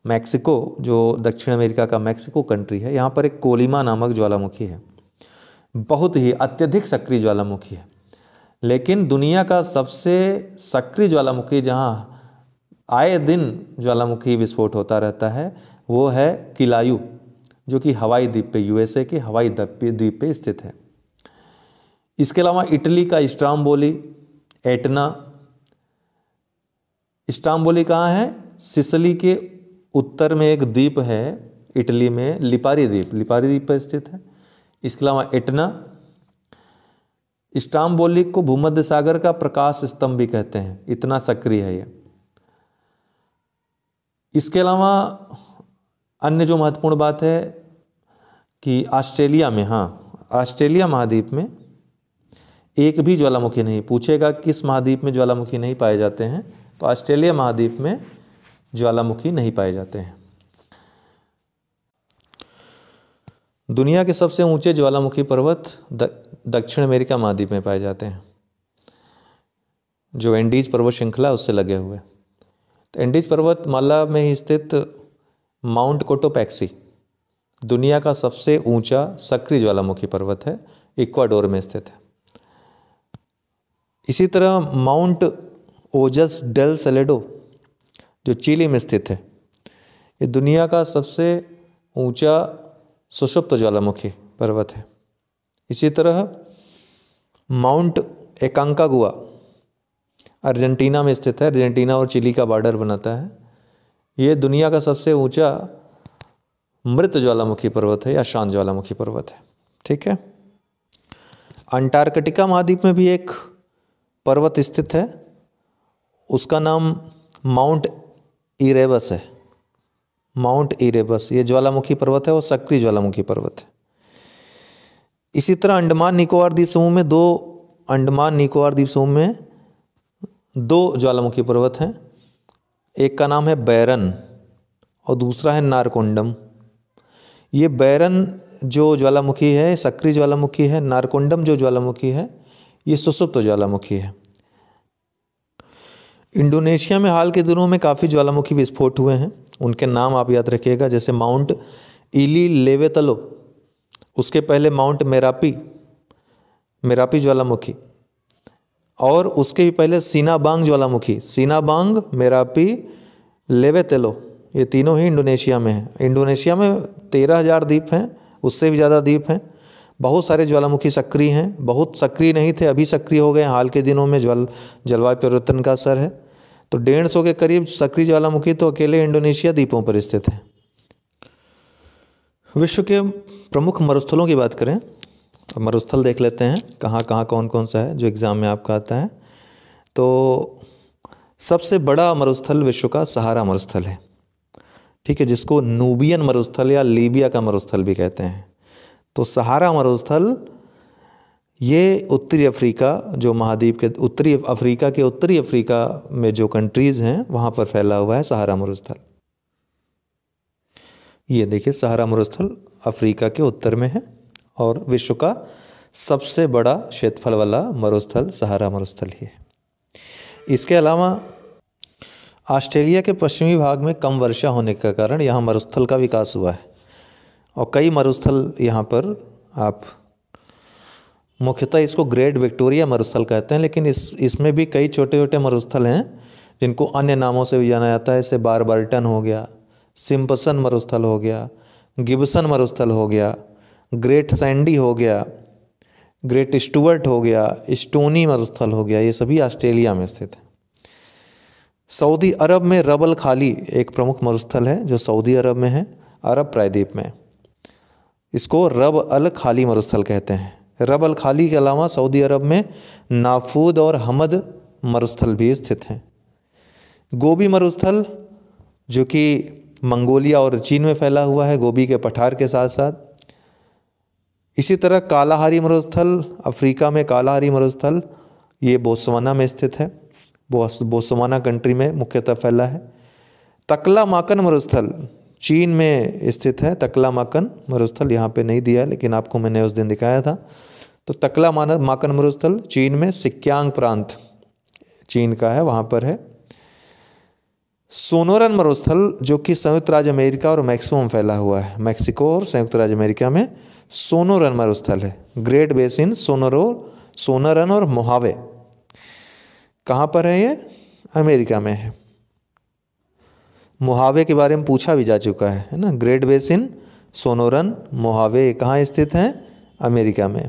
मैक्सिको जो दक्षिण अमेरिका का मैक्सिको कंट्री है यहाँ पर एक कोलिमा नामक ज्वालामुखी है बहुत ही अत्यधिक सक्रिय ज्वालामुखी है लेकिन दुनिया का सबसे सक्रिय ज्वालामुखी जहाँ आए दिन ज्वालामुखी विस्फोट होता रहता है वो है किलायु जो कि हवाई द्वीप पे यूएसए के हवाई द्वीप पे स्थित है इसके अलावा इटली का इस्ट्राम्बोली एटना इस्टाम्बोली कहाँ है सिसली के उत्तर में एक द्वीप है इटली में लिपारी द्वीप लिपारी द्वीप पर स्थित है इसके अलावा एटना इस्टाम्बोली को भूमध्य सागर का प्रकाश स्तंभ भी कहते हैं इतना सक्रिय है ये इसके अलावा अन्य जो महत्वपूर्ण बात है कि ऑस्ट्रेलिया में हाँ ऑस्ट्रेलिया महाद्वीप में एक भी ज्वालामुखी नहीं पूछेगा किस महाद्वीप में ज्वालामुखी नहीं पाए जाते हैं तो ऑस्ट्रेलिया महाद्वीप में ज्वालामुखी नहीं पाए जाते हैं दुनिया के सबसे ऊंचे ज्वालामुखी पर्वत दक्षिण अमेरिका महाद्वीप में पाए जाते हैं जो एंडीज पर्वत श्रृंखला उससे लगे हुए तो एंडीज पर्वत माला में ही स्थित माउंट कोटोपैक्सी दुनिया का सबसे ऊंचा सक्रिय ज्वालामुखी पर्वत है इक्वाडोर में स्थित है इसी तरह माउंट ओजस डेल सेलेडो जो चिली में स्थित है ये दुनिया का सबसे ऊंचा सुषुप्त ज्वालामुखी पर्वत है इसी तरह माउंट एकांकागुआ अर्जेंटीना में स्थित है अर्जेंटीना और चिली का बॉर्डर बनाता है ये दुनिया का सबसे ऊंचा मृत ज्वालामुखी पर्वत है या शांत ज्वालामुखी पर्वत है ठीक है अंटार्कटिका महाद्वीप में भी एक पर्वत स्थित है उसका नाम माउंट इरेबस है माउंट इरेबस ये ज्वालामुखी पर्वत है और सक्रिय ज्वालामुखी पर्वत है इसी तरह अंडमान निकोबार द्वीप समूह में दो अंडमान निकोबार द्वीप समूह में दो ज्वालामुखी पर्वत हैं एक का नाम है बैरन और दूसरा है नारकोंडम ये बैरन जो ज्वालामुखी है सक्रिय ज्वालामुखी है नारकोंडम जो ज्वालामुखी है ये सुसुप्त ज्वालामुखी है इंडोनेशिया में हाल के दिनों में काफ़ी ज्वालामुखी विस्फोट हुए हैं उनके नाम आप याद रखिएगा जैसे माउंट इली लेवेतलो उसके पहले माउंट मेरापी मेरापी ज्वालामुखी और उसके ही पहले सीनाबांग ज्वालामुखी सीनाबांग मेरापी लेवेतेलो ये तीनों ही इंडोनेशिया में हैं इंडोनेशिया में तेरह हज़ार द्वीप हैं उससे भी ज़्यादा द्वीप हैं बहुत सारे ज्वालामुखी सक्रिय हैं बहुत सक्रिय नहीं थे अभी सक्रिय हो गए हाल के दिनों में ज्वल जलवायु परिवर्तन का असर है तो डेढ़ सौ के करीब सक्रिय ज्वालामुखी तो अकेले इंडोनेशिया द्वीपों पर स्थित हैं विश्व के प्रमुख मरुस्थलों की बात करें तो मरुस्थल देख लेते हैं कहाँ कहाँ कौन कौन सा है जो एग्ज़ाम में आपका आता है तो सबसे बड़ा मरुस्थल विश्व का सहारा मरुस्थल है ठीक है जिसको नूबियन मरुस्थल या लीबिया का मरुस्थल भी कहते हैं तो सहारा मरुस्थल ये उत्तरी अफ्रीका जो महाद्वीप के उत्तरी अफ्रीका के उत्तरी अफ्रीका में जो कंट्रीज़ हैं वहाँ पर फैला हुआ है सहारा मरुस्थल ये देखिए सहारा मरुस्थल अफ्रीका के उत्तर में है और विश्व का सबसे बड़ा क्षेत्रफल वाला मरुस्थल सहारा मरुस्थल ही है इसके अलावा ऑस्ट्रेलिया के पश्चिमी भाग में कम वर्षा होने के कारण यहाँ मरुस्थल का विकास हुआ है और कई मरुस्थल यहाँ पर आप मुख्यतः इसको ग्रेट विक्टोरिया मरुस्थल कहते हैं लेकिन इस इसमें भी कई छोटे छोटे मरुस्थल हैं जिनको अन्य नामों से भी जाना जाता है जैसे बारबर्टन हो गया सिम्पसन मरुस्थल हो गया गिब्सन मरुस्थल हो गया ग्रेट सैंडी हो गया ग्रेट स्टूअर्ट हो गया स्टोनी मरुस्थल हो गया ये सभी ऑस्ट्रेलिया में स्थित हैं सऊदी अरब में रबल खाली एक प्रमुख मरुस्थल है जो सऊदी अरब में है अरब प्रायद्वीप में है इसको रब अल खाली मरुस्थल कहते हैं रब अल खाली के अलावा सऊदी अरब में नाफूद और हमद मरुस्थल भी स्थित हैं गोभी मरुस्थल जो कि मंगोलिया और चीन में फैला हुआ है गोभी के पठार के साथ साथ इसी तरह कालाहारी मरुस्थल अफ्रीका में कालाहारी मरुस्थल ये बोसवाना में स्थित है बोसवाना कंट्री में मुख्यतः फैला है तकला माकन मरुस्थल चीन में स्थित है तकला माकन मरुस्थल यहाँ पे नहीं दिया लेकिन आपको मैंने उस दिन दिखाया था तो तकला मान माकन मरुस्थल चीन में सिक्यांग प्रांत चीन का है वहाँ पर है सोनोरन मरुस्थल जो कि संयुक्त राज्य अमेरिका और मैक्सिको में फैला हुआ है मैक्सिको और संयुक्त राज्य अमेरिका में सोनोरन मरुस्थल है ग्रेट बेसिन सोनरो सोनरन और मोहावे कहाँ पर है ये अमेरिका में है मुहावे के बारे में पूछा भी जा चुका है है ना ग्रेट बेसिन सोनोरन मुहावे कहाँ स्थित हैं अमेरिका में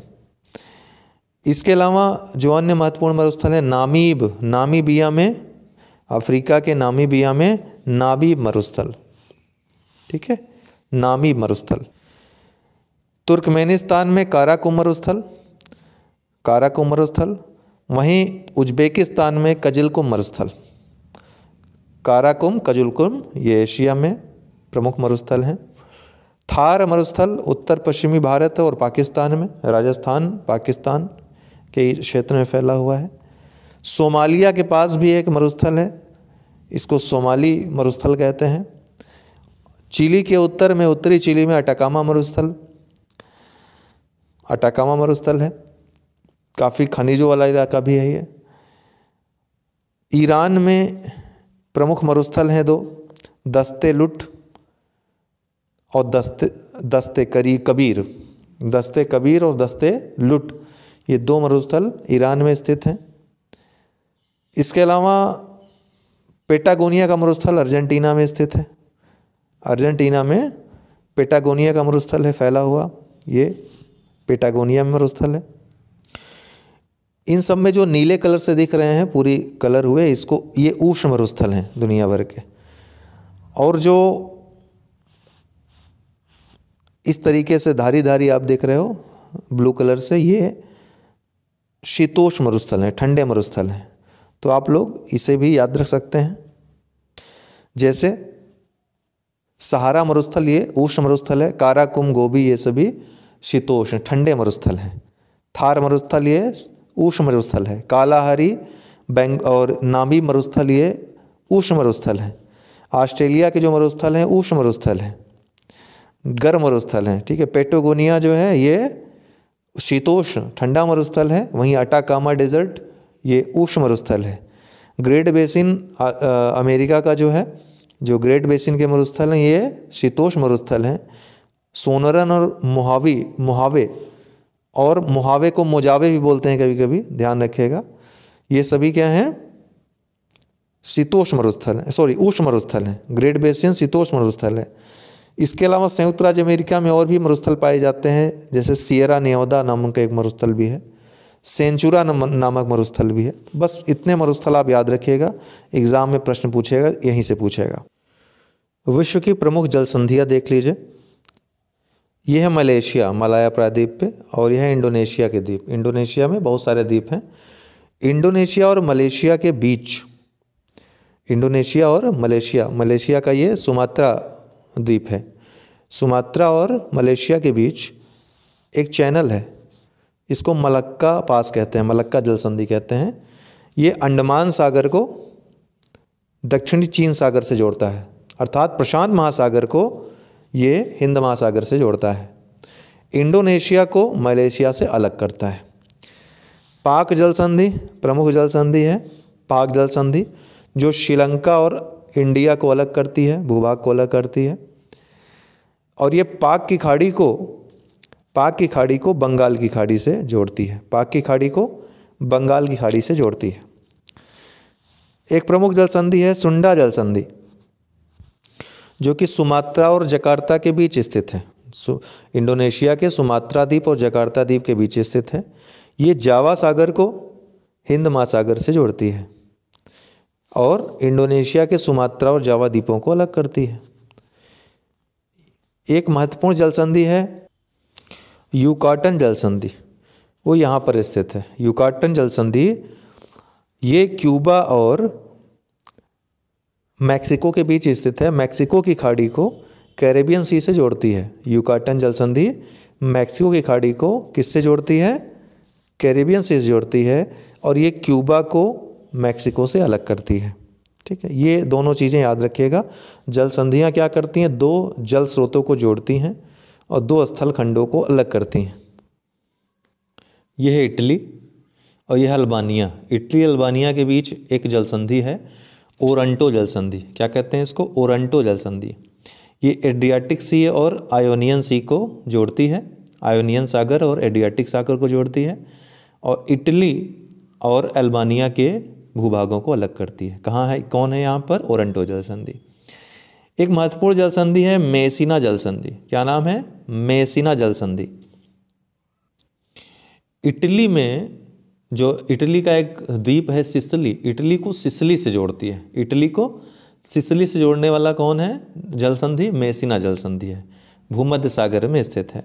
इसके अलावा जो अन्य महत्वपूर्ण मरुस्थल है नामीब नामीबिया में अफ्रीका के नामीबिया में नाबीब मरुस्थल ठीक है नामी मरुस्थल तुर्कमेनिस्तान में काराकुम मरुस्थल काराकुम मरुस्थल वहीं उज्बेकिस्तान में कजिलकुम मरुस्थल काराकुम कजुलकुम ये एशिया में प्रमुख मरुस्थल हैं थार मरुस्थल उत्तर पश्चिमी भारत और पाकिस्तान में राजस्थान पाकिस्तान के क्षेत्र में फैला हुआ है सोमालिया के पास भी एक मरुस्थल है इसको सोमाली मरुस्थल कहते हैं चिली के उत्तर में उत्तरी चिली में अटाकामा मरुस्थल अटाकामा मरुस्थल है काफ़ी खनिजों वाला इलाका भी है ये ईरान में प्रमुख मरुस्थल हैं दो दस्ते लुट और दस्ते दस्ते करी कबीर दस्ते कबीर और दस्ते लुट ये दो मरुस्थल ईरान में स्थित हैं इसके अलावा पेटागोनिया का मरुस्थल अर्जेंटीना में स्थित है अर्जेंटीना में पेटागोनिया का मरुस्थल है फैला हुआ ये पेटागोनिया में मरुस्थल है इन सब में जो नीले कलर से दिख रहे हैं पूरी कलर हुए इसको ये ऊष्ण मरुस्थल हैं दुनिया भर के और जो इस तरीके से धारी धारी आप देख रहे हो ब्लू कलर से ये शीतोष मरुस्थल हैं ठंडे मरुस्थल हैं तो आप लोग इसे भी याद रख सकते हैं जैसे सहारा मरुस्थल ये ऊष्ण मरुस्थल है काराकुम गोभी ये सभी शीतोष्ण ठंडे मरुस्थल हैं थार मरुस्थल ये ऊष्ण मरुस्थल है कालाहारी बैंग और नामी मरुस्थल ये ऊष्ण मरुस्थल हैं ऑस्ट्रेलिया के जो मरुस्थल हैं ऊष्ण मरुस्थल हैं गर्म मरुस्थल हैं ठीक है पेटोगोनिया जो है ये शीतोष्ण ठंडा मरुस्थल है वहीं अटाकामा डेजर्ट ये ऊष्ण मरुस्थल है ग्रेट बेसिन अमेरिका का जो है जो ग्रेट बेसिन के मरुस्थल हैं ये शीतोष्ण मरुस्थल हैं सोनरन और मुहावी मुहावे और मुहावे को मोजावे भी बोलते हैं कभी कभी ध्यान रखिएगा ये सभी क्या हैं शीतोष मरुस्थल है सॉरी ऊष्ण मरुस्थल है ग्रेट बेसिन शीतोष मरुस्थल है इसके अलावा संयुक्त राज्य अमेरिका में और भी मरुस्थल पाए जाते हैं जैसे सियरा नेवदा नामक का एक मरुस्थल भी है सेंचुरा नामक मरुस्थल भी है बस इतने मरुस्थल आप याद रखिएगा एग्ज़ाम में प्रश्न पूछेगा यहीं से पूछेगा विश्व की प्रमुख जल संधियाँ देख लीजिए ये है मलेशिया मलाया प्रादीप पे और यह है इंडोनेशिया के द्वीप इंडोनेशिया में बहुत सारे द्वीप हैं इंडोनेशिया और मलेशिया के बीच इंडोनेशिया और मलेशिया मलेशिया का ये सुमात्रा द्वीप है सुमात्रा और मलेशिया के बीच एक चैनल है इसको मलक्का पास कहते हैं मलक्का जलसंधि कहते हैं ये अंडमान सागर को दक्षिणी चीन सागर से जोड़ता है अर्थात प्रशांत महासागर को ये हिंद महासागर से जोड़ता है इंडोनेशिया को मलेशिया से अलग करता है पाक जल संधि प्रमुख जल संधि है पाक जल संधि जो श्रीलंका और इंडिया को अलग करती है भूभाग को अलग करती है और ये पाक की खाड़ी को पाक की खाड़ी को बंगाल की खाड़ी से जोड़ती है पाक की खाड़ी को बंगाल की खाड़ी से जोड़ती है एक प्रमुख जल संधि है सुंडा जल संधि जो कि सुमात्रा और जकार्ता के बीच स्थित है सो इंडोनेशिया के सुमात्रा द्वीप और जकार्ता द्वीप के बीच स्थित है ये जावा सागर को हिंद महासागर से जोड़ती है और इंडोनेशिया के सुमात्रा और जावा द्वीपों को अलग करती है एक महत्वपूर्ण जल संधि है यूकाटन जलसंधि वो यहाँ पर स्थित है यूकाटन जलसंधि ये क्यूबा और मैक्सिको के बीच स्थित है मैक्सिको की खाड़ी को कैरेबियन सी से जोड़ती है यूकाटन जल संधि मैक्सिको की खाड़ी को किससे जोड़ती है कैरेबियन सी से जोड़ती है और ये क्यूबा को मैक्सिको से अलग करती है ठीक है ये दोनों चीज़ें याद रखिएगा जल संधियाँ क्या करती हैं दो जल स्रोतों को जोड़ती हैं और दो स्थल खंडों को अलग करती हैं यह है इटली और यह अल्बानिया इटली अल्बानिया के बीच एक जल संधि है ओरंटो जल संधि क्या कहते हैं इसको ओरंटो जल संधि ये एडियाटिक सी और आयोनियन सी को जोड़ती है आयोनियन सागर और एडियाटिक सागर को जोड़ती है और इटली और अल्बानिया के भूभागों को अलग करती है कहाँ है कौन है यहाँ पर ओरंटो जल संधि एक महत्वपूर्ण जल संधि है मेसिना जल संधि क्या नाम है मेसिना जल संधि इटली में जो इटली का एक द्वीप है सिसली इटली को सिसली से जोड़ती है इटली को सिसली से जोड़ने वाला कौन है जल संधि मेसिना जल संधि है भूमध्य सागर में स्थित है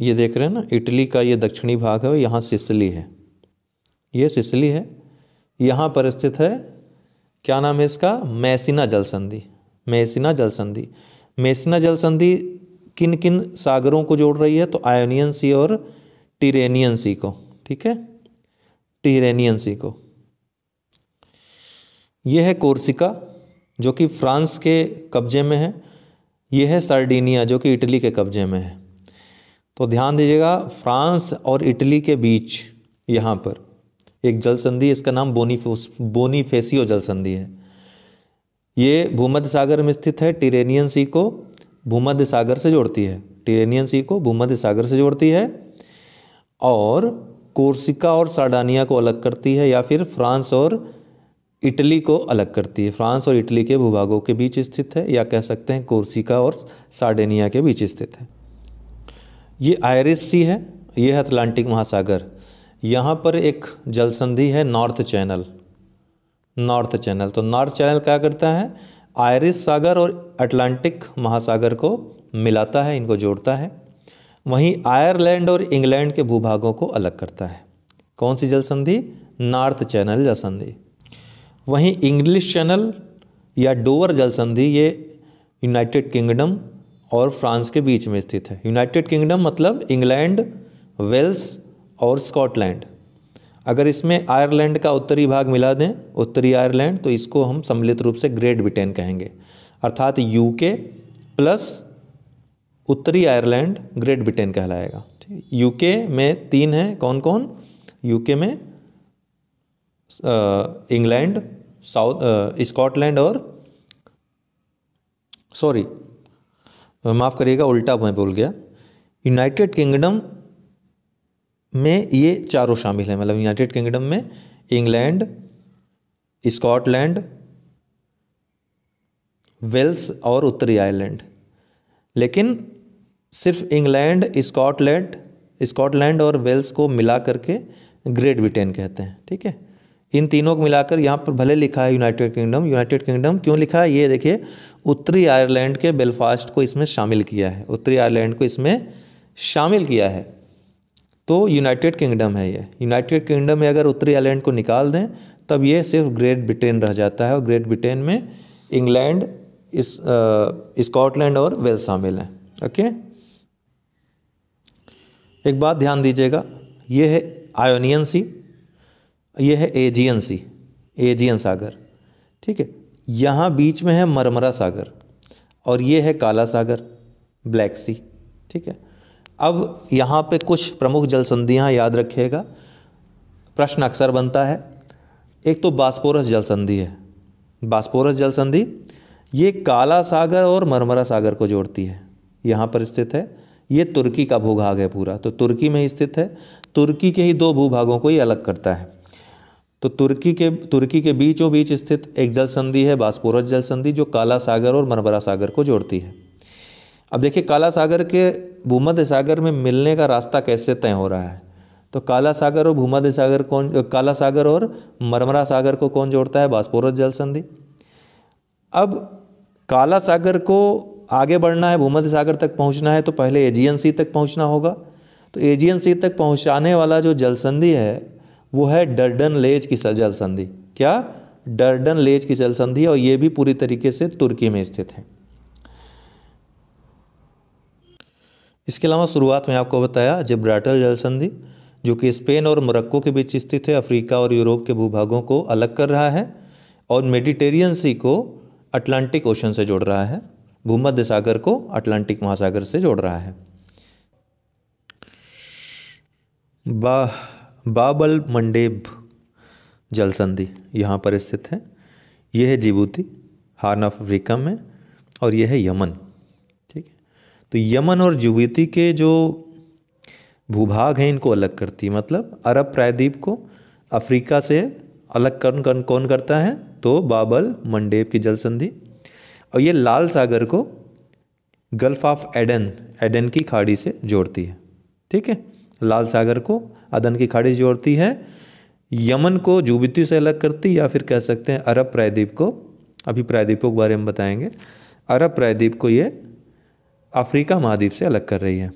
ये देख रहे हैं ना इटली का ये दक्षिणी भाग है यहाँ सिसली है ये सिसली है यहाँ पर स्थित है क्या नाम है इसका मैसिना जल संधि मैसिना जल संधि मैसिना जल संधि किन किन सागरों को जोड़ रही है तो आयोनियन सी और टिरेनियन सी को ठीक है टीरेनियन सी को यह है कोर्सिका जो कि फ्रांस के कब्जे में है यह है सार्डिनिया जो कि इटली के कब्जे में है तो ध्यान दीजिएगा फ्रांस और इटली के बीच यहाँ पर एक जल संधि इसका नाम बोनीफोस बोनीफेसियो जल संधि है ये भूमध्य सागर में स्थित है टिरेनियन सी को भूमध्य सागर से जोड़ती है टीरेनियन सी को भूमध्य सागर से जोड़ती है और कोर्सिका और सार्डानिया को अलग करती है या फिर फ्रांस और इटली को अलग करती है फ्रांस और इटली के भूभागों के बीच स्थित है या कह सकते हैं कोर्सिका और सार्डेनिया के बीच स्थित है ये आयरिस सी है ये है अटलांटिक महासागर यहाँ पर एक जल संधि है नॉर्थ चैनल नॉर्थ चैनल तो नॉर्थ चैनल क्या करता है आयरिस सागर और अटलांटिक महासागर को मिलाता है इनको जोड़ता है वहीं आयरलैंड और इंग्लैंड के भूभागों को अलग करता है कौन सी जल संधि नॉर्थ चैनल जल संधि वहीं इंग्लिश चैनल या डोवर जल संधि ये यूनाइटेड किंगडम और फ्रांस के बीच में स्थित है यूनाइटेड किंगडम मतलब इंग्लैंड वेल्स और स्कॉटलैंड अगर इसमें आयरलैंड का उत्तरी भाग मिला दें उत्तरी आयरलैंड तो इसको हम सम्मिलित रूप से ग्रेट ब्रिटेन कहेंगे अर्थात यूके प्लस उत्तरी आयरलैंड ग्रेट ब्रिटेन कहलाएगा यूके में तीन हैं कौन कौन यूके में इंग्लैंड साउथ स्कॉटलैंड और सॉरी माफ़ करिएगा उल्टा मैं बोल गया यूनाइटेड किंगडम में ये चारों शामिल हैं मतलब यूनाइटेड किंगडम में इंग्लैंड स्कॉटलैंड वेल्स और उत्तरी आयरलैंड लेकिन सिर्फ इंग्लैंड स्कॉटलैंड स्कॉटलैंड और वेल्स को मिला करके ग्रेट ब्रिटेन कहते हैं ठीक है इन तीनों को मिलाकर यहाँ पर भले लिखा है यूनाइटेड किंगडम यूनाइटेड किंगडम क्यों लिखा है ये देखिए उत्तरी आयरलैंड के बेलफास्ट को इसमें शामिल किया है उत्तरी आयरलैंड को इसमें शामिल किया है तो यूनाइटेड किंगडम है ये यूनाइटेड किंगडम में अगर उत्तरी आयरलैंड को निकाल दें तब ये सिर्फ ग्रेट ब्रिटेन रह जाता है और ग्रेट ब्रिटेन में इंग्लैंड इस स्कॉटलैंड और वेल शामिल हैं ओके एक बात ध्यान दीजिएगा ये है आयोनियन सी ये है एजियन सी एजियन सागर ठीक है यहाँ बीच में है मरमरा सागर और ये है काला सागर ब्लैक सी ठीक है अब यहाँ पे कुछ प्रमुख जल संधियाँ याद रखिएगा प्रश्न अक्सर बनता है एक तो बास्पोरस जल संधि है बास्पोरस जल संधि ये काला सागर और मरमरा सागर को जोड़ती है यहाँ पर स्थित है ये तुर्की का भूभाग है पूरा तो तुर्की में स्थित है तुर्की के ही दो भूभागों को ये अलग करता है तो तुर्की के तुर्की के बीचों बीच स्थित एक जल संधि है बास्पोरस जल संधि जो काला सागर और मरमरा सागर को जोड़ती है अब देखिए काला सागर के भूमध्य सागर में मिलने का रास्ता कैसे तय हो रहा है तो काला सागर और भूमध्य सागर कौन काला सागर और मरमरा सागर को कौन जोड़ता है बास्पोरस जल संधि अब काला सागर को आगे बढ़ना है भूमध्य सागर तक पहुंचना है तो पहले एजियन सी तक पहुंचना होगा तो एजियन सी तक पहुंचाने वाला जो जलसंधि है वो है डर्डन लेज की जल संधि क्या डर्डन लेज की जलसंधि और ये भी पूरी तरीके से तुर्की में स्थित है इसके अलावा शुरुआत में आपको बताया जिब्राटल जल संधि जो कि स्पेन और मोरक्को के बीच स्थित है अफ्रीका और यूरोप के भूभागों को अलग कर रहा है और मेडिटेरियन सी को अटलांटिक ओशन से जोड़ रहा है भूमध्य सागर को अटलांटिक महासागर से जोड़ रहा है बा बाबल मंडेब जल संधि यहाँ पर स्थित है यह है जिबूती हार्न ऑफ अफ्रीका में और यह है यमन तो यमन और जुबीती के जो भूभाग हैं इनको अलग करती है मतलब अरब प्रायद्वीप को अफ्रीका से अलग कौन कौन कौन करता है तो बाबल मंडेप की जल संधि और ये लाल सागर को गल्फ ऑफ एडन एडन की खाड़ी से जोड़ती है ठीक है लाल सागर को अदन की खाड़ी जोड़ती है यमन को जुबिती से अलग करती या फिर कह सकते हैं अरब प्रायद्वीप को अभी प्रायद्वीपों के बारे में बताएंगे अरब प्रायद्वीप को ये अफ्रीका महाद्वीप से अलग कर रही है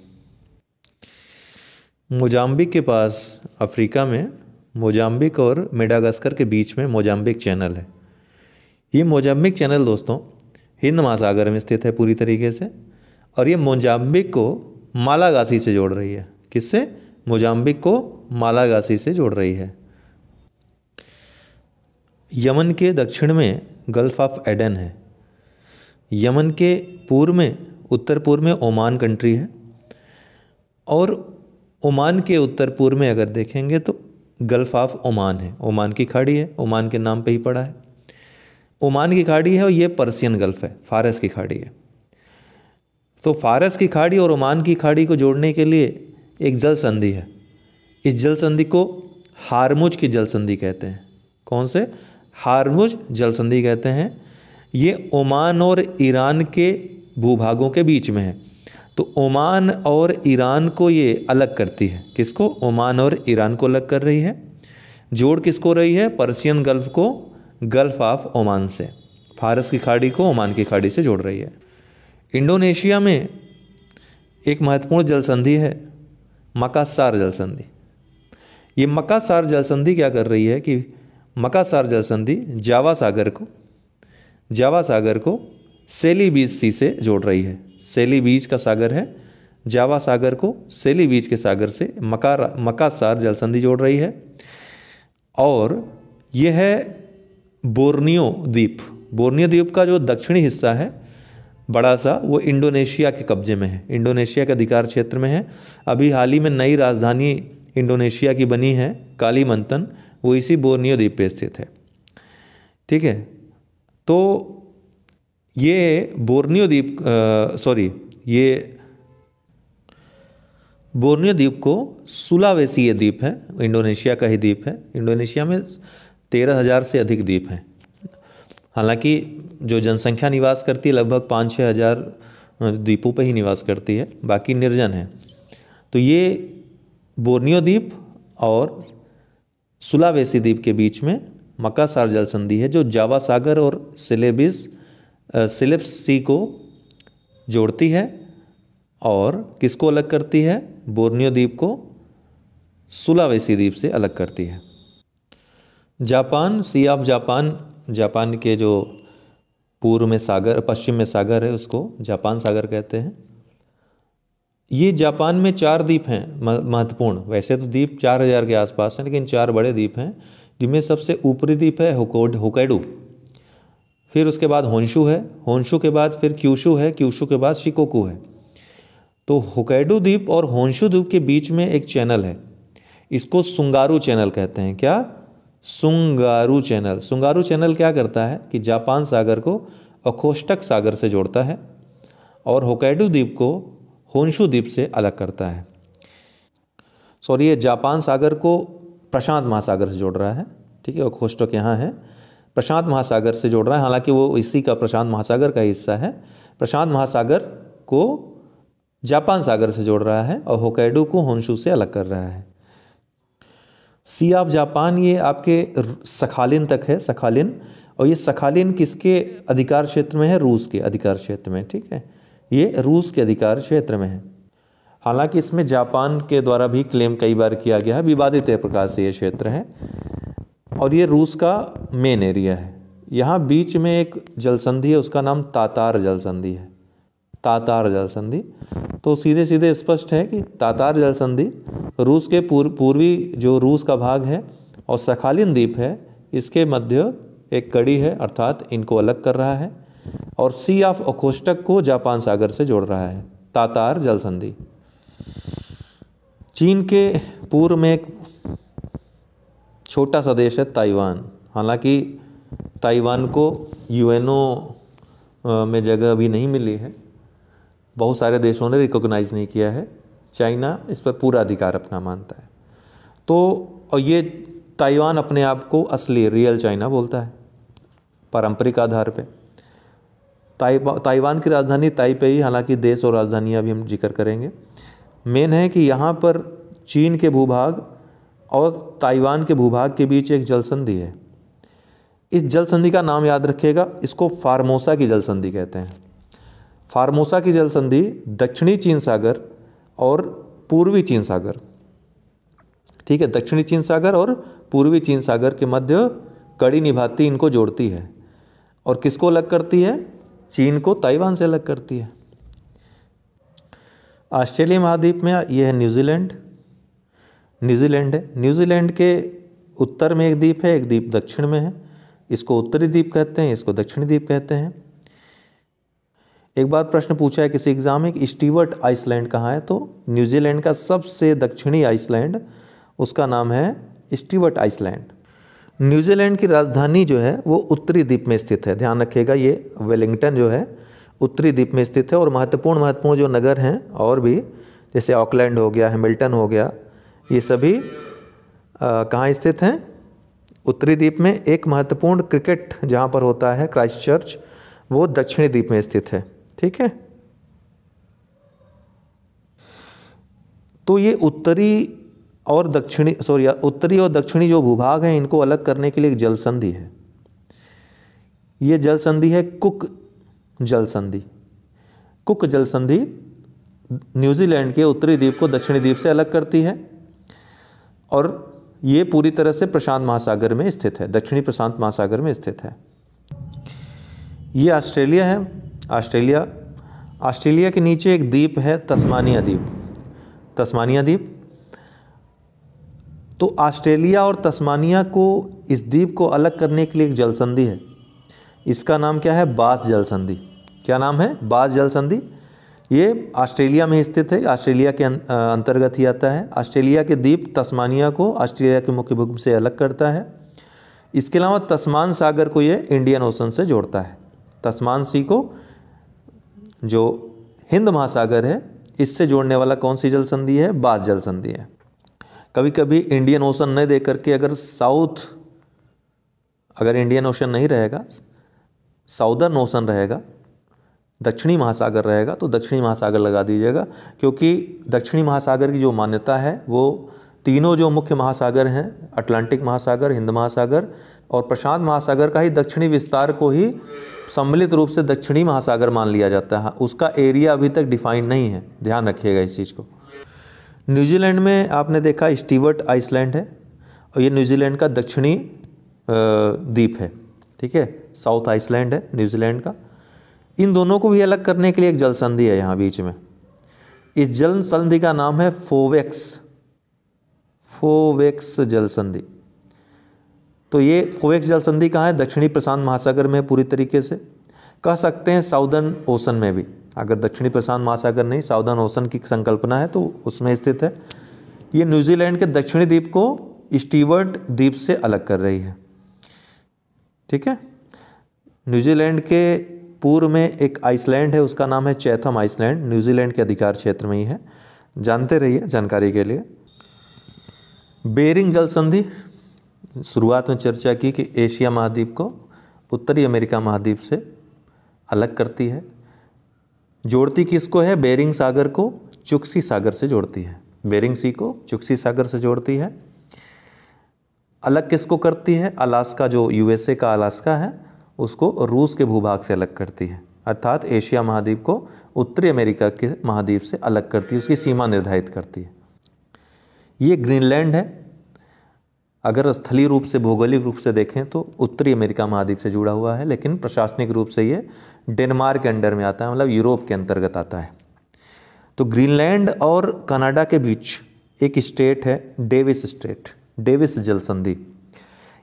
मोजाम्बिक के पास अफ्रीका में मोजाम्बिक और मेडागास्कर के बीच में मोजाम्बिक चैनल है ये मोजाम्बिक चैनल दोस्तों हिंद महासागर में स्थित है पूरी तरीके से और ये मोजाम्बिक को मालागासी से जोड़ रही है किससे मोजाम्बिक को मालागासी से जोड़ रही है यमन के दक्षिण में गल्फ ऑफ एडन है यमन के पूर्व में उत्तर पूर्व में ओमान कंट्री है और ओमान के उत्तर पूर्व में अगर देखेंगे तो गल्फ ऑफ ओमान है ओमान की खाड़ी है ओमान के नाम पे ही पड़ा है ओमान की खाड़ी है और ये पर्सियन गल्फ है फारस की खाड़ी है तो फारस की खाड़ी और ओमान की खाड़ी को जोड़ने के लिए एक जल संधि है इस जल संधि को हारमुज की जल संधि कहते हैं कौन से हारमुज जल संधि कहते हैं ये ओमान और ईरान के भूभागों के बीच में है तो ओमान और ईरान को ये अलग करती है किसको ओमान और ईरान को अलग कर रही है जोड़ किसको रही है पर्सियन गल्फ को गल्फ ऑफ ओमान से फारस की खाड़ी को ओमान की खाड़ी से जोड़ रही है इंडोनेशिया में एक महत्वपूर्ण जल संधि है मकासार जलसंधि ये मकासार जलसंधि क्या कर रही है कि मकासार जलसंधि जावा सागर को जावा सागर को सेली बीच सी से जोड़ रही है सेली बीच का सागर है जावा सागर को सेली बीच के सागर से मका मकासार जलसंधि जोड़ रही है और यह है बोर्नियो द्वीप बोर्नियो द्वीप का जो दक्षिणी हिस्सा है बड़ा सा वो इंडोनेशिया के कब्जे में है इंडोनेशिया के अधिकार क्षेत्र में है अभी हाल ही में नई राजधानी इंडोनेशिया की बनी है काली वो इसी बोर्नियो द्वीप पे स्थित है ठीक है तो ये बोर्नियो द्वीप सॉरी ये बोर्नियो द्वीप को ये द्वीप है इंडोनेशिया का ही द्वीप है इंडोनेशिया में तेरह हज़ार से अधिक द्वीप हैं हालांकि जो जनसंख्या निवास करती है लगभग पाँच छः हज़ार द्वीपों पर ही निवास करती है बाकी निर्जन है तो ये बोर्नियो द्वीप और सुलावेसी द्वीप के बीच में मकासार जल संधि है जो जावा सागर और सिलेबिस सिलिप्स सी को जोड़ती है और किसको अलग करती है बोर्नियो द्वीप को सुलावेसी द्वीप से अलग करती है Japan Sea of Japan Japan के जो पूर्व में सागर पश्चिम में सागर है उसको जापान सागर कहते हैं ये जापान में चार द्वीप हैं महत्वपूर्ण वैसे तो द्वीप चार हजार के आसपास हैं लेकिन चार बड़े द्वीप हैं जिनमें सबसे ऊपरी द्वीप है होकोड होकैडू फिर उसके बाद होन्शु है होन्शु के बाद फिर क्यूशू है क्यूशू के बाद शिकोकू है तो हुकैडू द्वीप और होन्शु द्वीप के बीच में एक चैनल है इसको सुंगारू चैनल कहते हैं क्या सुंगारू चैनल सुंगारू चैनल क्या करता है कि जापान सागर को अखोष्टक सागर से जोड़ता है और होकैडू द्वीप को होन्शु द्वीप से अलग करता है सॉरी ये जापान सागर को प्रशांत महासागर से जोड़ रहा है ठीक है अखोष्टक यहाँ है प्रशांत महासागर से जोड़ रहा है हालांकि वो इसी का प्रशांत महासागर का हिस्सा है प्रशांत महासागर को जापान सागर से जोड़ रहा है और होकैडो को होन्शु से अलग कर रहा है सी ऑफ जापान ये आपके सखालिन तक है सखालिन और ये सखालिन किसके अधिकार क्षेत्र में है रूस के अधिकार क्षेत्र में ठीक है ये रूस के अधिकार क्षेत्र में है हालांकि इसमें जापान के द्वारा भी क्लेम कई बार किया गया है विवादित प्रकार से ये क्षेत्र है और ये रूस का मेन एरिया है यहाँ बीच में एक जल संधि है उसका नाम तातार जल संधि है तातार जलसंधि तो सीधे सीधे स्पष्ट है कि तातार जलसंधि रूस के पूर्व पूर्वी जो रूस का भाग है और सखालिन द्वीप है इसके मध्य एक कड़ी है अर्थात इनको अलग कर रहा है और सी ऑफ ओकोष्टक को जापान सागर से जोड़ रहा है तातार जलसंधि चीन के पूर्व में एक छोटा सा देश है ताइवान हालांकि ताइवान को यूएनओ में जगह अभी नहीं मिली है बहुत सारे देशों ने रिकॉग्नाइज नहीं किया है चाइना इस पर पूरा अधिकार अपना मानता है तो और ये ताइवान अपने आप को असली रियल चाइना बोलता है पारंपरिक आधार पे ताइवान की राजधानी ताइपेई हालांकि देश और राजधानी अभी हम जिक्र करेंगे मेन है कि यहाँ पर चीन के भूभाग और ताइवान के भूभाग के बीच एक जल संधि है इस जल संधि का नाम याद रखिएगा इसको फार्मोसा की जल संधि कहते हैं फार्मोसा की जल संधि दक्षिणी चीन सागर और पूर्वी चीन सागर ठीक है दक्षिणी चीन सागर और पूर्वी चीन सागर के मध्य कड़ी निभाती इनको जोड़ती है और किसको अलग करती है चीन को ताइवान से अलग करती है ऑस्ट्रेलिया महाद्वीप में यह है न्यूजीलैंड न्यूजीलैंड है न्यूजीलैंड के उत्तर में एक द्वीप है एक द्वीप दक्षिण में है इसको उत्तरी द्वीप कहते हैं इसको दक्षिणी द्वीप कहते हैं एक बार प्रश्न पूछा है किसी एग्जाम में स्टीवर्ट आइसलैंड कहाँ है तो न्यूजीलैंड का सबसे दक्षिणी आइसलैंड उसका नाम है स्टीवर्ट आइसलैंड न्यूजीलैंड की राजधानी जो है वो उत्तरी द्वीप में स्थित है ध्यान रखिएगा ये वेलिंगटन जो है उत्तरी द्वीप में स्थित है और महत्वपूर्ण महत्वपूर्ण जो नगर हैं और भी जैसे ऑकलैंड हो गया हैमिल्टन हो गया ये सभी कहाँ स्थित हैं उत्तरी द्वीप में एक महत्वपूर्ण क्रिकेट जहाँ पर होता है क्राइस्ट चर्च वो दक्षिणी द्वीप में स्थित है ठीक है तो ये उत्तरी और दक्षिणी सॉरी उत्तरी और दक्षिणी जो भूभाग हैं इनको अलग करने के लिए एक जल संधि है ये जल संधि है कुक जल संधि कुक जल संधि न्यूजीलैंड के उत्तरी द्वीप को दक्षिणी द्वीप से अलग करती है और ये पूरी तरह से प्रशांत महासागर में स्थित है दक्षिणी प्रशांत महासागर में स्थित है ये ऑस्ट्रेलिया है ऑस्ट्रेलिया ऑस्ट्रेलिया के नीचे एक द्वीप है तस्मानिया द्वीप तस्मानिया द्वीप तो ऑस्ट्रेलिया और तस्मानिया को इस द्वीप को अलग करने के लिए एक जल संधि है इसका नाम क्या है बास जलसंधि क्या नाम है बास जलसंधि संधि ये ऑस्ट्रेलिया में स्थित है ऑस्ट्रेलिया के अं, अंतर्गत ही आता है ऑस्ट्रेलिया के द्वीप तस्मानिया को ऑस्ट्रेलिया के मुख्य भूमि से अलग करता है इसके अलावा तस्मान सागर को ये इंडियन ओशन से जोड़ता है तस्मान सी को जो हिंद महासागर है इससे जोड़ने वाला कौन सी जल संधि है बास जल संधि है कभी कभी इंडियन ओशन नहीं दे करके अगर साउथ अगर इंडियन ओशन नहीं रहेगा साउदर्न ओशन रहेगा दक्षिणी महासागर रहेगा तो दक्षिणी महासागर लगा दीजिएगा क्योंकि दक्षिणी महासागर की जो मान्यता है वो तीनों जो मुख्य महासागर हैं अटलांटिक महासागर हिंद महासागर और प्रशांत महासागर का ही दक्षिणी विस्तार को ही सम्मिलित रूप से दक्षिणी महासागर मान लिया जाता है उसका एरिया अभी तक डिफाइंड नहीं है ध्यान रखिएगा इस चीज़ को न्यूजीलैंड में आपने देखा स्टीवर्ट आइसलैंड है और ये न्यूजीलैंड का दक्षिणी द्वीप है ठीक है साउथ आइसलैंड है न्यूजीलैंड का इन दोनों को भी अलग करने के लिए एक जल संधि है यहाँ बीच में इस जल संधि का नाम है फोवेक्स फोवेक्स जल संधि तो ये फोवेक्स जल संधि कहाँ है दक्षिणी प्रशांत महासागर में पूरी तरीके से कह सकते हैं साउदर्न ओशन में भी अगर दक्षिणी प्रशांत महासागर नहीं साउदर्न ओशन की संकल्पना है तो उसमें स्थित है ये न्यूजीलैंड के दक्षिणी द्वीप को स्टीवर्ट द्वीप से अलग कर रही है ठीक है न्यूजीलैंड के पूर्व में एक आइसलैंड है उसका नाम है चैथम आइसलैंड न्यूजीलैंड के अधिकार क्षेत्र में ही है जानते रहिए जानकारी के लिए बेरिंग जल संधि शुरुआत में चर्चा की कि एशिया महाद्वीप को उत्तरी अमेरिका महाद्वीप से अलग करती है जोड़ती किसको है बेरिंग सागर को चुक्सी सागर से जोड़ती है बेरिंग सी को चुक्सी सागर से जोड़ती है अलग किसको करती है अलास्का जो यूएसए का अलास्का है उसको रूस के भूभाग से अलग करती है अर्थात एशिया महाद्वीप को उत्तरी अमेरिका के महाद्वीप से अलग करती है उसकी सीमा निर्धारित करती है ये ग्रीनलैंड है अगर स्थलीय रूप से भौगोलिक रूप से देखें तो उत्तरी अमेरिका महाद्वीप से जुड़ा हुआ है लेकिन प्रशासनिक रूप से ये डेनमार्क के अंडर में आता है मतलब यूरोप के अंतर्गत आता है तो ग्रीनलैंड और कनाडा के बीच एक स्टेट है डेविस स्टेट डेविस जलसंधि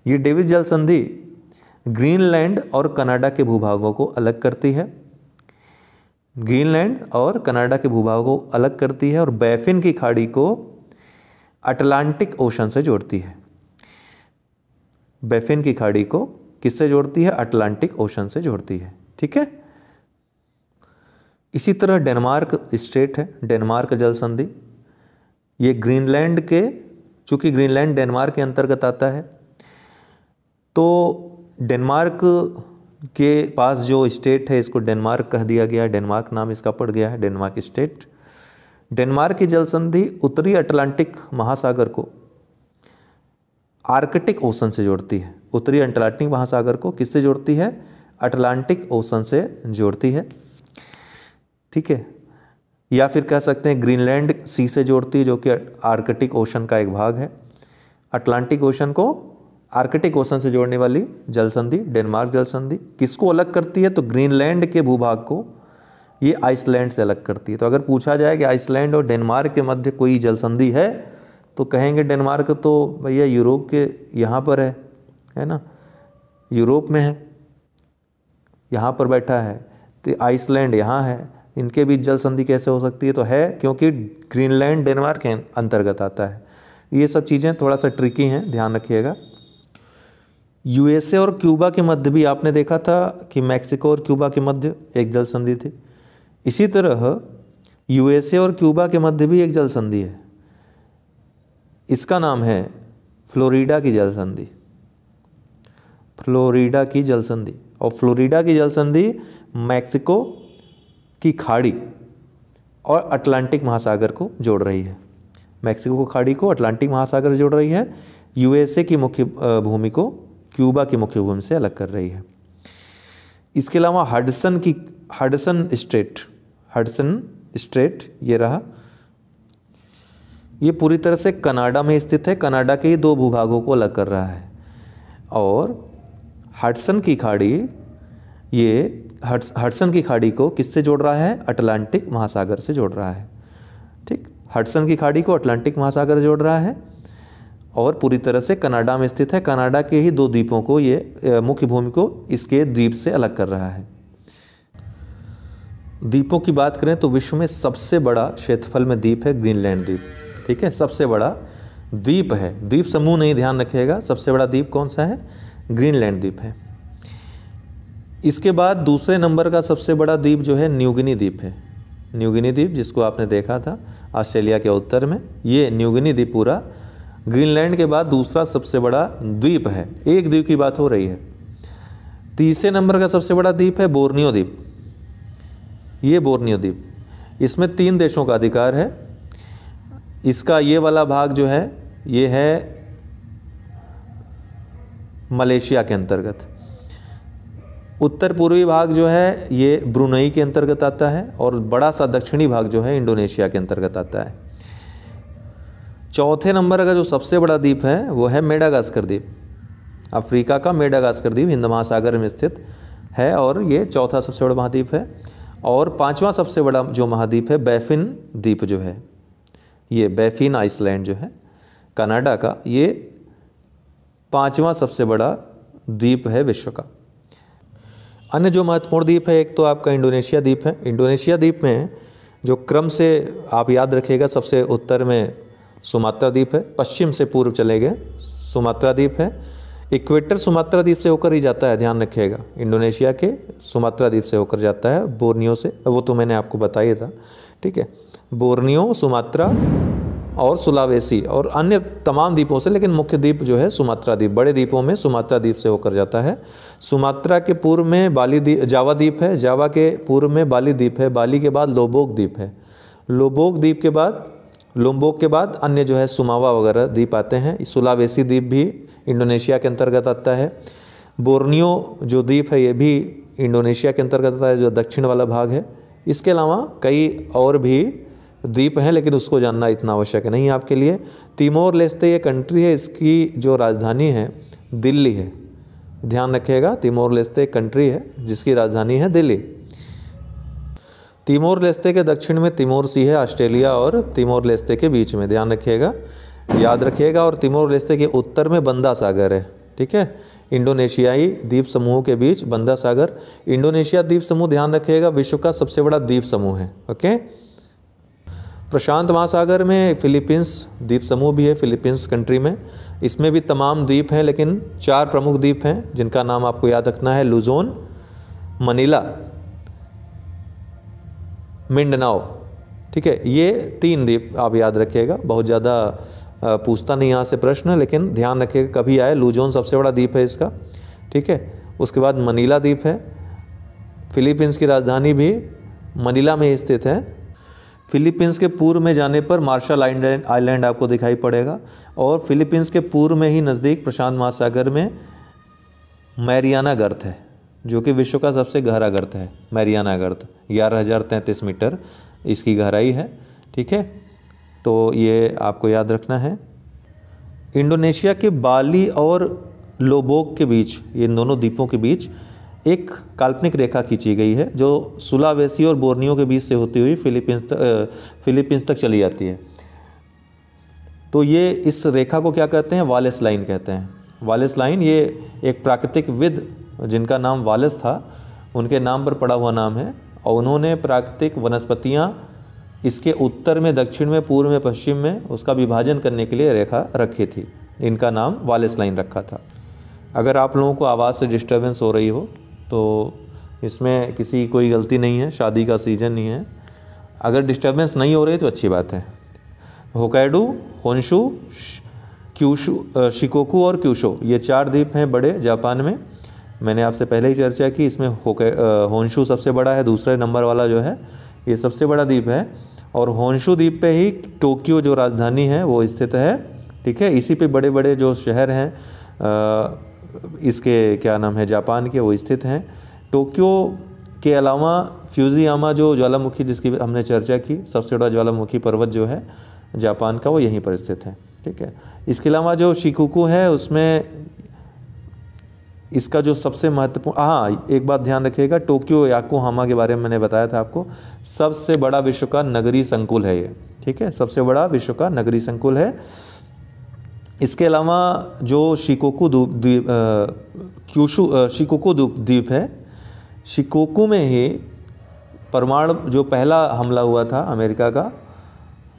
ये डेविस जल संधि ग्रीनलैंड और कनाडा के भूभागों को अलग करती है ग्रीनलैंड और कनाडा के भूभागों को अलग करती है और बैफिन की खाड़ी को अटलांटिक ओशन से जोड़ती है बैफिन की खाड़ी को किससे जोड़ती है अटलांटिक ओशन से जोड़ती है ठीक है इसी तरह डेनमार्क स्टेट है डेनमार्क जल संधि ये ग्रीनलैंड के चूंकि ग्रीनलैंड डेनमार्क के अंतर्गत आता है तो डेनमार्क के पास जो स्टेट है इसको डेनमार्क कह दिया गया है डेनमार्क नाम इसका पड़ गया है डेनमार्क स्टेट डेनमार्क की जल संधि उत्तरी अटलांटिक महासागर को आर्कटिक ओशन से जोड़ती है उत्तरी अटलांटिक महासागर को किससे जोड़ती है अटलांटिक ओशन से जोड़ती है ठीक है या फिर कह सकते हैं ग्रीनलैंड सी से जोड़ती है जो कि आर्कटिक ओशन का एक भाग है अटलांटिक ओशन को आर्कटिक ओशन से जोड़ने वाली जल संधि डेनमार्क जल संधि किसको अलग करती है तो ग्रीनलैंड के भूभाग को ये आइसलैंड से अलग करती है तो अगर पूछा जाए कि आइसलैंड और डेनमार्क के मध्य कोई जल संधि है तो कहेंगे डेनमार्क तो भैया यूरोप के यहाँ पर है है ना यूरोप में है यहाँ पर बैठा है तो आइसलैंड यहाँ है इनके बीच जल संधि कैसे हो सकती है तो है क्योंकि ग्रीनलैंड डेनमार्क के अंतर्गत आता है ये सब चीज़ें थोड़ा सा ट्रिकी हैं ध्यान रखिएगा यूएसए और क्यूबा के मध्य भी आपने देखा था कि मैक्सिको और क्यूबा के मध्य एक जल संधि थी इसी तरह यूएसए और क्यूबा के मध्य भी एक जल संधि है इसका नाम है फ्लोरिडा की जल संधि फ्लोरिडा की जल संधि और फ्लोरिडा की जल संधि मैक्सिको की खाड़ी और अटलांटिक महासागर को जोड़ रही है मैक्सिको की खाड़ी को अटलांटिक महासागर जोड़ रही है यूएसए की मुख्य भूमि को क्यूबा की मुख्य भूमि से अलग कर रही है इसके अलावा हडसन की हडसन स्ट्रेट हडसन स्ट्रेट ये रहा ये पूरी तरह से कनाडा में स्थित है कनाडा के ही दो भूभागों को अलग कर रहा है और हडसन की खाड़ी ये हडसन की खाड़ी को किससे जोड़ रहा है अटलांटिक महासागर से जोड़ रहा है ठीक हडसन की खाड़ी को अटलांटिक महासागर से जोड़ रहा है और पूरी तरह से कनाडा में स्थित है कनाडा के ही दो द्वीपों को ये मुख्य भूमि को इसके द्वीप से अलग कर रहा है द्वीपों की बात करें तो विश्व में सबसे बड़ा क्षेत्रफल में द्वीप है ग्रीनलैंड द्वीप ठीक है सबसे बड़ा द्वीप है द्वीप समूह नहीं ध्यान रखिएगा सबसे बड़ा द्वीप कौन सा है ग्रीनलैंड द्वीप है इसके बाद दूसरे नंबर का सबसे बड़ा द्वीप जो है न्यूगिनी द्वीप है न्यूगिनी द्वीप जिसको आपने देखा था ऑस्ट्रेलिया के उत्तर में ये न्यूगिनी द्वीप पूरा ग्रीनलैंड के बाद दूसरा सबसे बड़ा द्वीप है एक द्वीप की बात हो रही है तीसरे नंबर का सबसे बड़ा द्वीप है बोर्नियो द्वीप ये बोर्नियो द्वीप इसमें तीन देशों का अधिकार है इसका ये वाला भाग जो है ये है मलेशिया के अंतर्गत उत्तर पूर्वी भाग जो है ये ब्रुनई के अंतर्गत आता है और बड़ा सा दक्षिणी भाग जो है इंडोनेशिया के अंतर्गत आता है चौथे नंबर का जो सबसे बड़ा द्वीप है वो है मेडागास्कर द्वीप अफ्रीका का मेडागास्कर द्वीप हिंद महासागर में स्थित है और ये चौथा सबसे बड़ा महाद्वीप है और पांचवा सबसे बड़ा जो महाद्वीप है बैफिन द्वीप जो है ये बैफिन आइसलैंड जो है कनाडा का ये पांचवा सबसे बड़ा द्वीप है विश्व का अन्य जो महत्वपूर्ण द्वीप है एक तो आपका इंडोनेशिया द्वीप है इंडोनेशिया द्वीप में जो क्रम से आप याद रखिएगा सबसे उत्तर में सुमात्रा द्वीप है पश्चिम से पूर्व चले गए सुमात्रा द्वीप है इक्वेटर सुमात्रा द्वीप से होकर ही जाता है ध्यान रखिएगा इंडोनेशिया के सुमात्रा द्वीप से होकर जाता है बोर्नियो से वो तो मैंने आपको बताया था ठीक है बोर्नियो सुमात्रा और सुलावेसी और अन्य तमाम द्वीपों से लेकिन मुख्य द्वीप जो है सुमात्रा द्वीप बड़े द्वीपों में सुमात्रा द्वीप से होकर जाता है सुमात्रा के पूर्व में बाली द्वीप जावा द्वीप है जावा के पूर्व में बाली द्वीप है बाली के बाद लोबोक द्वीप है लोबोक द्वीप के बाद लोम्बोक के बाद अन्य जो है सुमावा वगैरह द्वीप आते हैं सुलावेसी द्वीप भी इंडोनेशिया के अंतर्गत आता है बोर्नियो जो द्वीप है ये भी इंडोनेशिया के अंतर्गत आता है जो दक्षिण वाला भाग है इसके अलावा कई और भी द्वीप हैं लेकिन उसको जानना इतना आवश्यक नहीं है आपके लिए तिमोर लेस्ते ये कंट्री है इसकी जो राजधानी है दिल्ली है ध्यान रखिएगा तिमोर लेस्ते कंट्री है जिसकी राजधानी है दिल्ली तिमोर लेस्ते के दक्षिण में तिमोर सी है ऑस्ट्रेलिया और तिमोर लेस्ते के बीच में ध्यान रखिएगा याद रखिएगा और तिमोर लेस्ते के उत्तर में बंदा सागर है ठीक है इंडोनेशियाई द्वीप समूह के बीच बंदा सागर इंडोनेशिया द्वीप समूह ध्यान रखिएगा विश्व का सबसे बड़ा द्वीप समूह है ओके प्रशांत महासागर में फिलीपींस द्वीप समूह भी है फिलीपींस कंट्री में इसमें भी तमाम द्वीप हैं लेकिन चार प्रमुख द्वीप हैं जिनका नाम आपको याद रखना है लुजोन मनीला मिंडनाओ ठीक है ये तीन द्वीप आप याद रखिएगा बहुत ज़्यादा पूछता नहीं यहाँ से प्रश्न लेकिन ध्यान रखिएगा कभी आए लूजोन सबसे बड़ा द्वीप है इसका ठीक है उसके बाद मनीला द्वीप है फिलीपींस की राजधानी भी मनीला में स्थित है फिलीपींस के पूर्व में जाने पर मार्शल आइलैंड आपको दिखाई पड़ेगा और फिलीपींस के पूर्व में ही नज़दीक प्रशांत महासागर में मैरियाना गर्थ है जो कि विश्व का सबसे गहरा गर्त है मैरियाना गर्त ग्यारह हज़ार तैंतीस मीटर इसकी गहराई है ठीक है तो ये आपको याद रखना है इंडोनेशिया के बाली और लोबोक के बीच ये दोनों द्वीपों के बीच एक काल्पनिक रेखा खींची गई है जो सुलावेसी और बोर्नियो के बीच से होती हुई फिलीपींस तक फिलीपींस तक चली जाती है तो ये इस रेखा को क्या कहते हैं वालेस लाइन कहते हैं वालेस लाइन ये एक प्राकृतिक विद जिनका नाम वालस था उनके नाम पर पड़ा हुआ नाम है और उन्होंने प्राकृतिक वनस्पतियाँ इसके उत्तर में दक्षिण में पूर्व में पश्चिम में उसका विभाजन करने के लिए रेखा रखी थी इनका नाम वालिस लाइन रखा था अगर आप लोगों को आवाज़ से डिस्टर्बेंस हो रही हो तो इसमें किसी कोई गलती नहीं है शादी का सीज़न नहीं है अगर डिस्टर्बेंस नहीं हो रही तो अच्छी बात है होकैडू होंशू क्यूशू शिकोकू और क्यूशो ये चार द्वीप हैं बड़े जापान में मैंने आपसे पहले ही चर्चा की इसमें होके होन्शु सबसे बड़ा है दूसरे नंबर वाला जो है ये सबसे बड़ा द्वीप है और होन्शु द्वीप पे ही टोक्यो जो राजधानी है वो स्थित है ठीक है इसी पे बड़े बड़े जो शहर हैं इसके क्या नाम है जापान के वो स्थित हैं टोक्यो के अलावा फ्यूजियामा जो ज्वालामुखी जिसकी हमने चर्चा की सबसे बड़ा ज्वालामुखी पर्वत जो है जापान का वो यहीं पर स्थित है ठीक है इसके अलावा जो शिकुकू है उसमें इसका जो सबसे महत्वपूर्ण हाँ एक बात ध्यान रखिएगा टोक्यो हामा के बारे में मैंने बताया था आपको सबसे बड़ा विश्व का नगरी संकुल है ये ठीक है सबसे बड़ा विश्व का नगरी संकुल है इसके अलावा जो शिकोकू द्वीप क्यूशु शिकोकू द्वीप है शिकोकू में ही परमाणु जो पहला हमला हुआ था अमेरिका का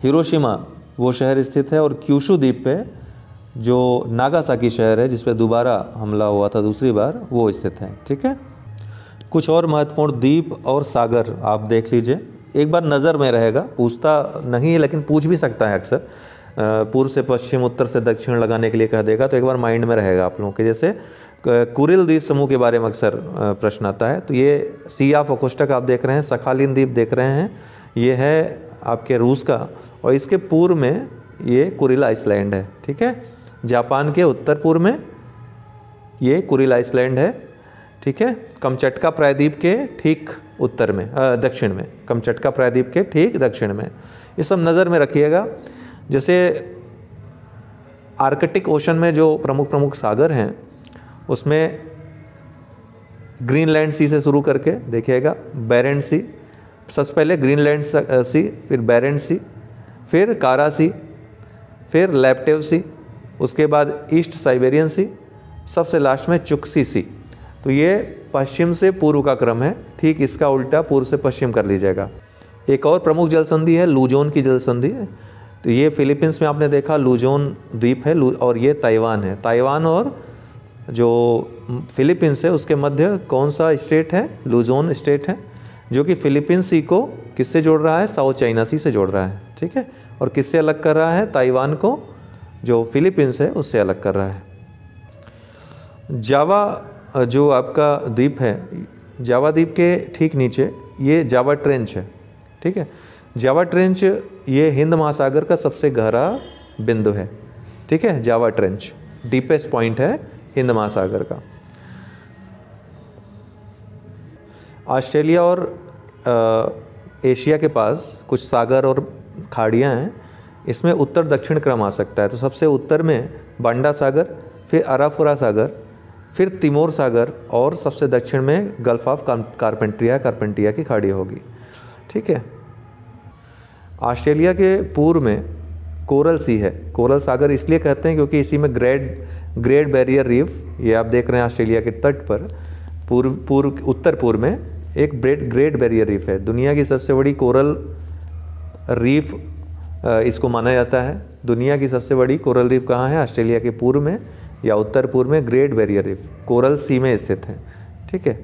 हिरोशिमा वो शहर स्थित है और क्यूशु द्वीप पे जो नागासाकी शहर है जिस पर दोबारा हमला हुआ था दूसरी बार वो स्थित हैं ठीक है कुछ और महत्वपूर्ण द्वीप और सागर आप देख लीजिए एक बार नज़र में रहेगा पूछता नहीं है लेकिन पूछ भी सकता है अक्सर पूर्व से पश्चिम उत्तर से दक्षिण लगाने के लिए कह देगा तो एक बार माइंड में रहेगा आप लोगों के जैसे कुरिल द्वीप समूह के बारे में अक्सर प्रश्न आता है तो ये सिया अकोष्टक आप देख रहे हैं सखालीन द्वीप देख रहे हैं ये है आपके रूस का और इसके पूर्व में ये कुरिला आइसलैंड है ठीक है जापान के उत्तर पूर्व में ये कुरिल आइसलैंड है ठीक है कमचटका प्रायद्वीप के ठीक उत्तर में दक्षिण में कमचटका प्रायद्वीप के ठीक दक्षिण में ये सब नज़र में रखिएगा जैसे आर्कटिक ओशन में जो प्रमुख प्रमुख सागर हैं उसमें ग्रीनलैंड सी से शुरू करके देखिएगा बैरेंट सी सबसे पहले ग्रीनलैंड सी फिर बैरेंट सी फिर कारा सी फिर लैपटेव सी उसके बाद ईस्ट साइबेरियन सी सबसे लास्ट में चुकसी सी तो ये पश्चिम से पूर्व का क्रम है ठीक इसका उल्टा पूर्व से पश्चिम कर लीजिएगा एक और प्रमुख जल संधि है लूजोन की जल संधि तो ये फिलीपींस में आपने देखा लूजोन द्वीप है और ये ताइवान है ताइवान और जो फिलीपींस है उसके मध्य कौन सा स्टेट है लूजोन स्टेट है जो कि फिलीपींस सी को किससे जोड़ रहा है साउथ चाइना सी से जोड़ रहा है ठीक है और किससे अलग कर रहा है ताइवान को जो फिलीपींस है उससे अलग कर रहा है जावा जो आपका द्वीप है जावा द्वीप के ठीक नीचे ये जावा ट्रेंच है ठीक है जावा ट्रेंच ये हिंद महासागर का सबसे गहरा बिंदु है ठीक है जावा ट्रेंच डीपेस्ट पॉइंट है हिंद महासागर का ऑस्ट्रेलिया और आ, एशिया के पास कुछ सागर और खाड़ियाँ हैं इसमें उत्तर दक्षिण क्रम आ सकता है तो सबसे उत्तर में बांडा सागर फिर अराफुरा सागर फिर तिमोर सागर और सबसे दक्षिण में गल्फ ऑफ कारपेंट्रिया कारपेंट्रिया की खाड़ी होगी ठीक है ऑस्ट्रेलिया के पूर्व में कोरल सी है कोरल सागर इसलिए कहते हैं क्योंकि इसी में ग्रेट ग्रेट बैरियर रीफ ये आप देख रहे हैं ऑस्ट्रेलिया के तट पर पूर्व पूर्व उत्तर पूर्व में एक ब्रेट ग्रेट बैरियर रीफ है दुनिया की सबसे बड़ी कोरल रीफ इसको माना जाता है दुनिया की सबसे बड़ी कोरल रीफ कहाँ है ऑस्ट्रेलिया के पूर्व में या उत्तर पूर्व में Great Barrier Reef Coral Sea में स्थित है ठीक है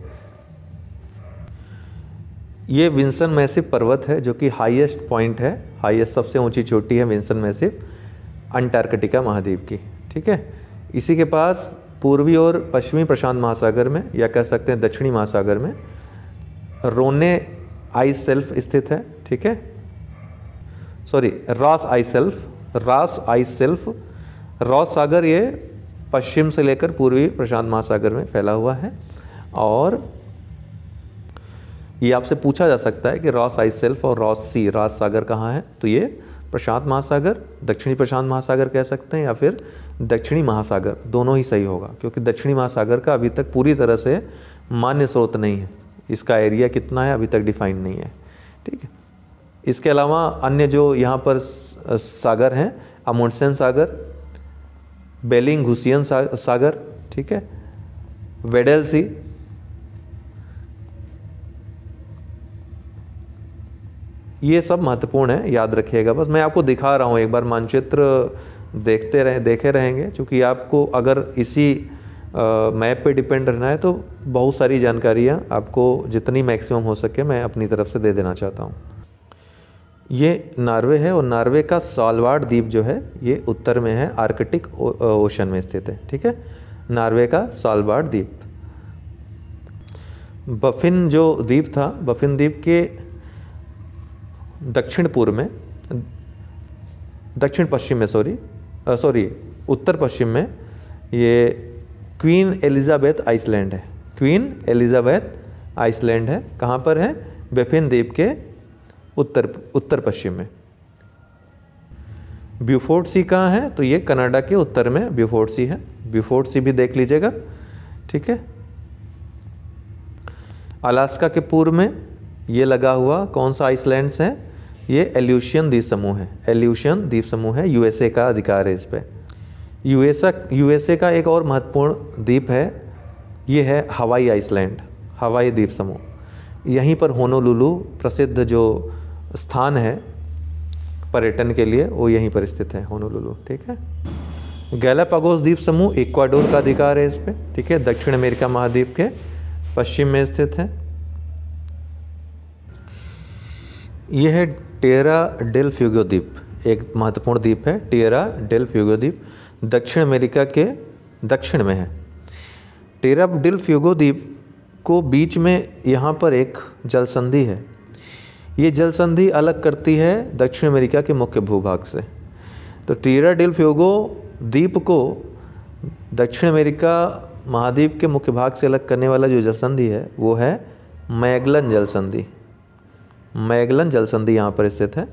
ये विंसन मैसिव पर्वत है जो कि हाईएस्ट पॉइंट है हाईएस्ट सबसे ऊंची चोटी है विंसन मैसिव अंटार्कटिका महाद्वीप की ठीक है इसी के पास पूर्वी और पश्चिमी प्रशांत महासागर में या कह सकते हैं दक्षिणी महासागर में रोने आइस सेल्फ स्थित है ठीक है सॉरी रास आई सेल्फ रास आई सेल्फ रॉस सागर ये पश्चिम से लेकर पूर्वी प्रशांत महासागर में फैला हुआ है और ये आपसे पूछा जा सकता है कि रॉस आई सेल्फ और रॉस सी रॉस सागर कहाँ है तो ये प्रशांत महासागर दक्षिणी प्रशांत महासागर कह सकते हैं या फिर दक्षिणी महासागर दोनों ही सही होगा क्योंकि दक्षिणी महासागर का अभी तक पूरी तरह से मान्य स्रोत नहीं है इसका एरिया कितना है अभी तक डिफाइंड नहीं है ठीक है इसके अलावा अन्य जो यहाँ पर सागर हैं अमोनसेन सागर बेलिंग घुसियन सागर ठीक है वेडल सी ये सब महत्वपूर्ण है याद रखिएगा बस मैं आपको दिखा रहा हूँ एक बार मानचित्र देखते रहे देखे रहेंगे क्योंकि आपको अगर इसी मैप पे डिपेंड रहना है तो बहुत सारी जानकारियाँ आपको जितनी मैक्सिमम हो सके मैं अपनी तरफ से दे देना चाहता हूँ ये नार्वे है और नार्वे का सालवाड द्वीप जो है ये उत्तर में है आर्कटिक ओशन में स्थित है ठीक है नार्वे का सालवाड द्वीप बफिन जो द्वीप था बफिन द्वीप के दक्षिण पूर्व में दक्षिण पश्चिम में सॉरी सॉरी उत्तर पश्चिम में ये क्वीन एलिजाबेथ आइसलैंड है क्वीन एलिजाबेथ आइसलैंड है कहाँ पर है बेफिन द्वीप के उत्तर उत्तर पश्चिम में ब्यूफोर्ट सी कहाँ है तो ये कनाडा के उत्तर में ब्यूफोर्ट सी है ब्यूफोर्ट सी भी देख लीजिएगा ठीक है अलास्का के पूर्व में ये लगा हुआ कौन सा आइसलैंड्स है ये एल्यूशियन द्वीप समूह है एल्यूशियन द्वीप समूह है यूएसए का अधिकार है इस पर यूएसए यूएसए का एक और महत्वपूर्ण द्वीप है ये है हवाई आइसलैंड हवाई द्वीप समूह यहीं पर होनोलुलु प्रसिद्ध जो स्थान है पर्यटन के लिए वो यहीं पर स्थित है होनोलुलु ठीक है गैलापागोस द्वीप समूह इक्वाडोर का अधिकार है इस पर ठीक है दक्षिण अमेरिका महाद्वीप के पश्चिम में स्थित है यह है टेरा डेल फ्यूगो द्वीप एक महत्वपूर्ण द्वीप है टेरा डेल फ्यूगो द्वीप दक्षिण अमेरिका के दक्षिण में है टेरा डेल फ्यूगो द्वीप को बीच में यहाँ पर एक जलसंधि है ये जल संधि अलग करती है दक्षिण अमेरिका के मुख्य भूभाग से तो टीरा डिल फ्योगो द्वीप को दक्षिण अमेरिका महाद्वीप के मुख्य भाग से अलग करने वाला जो जल संधि है वो है मैगलन जल संधि मैगलन जल संधि यहाँ पर स्थित है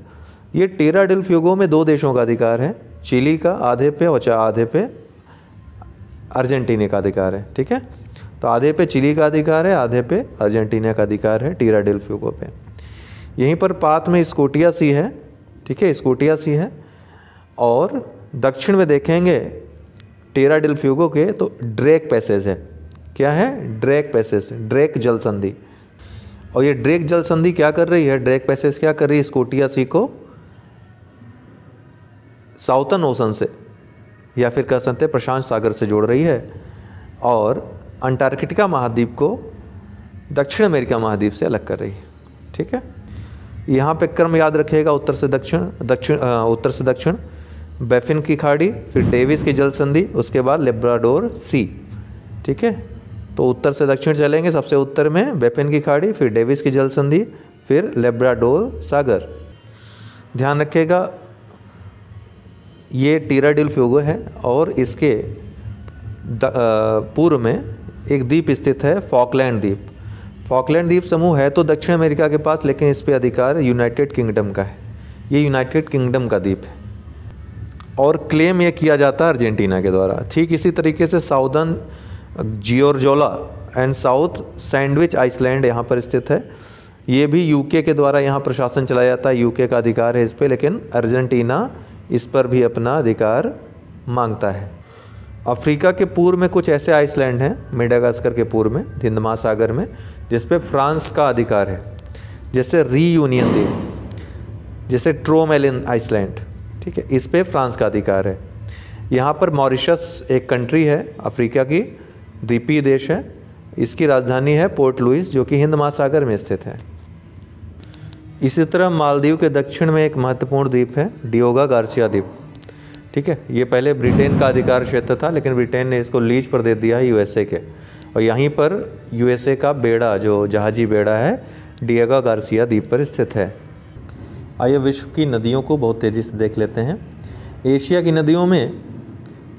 ये टेरा डिल फ्यूगो में दो देशों का अधिकार है चिली का आधे पे और आधे पे अर्जेंटीना का अधिकार है ठीक है तो आधे पे चिली का अधिकार है आधे पे अर्जेंटीना का अधिकार है टीरा डिल फ्यूगो पे यहीं पर पात में स्कोटिया सी है ठीक है स्कोटिया सी है और दक्षिण में देखेंगे टेरा डिल फ्यूगो के तो ड्रेक पैसेज है क्या है ड्रेक पैसेज ड्रेक जल संधि और ये ड्रेक जल संधि क्या कर रही है ड्रेक पैसेज क्या कर रही है स्कोटिया सी को साउथन ओशन से या फिर कह सकते प्रशांत सागर से जोड़ रही है और अंटार्कटिका महाद्वीप को दक्षिण अमेरिका महाद्वीप से अलग कर रही है ठीक है यहाँ पे क्रम याद रखिएगा उत्तर से दक्षिण दक्षिण उत्तर से दक्षिण बेफिन की खाड़ी फिर डेविस की जल संधि उसके बाद लेब्राडोर सी ठीक है तो उत्तर से दक्षिण चलेंगे सबसे उत्तर में बेफिन की खाड़ी फिर डेविस की जल संधि फिर लेब्राडोर सागर ध्यान रखिएगा ये टीराडिल फ्यूगो है और इसके पूर्व में एक द्वीप स्थित है फॉकलैंड द्वीप फॉकलैंड द्वीप समूह है तो दक्षिण अमेरिका के पास लेकिन इस पर अधिकार यूनाइटेड किंगडम का है ये यूनाइटेड किंगडम का द्वीप है और क्लेम यह किया जाता है अर्जेंटीना के द्वारा ठीक इसी तरीके से Southern Georgia and South Sandwich Island यहाँ पर स्थित है ये भी यूके के द्वारा यहाँ प्रशासन चलाया जाता है यूके का अधिकार है इस पर लेकिन अर्जेंटीना इस पर भी अपना अधिकार मांगता है अफ्रीका के पूर्व में कुछ ऐसे आइसलैंड हैं मेडागास्कर के पूर्व में हिंद महासागर में जिस पे फ्रांस का अधिकार है जैसे री यूनियन द्वीप जैसे ट्रोमेलिन आइसलैंड ठीक है इस पे फ्रांस का अधिकार है यहाँ पर मॉरिशस एक कंट्री है अफ्रीका की द्वीपीय देश है इसकी राजधानी है पोर्ट लुइस जो कि हिंद महासागर में स्थित है इसी तरह मालदीव के दक्षिण में एक महत्वपूर्ण द्वीप है डियोगा गार्सिया द्वीप ठीक है ये पहले ब्रिटेन का अधिकार क्षेत्र था लेकिन ब्रिटेन ने इसको लीज पर दे दिया है यूएसए के और यहीं पर यूएसए का बेड़ा जो जहाजी बेड़ा है डिएगा गार्सिया द्वीप पर स्थित है आइए विश्व की नदियों को बहुत तेज़ी से देख लेते हैं एशिया की नदियों में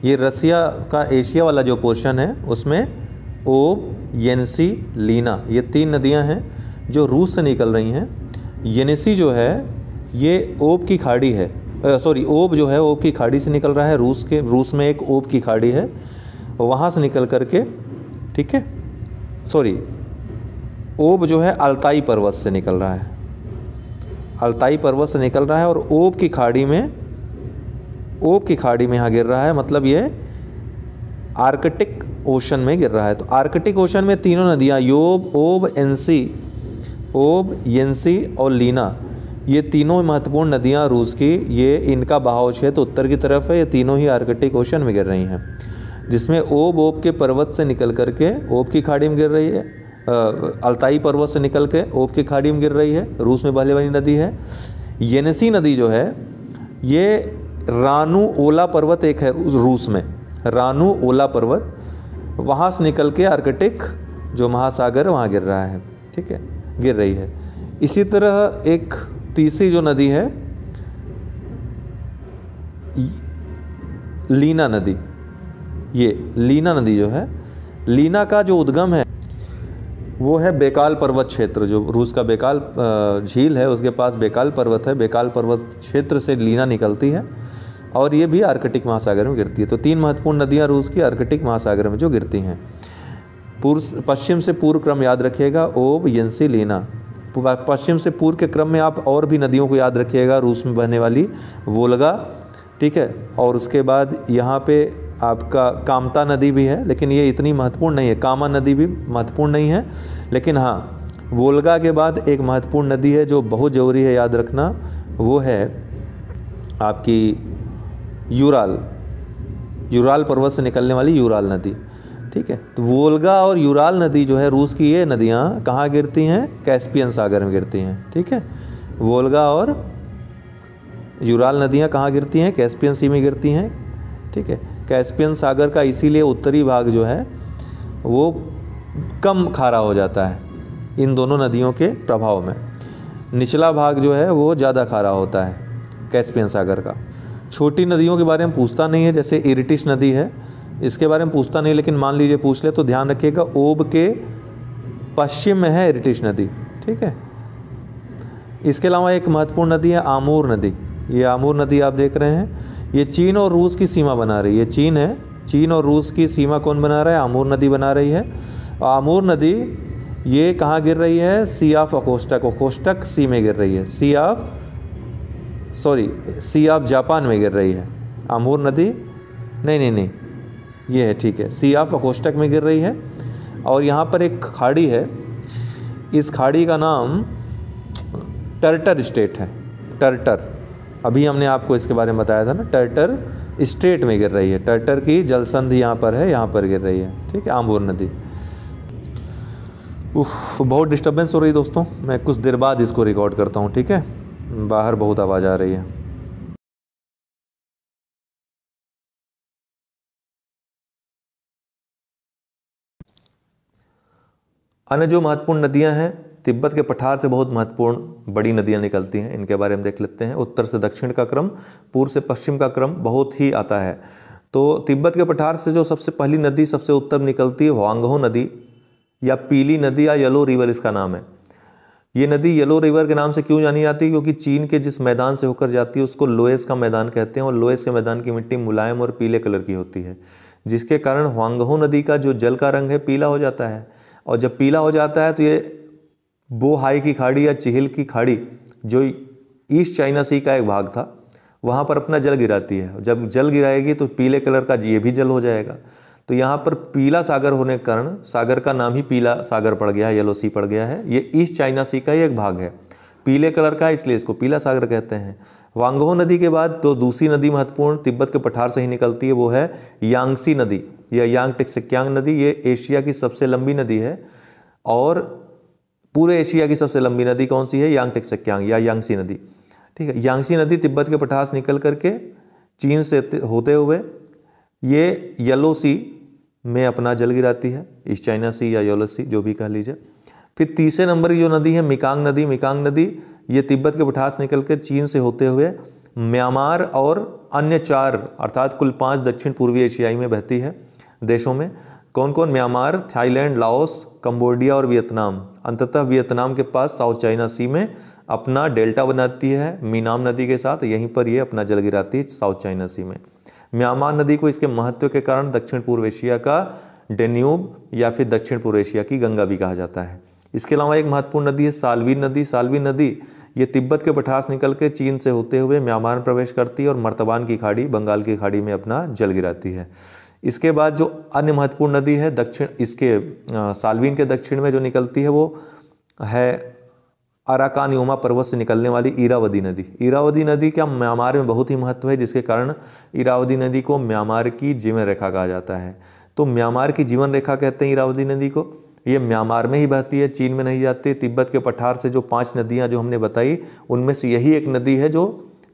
ये रसिया का एशिया वाला जो पोर्शन है उसमें ओब येनसी लीना ये तीन नदियां हैं जो रूस से निकल रही हैं येनसी जो है ये ओब की खाड़ी है सॉरी ओब जो है ओब की खाड़ी से निकल रहा है रूस के रूस में एक ओब की खाड़ी है वहाँ से निकल कर के ठीक है सॉरी ओब जो है अल्ताई पर्वत से निकल रहा है अल्ताई पर्वत से निकल रहा है और ओब की खाड़ी में ओब की खाड़ी में यहाँ गिर रहा है मतलब ये आर्कटिक ओशन में गिर रहा है तो आर्कटिक ओशन में तीनों नदियाँ योब ओब एनसी ओब एनसी और लीना ये तीनों महत्वपूर्ण नदियाँ रूस की ये इनका बहाव क्षेत्र तो उत्तर की तरफ है ये तीनों ही आर्कटिक ओशन में गिर रही हैं जिसमें ओब ओब के पर्वत से निकल कर के ओब की खाड़ी में गिर रही है अलताई पर्वत से निकल के ओब की खाड़ी में गिर रही है रूस में बहले वाली नदी है येनेसी नदी जो है ये रानू ओला पर्वत एक है रूस में रानू ओला पर्वत वहाँ से निकल के आर्कटिक जो महासागर वहाँ गिर रहा है ठीक है गिर रही है इसी तरह एक तीसरी जो नदी है लीना नदी ये लीना नदी जो है लीना का जो उद्गम है वो है बेकाल पर्वत क्षेत्र जो रूस का बेकाल झील है उसके पास बेकाल पर्वत है बेकाल पर्वत क्षेत्र से लीना निकलती है और ये भी आर्कटिक महासागर में गिरती है तो तीन महत्वपूर्ण नदियाँ रूस की आर्कटिक महासागर में जो गिरती हैं पूर्व पश्चिम से पूर्व क्रम याद रखिएगा ओब यंसी लीना पश्चिम से पूर्व के क्रम में आप और भी नदियों को याद रखिएगा रूस में बहने वाली वोलगा ठीक है और उसके बाद यहाँ पे आपका कामता नदी भी है लेकिन ये इतनी महत्वपूर्ण नहीं है कामा नदी भी महत्वपूर्ण नहीं है लेकिन हाँ वोल्गा के बाद एक महत्वपूर्ण नदी है जो बहुत ज़रूरी है याद रखना वो है आपकी यूराल यूराल पर्वत से निकलने वाली यूराल नदी ठीक है तो वोल्गा और यूराल नदी जो है रूस की ये नदियाँ कहाँ गिरती हैं कैस्पियन सागर में गिरती हैं ठीक है वोल्गा और यूराल नदियाँ कहाँ गिरती हैं कैस्पियन सी में गिरती हैं ठीक है कैस्पियन सागर का इसीलिए उत्तरी भाग जो है वो कम खारा हो जाता है इन दोनों नदियों के प्रभाव में निचला भाग जो है वो ज़्यादा खारा होता है कैस्पियन सागर का छोटी नदियों के बारे में पूछता नहीं है जैसे इरिटिश नदी है इसके बारे में पूछता नहीं लेकिन मान लीजिए पूछ ले तो ध्यान रखिएगा ओब के पश्चिम में है इरिटिश नदी ठीक है इसके अलावा एक महत्वपूर्ण नदी है आमूर नदी ये आमूर नदी आप देख रहे हैं ये चीन और रूस की सीमा बना रही है चीन है चीन और रूस की सीमा कौन बना रहा है आमूर नदी बना रही है आमूर नदी ये कहाँ गिर रही है सी ऑफ अकोस्टक ओकोस्टक सी में गिर रही है Sea of sorry Sea of Japan में गिर रही है आमूर नदी नहीं नहीं नहीं ये है ठीक है सी ऑफ अकोस्टक में गिर रही है और यहाँ पर एक खाड़ी है इस खाड़ी का नाम टर्टर स्टेट है टर्टर अभी हमने आपको इसके बारे में बताया था ना टर्टर स्टेट में गिर रही है टर्टर की जलसंधि यहाँ पर है यहाँ पर गिर रही है ठीक है आम्बोर नदी उफ बहुत डिस्टर्बेंस हो रही है दोस्तों मैं कुछ देर बाद इसको रिकॉर्ड करता हूँ ठीक है बाहर बहुत आवाज़ आ रही है अन्य जो महत्वपूर्ण नदियां हैं तिब्बत के पठार से बहुत महत्वपूर्ण बड़ी नदियाँ निकलती हैं इनके बारे में देख लेते हैं उत्तर से दक्षिण का क्रम पूर्व से पश्चिम का क्रम बहुत ही आता है तो तिब्बत के पठार से जो सबसे पहली नदी सबसे उत्तर निकलती है वांगहो नदी या पीली नदी या येलो रिवर इसका नाम है ये नदी येलो रिवर के नाम से क्यों जानी जाती है क्योंकि चीन के जिस मैदान से होकर जाती है उसको लोएस का मैदान कहते हैं और लोएस के मैदान की मिट्टी मुलायम और पीले कलर की होती है जिसके कारण हुआंगहो नदी का जो जल का रंग है पीला हो जाता है और जब पीला हो जाता है तो ये बोहाई की खाड़ी या चिहिल की खाड़ी जो ईस्ट चाइना सी का एक भाग था वहाँ पर अपना जल गिराती है जब जल गिराएगी तो पीले कलर का ये भी जल हो जाएगा तो यहाँ पर पीला सागर होने के कारण सागर का नाम ही पीला सागर पड़ गया है येलो सी पड़ गया है ये ईस्ट चाइना सी का ही एक भाग है पीले कलर का इसलिए इसको पीला सागर कहते हैं वांगहो नदी के बाद तो दूसरी नदी महत्वपूर्ण तिब्बत के पठार से ही निकलती है वो है यांगसी नदी या यांग टिक्सिक्यांग नदी ये एशिया की सबसे लंबी नदी है और पूरे एशिया की सबसे लंबी नदी कौन सी है यांग टेक्सक्यांग या यांगसी नदी ठीक है यांगसी नदी तिब्बत के पठास निकल करके चीन से होते हुए ये येलो सी में अपना जल गिराती है ईस्ट चाइना सी या योलस सी जो भी कह लीजिए फिर तीसरे नंबर की जो नदी है मिकांग नदी मिकांग नदी ये तिब्बत के पठास निकल के चीन से होते हुए म्यांमार और अन्य चार अर्थात कुल पाँच दक्षिण पूर्वी एशियाई में बहती है देशों में कौन कौन म्यांमार थाईलैंड लाओस कंबोडिया और वियतनाम अंततः वियतनाम के पास साउथ चाइना सी में अपना डेल्टा बनाती है मीनाम नदी के साथ यहीं पर ये अपना जल गिराती है साउथ चाइना सी में म्यांमार नदी को इसके महत्व के कारण दक्षिण पूर्व एशिया का डेन्यूब या फिर दक्षिण पूर्व एशिया की गंगा भी कहा जाता है इसके अलावा एक महत्वपूर्ण नदी है सालवी नदी सालवी नदी ये तिब्बत के पठास निकल के चीन से होते हुए म्यांमार में प्रवेश करती है और मर्तबान की खाड़ी बंगाल की खाड़ी में अपना जल गिराती है इसके बाद जो अन्य महत्वपूर्ण नदी है दक्षिण इसके सालवीन के दक्षिण में जो निकलती है वो है अराकान्योमा पर्वत से निकलने वाली ईरावदी नदी ईरावदी नदी का म्यांमार में बहुत ही महत्व है जिसके कारण ईरावदी नदी को म्यांमार की जीवन रेखा कहा जाता है तो म्यांमार की जीवन रेखा कहते हैं ईरावदी नदी को ये म्यांमार में ही बहती है चीन में नहीं जाती तिब्बत के पठार से जो पाँच नदियाँ जो हमने बताई उनमें से यही एक नदी है जो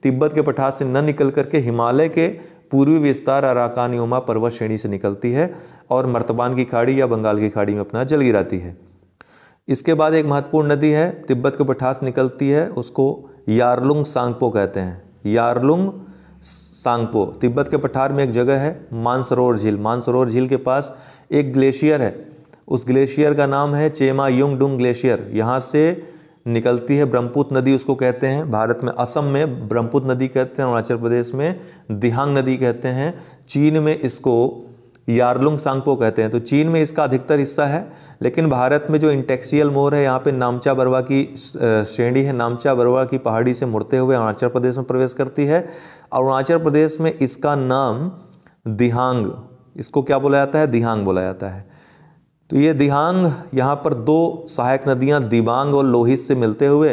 तिब्बत के पठार से न निकल करके हिमालय के पूर्वी विस्तार योमा पर्वत श्रेणी से निकलती है और मर्तबान की खाड़ी या बंगाल की खाड़ी में अपना जल गिराती है इसके बाद एक महत्वपूर्ण नदी है तिब्बत के पठास निकलती है उसको यारलुंग सांगपो कहते हैं यारलुंग सांगपो तिब्बत के पठार में एक जगह है मानसरोवर झील मानसरोवर झील के पास एक ग्लेशियर है उस ग्लेशियर का नाम है चेमा युंग डुंग ग्लेशियर यहाँ से निकलती है ब्रह्मपुत्र नदी उसको कहते हैं भारत में असम में ब्रह्मपुत्र नदी कहते हैं अरुणाचल प्रदेश में दिहांग नदी कहते हैं चीन में इसको यारलुंग सांगपो कहते हैं तो चीन में इसका अधिकतर हिस्सा है लेकिन भारत में जो इंटेक्सियल मोर है यहाँ पे नामचा बरवा की श्रेणी है नामचा बरवा की पहाड़ी से मुड़ते हुए अरुणाचल प्रदेश में प्रवेश करती है अरुणाचल प्रदेश में इसका नाम दिहांग इसको क्या बोला जाता है दिहांग बोला जाता है तो ये दिहांग यहाँ पर दो सहायक नदियाँ दिबांग और लोहित से मिलते हुए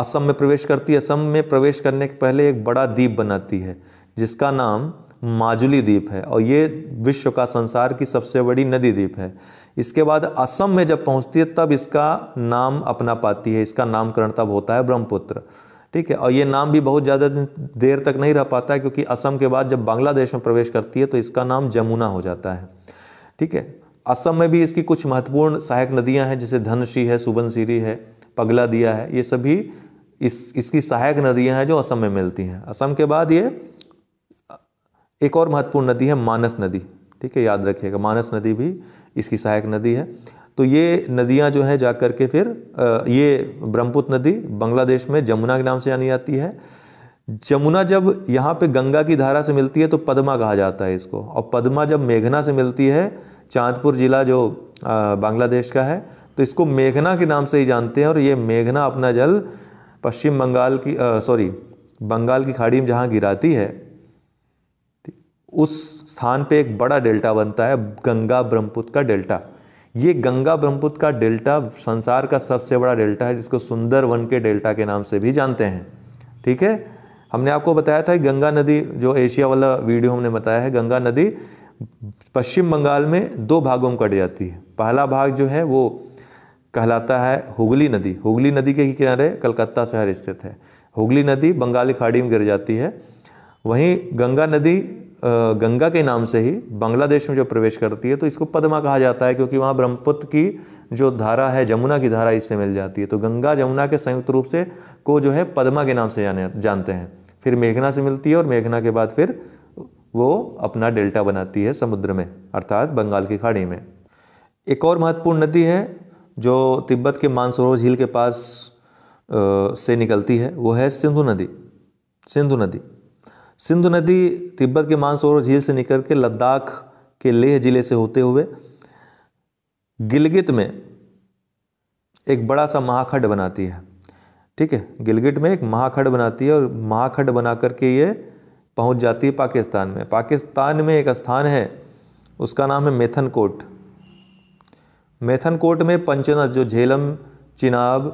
असम में प्रवेश करती है असम में प्रवेश करने के पहले एक बड़ा द्वीप बनाती है जिसका नाम माजुली द्वीप है और ये विश्व का संसार की सबसे बड़ी नदी द्वीप है इसके बाद असम में जब पहुंचती है तब इसका नाम अपना पाती है इसका नामकरण तब होता है ब्रह्मपुत्र ठीक है और ये नाम भी बहुत ज़्यादा देर तक नहीं रह पाता है क्योंकि असम के बाद जब बांग्लादेश में प्रवेश करती है तो इसका नाम जमुना हो जाता है ठीक है असम में भी इसकी कुछ महत्वपूर्ण सहायक नदियां हैं जैसे धनशी है सुबनसिरी है पगला दिया है ये सभी इस इसकी सहायक नदियां हैं जो असम में मिलती हैं असम के बाद ये एक और महत्वपूर्ण नदी है मानस नदी ठीक है याद रखिएगा मानस नदी भी इसकी सहायक नदी है तो ये नदियाँ जो हैं जा कर के फिर ये ब्रह्मपुत्र नदी बांग्लादेश में जमुना के नाम से जानी जाती है जमुना जब यहाँ पे गंगा की धारा से मिलती है तो पद्मा कहा जाता है इसको और पद्मा जब मेघना से मिलती है चांदपुर ज़िला जो बांग्लादेश का है तो इसको मेघना के नाम से ही जानते हैं और ये मेघना अपना जल पश्चिम बंगाल की सॉरी बंगाल की खाड़ी में जहाँ गिराती है उस स्थान पे एक बड़ा डेल्टा बनता है गंगा ब्रह्मपुत्र का डेल्टा ये गंगा ब्रह्मपुत्र का डेल्टा संसार का सबसे बड़ा डेल्टा है जिसको सुंदर वन के डेल्टा के नाम से भी जानते हैं ठीक है हमने आपको बताया था गंगा नदी जो एशिया वाला वीडियो हमने बताया है गंगा नदी पश्चिम बंगाल में दो भागों में कट जाती है पहला भाग जो है वो कहलाता है हुगली नदी हुगली नदी के किनारे कलकत्ता शहर स्थित है हुगली नदी बंगाली खाड़ी में गिर जाती है वहीं गंगा नदी गंगा के नाम से ही बांग्लादेश में जो प्रवेश करती है तो इसको पद्मा कहा जाता है क्योंकि वहाँ ब्रह्मपुत्र की जो धारा है जमुना की धारा इससे मिल जाती है तो गंगा जमुना के संयुक्त रूप से को जो है पद्मा के नाम से जाने जानते हैं फिर मेघना से मिलती है और मेघना के बाद फिर वो अपना डेल्टा बनाती है समुद्र में अर्थात बंगाल की खाड़ी में एक और महत्वपूर्ण नदी है जो तिब्बत के मानसरोवर झील के पास से निकलती है वो है सिंधु नदी सिंधु नदी सिंधु नदी तिब्बत के मानसरोवर झील से निकल के लद्दाख के लेह ज़िले से होते हुए गिलगित में एक बड़ा सा महाखड बनाती है ठीक है गिलगित में एक महाखड़ बनाती है और महाखड्ड बना करके ये पहुंच जाती है पाकिस्तान में पाकिस्तान में एक स्थान है उसका नाम है मेथन कोट मेथन कोट में पंचनद जो झेलम चिनाब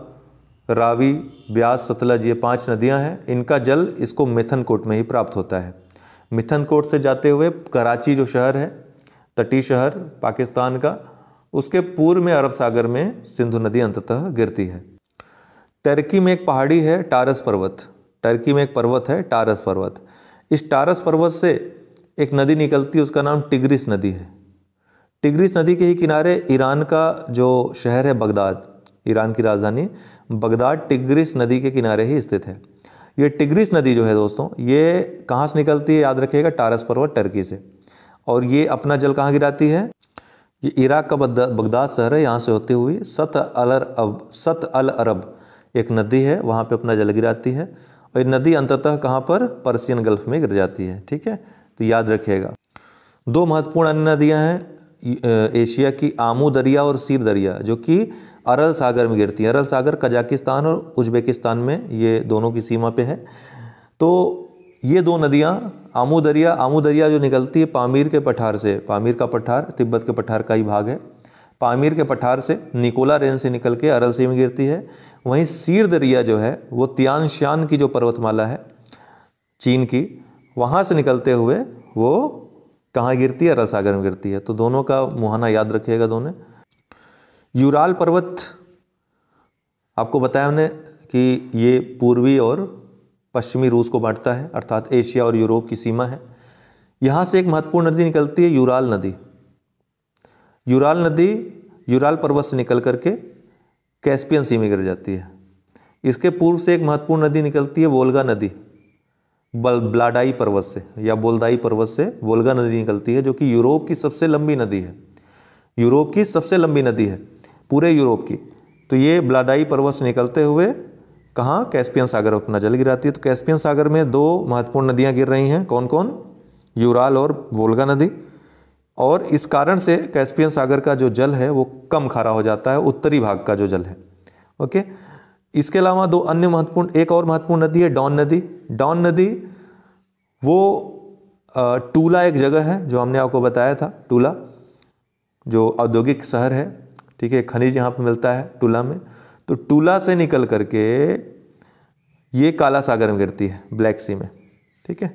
रावी ब्यास सतलज ये पांच नदियां हैं इनका जल इसको मेथन कोट में ही प्राप्त होता है मेथन कोट से जाते हुए कराची जो शहर है तटीय शहर पाकिस्तान का उसके पूर्व में अरब सागर में सिंधु नदी अंततः गिरती है टर्की में एक पहाड़ी है टारस पर्वत टर्की में एक पर्वत है टारस पर्वत इस टारस पर्वत से एक नदी निकलती है उसका नाम टिग्रिस नदी है टिग्रिस नदी के ही किनारे ईरान का जो शहर है बगदाद ईरान की राजधानी बगदाद टिग्रिस नदी के किनारे ही स्थित है ये टिग्रिस नदी जो है दोस्तों ये कहाँ से निकलती है याद रखिएगा टारस पर्वत टर्की से और ये अपना जल कहाँ गिराती है ये इराक का बगदाद शहर है यहाँ से होते हुए सत अल अरब सत अल अरब एक नदी है वहाँ पे अपना जल गिराती है और नदी अंततः कहाँ पर पर्सियन गल्फ में गिर जाती है ठीक है तो याद रखिएगा दो महत्वपूर्ण अन्य नदियाँ हैं एशिया की आमू दरिया और सीर दरिया जो कि अरल सागर में गिरती है अरल सागर कजाकिस्तान और उज्बेकिस्तान में ये दोनों की सीमा पे है तो ये दो नदियाँ आमू दरिया आमू दरिया जो निकलती है पामीर के पठार से पामीर का पठार तिब्बत के पठार का ही भाग है पामीर के पठार से निकोला रेंज से निकल के अरल सीम में गिरती है वहीं सीर दरिया जो है वो तियान की जो पर्वतमाला है चीन की वहाँ से निकलते हुए वो कहाँ गिरती है अरल सागर में गिरती है तो दोनों का मुहाना याद रखिएगा दोनों यूराल पर्वत आपको बताया हमने कि ये पूर्वी और पश्चिमी रूस को बांटता है अर्थात एशिया और यूरोप की सीमा है यहाँ से एक महत्वपूर्ण नदी निकलती है यूराल नदी यूराल नदी यूराल पर्वत से निकल करके कैस्पियन सी में गिर जाती है इसके पूर्व से एक महत्वपूर्ण नदी निकलती है वोल्गा नदी बल ब्लाडाई पर्वत से या बोलदाई पर्वत से वोल्गा नदी निकलती है जो कि यूरोप की सबसे लंबी नदी है यूरोप की सबसे लंबी नदी है पूरे यूरोप की तो ये ब्लाडाई पर्वत से निकलते हुए कहाँ कैस्पियन सागर अपना जल गिराती है तो कैस्पियन सागर में दो महत्वपूर्ण नदियाँ गिर रही हैं कौन कौन यूराल और वोल्गा नदी और इस कारण से कैस्पियन सागर का जो जल है वो कम खारा हो जाता है उत्तरी भाग का जो जल है ओके इसके अलावा दो अन्य महत्वपूर्ण एक और महत्वपूर्ण नदी है डॉन नदी डॉन नदी वो टूला एक जगह है जो हमने आपको बताया था टूला जो औद्योगिक शहर है ठीक है खनिज यहाँ पर मिलता है टूला में तो टूला से निकल करके ये काला सागर में गिरती है ब्लैक सी में ठीक है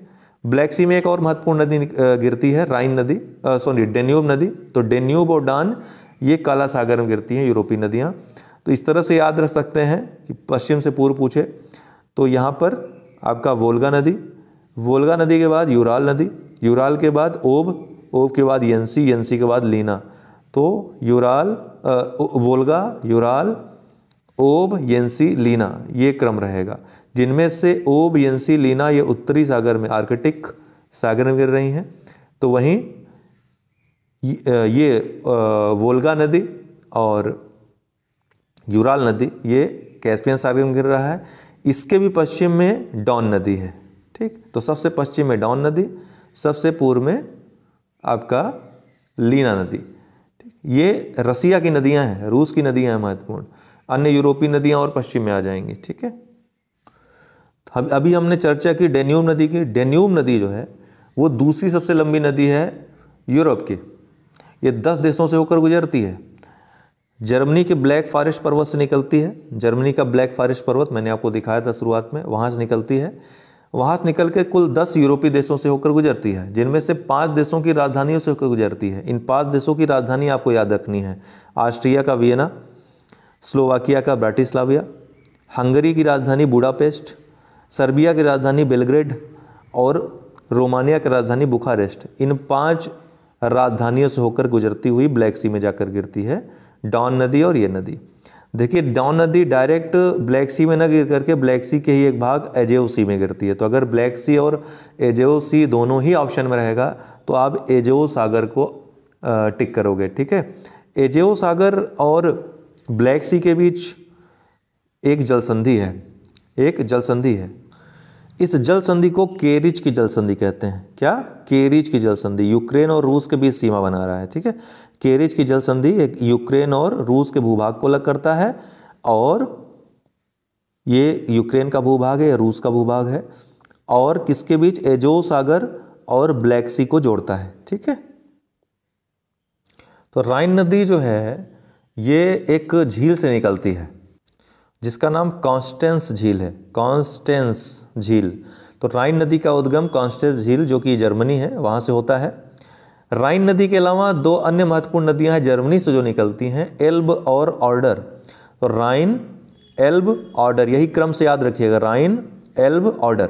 ब्लैक सी में एक और महत्वपूर्ण नदी गिरती है राइन नदी सॉरी डेन्यूब नदी तो डेन्यूब और डान ये काला सागर में गिरती हैं यूरोपीय नदियाँ तो इस तरह से याद रख सकते हैं कि पश्चिम से पूर्व पूछे तो यहाँ पर आपका वोल्गा नदी वोल्गा नदी के बाद यूराल नदी यूराल के बाद ओब ओब के बाद यंसी यंसी के बाद लीना तो यूराल वोल्गा यूराल ओब यंसी लीना ये क्रम रहेगा जिनमें से ओब यंसी लीना ये उत्तरी सागर में आर्कटिक सागर में गिर रही हैं तो वहीं ये वोल्गा नदी और यूराल नदी ये कैस्पियन सागर में गिर रहा है इसके भी पश्चिम में डॉन नदी है ठीक तो सबसे पश्चिम में डॉन नदी सबसे पूर्व में आपका लीना नदी ठीक ये रसिया की नदियां हैं रूस की नदियां हैं महत्वपूर्ण अन्य यूरोपीय नदियां और पश्चिम में आ जाएंगी ठीक है अभी हमने चर्चा की डेन्यूब नदी की डेन्यूब नदी जो है वो दूसरी सबसे लंबी नदी है यूरोप की ये दस देशों से होकर गुजरती है जर्मनी के ब्लैक फॉरेस्ट पर्वत से निकलती है जर्मनी का ब्लैक फॉरेस्ट पर्वत मैंने आपको दिखाया था शुरुआत में वहाँ से निकलती है वहाँ से निकल के कुल दस यूरोपीय देशों से होकर गुजरती है जिनमें से पांच देशों की राजधानियों से होकर गुजरती है इन पांच देशों की राजधानी आपको याद रखनी है ऑस्ट्रिया का वियना स्लोवाकिया का ब्राटिस्लाविया हंगरी की राजधानी बूडापेस्ट सर्बिया की राजधानी बेलग्रेड और रोमानिया की राजधानी बुखारेस्ट इन पांच राजधानियों से होकर गुजरती हुई ब्लैक सी में जाकर गिरती है डॉन नदी और ये नदी देखिए डॉन नदी डायरेक्ट ब्लैक सी में न गिर करके ब्लैक सी के ही एक भाग एजेओ सी में गिरती है तो अगर ब्लैक सी और एजेओ सी दोनों ही ऑप्शन में रहेगा तो आप एजेओ सागर को टिक करोगे ठीक है एजेओ सागर और ब्लैक सी के बीच एक जलसंधि है एक जलसंधि है इस जल संधि को केरिज की जल संधि कहते हैं क्या केरिज की जल संधि यूक्रेन और रूस के बीच सीमा बना रहा है ठीक है केरिज की जल संधि एक यूक्रेन और रूस के भूभाग को अलग करता है और ये यूक्रेन का भूभाग है या रूस का भूभाग है और किसके बीच एजो सागर और ब्लैक सी को जोड़ता है ठीक है तो राइन नदी जो है ये एक झील से निकलती है जिसका नाम कॉन्स्टेंस झील है कॉन्स्टेंस झील तो राइन नदी का उद्गम कॉन्स्टेंस झील जो कि जर्मनी है वहाँ से होता है राइन नदी के अलावा दो अन्य महत्वपूर्ण नदियाँ हैं जर्मनी से जो निकलती हैं एल्ब और ऑर्डर तो राइन एल्ब ऑर्डर यही क्रम से याद रखिएगा राइन एल्ब ऑर्डर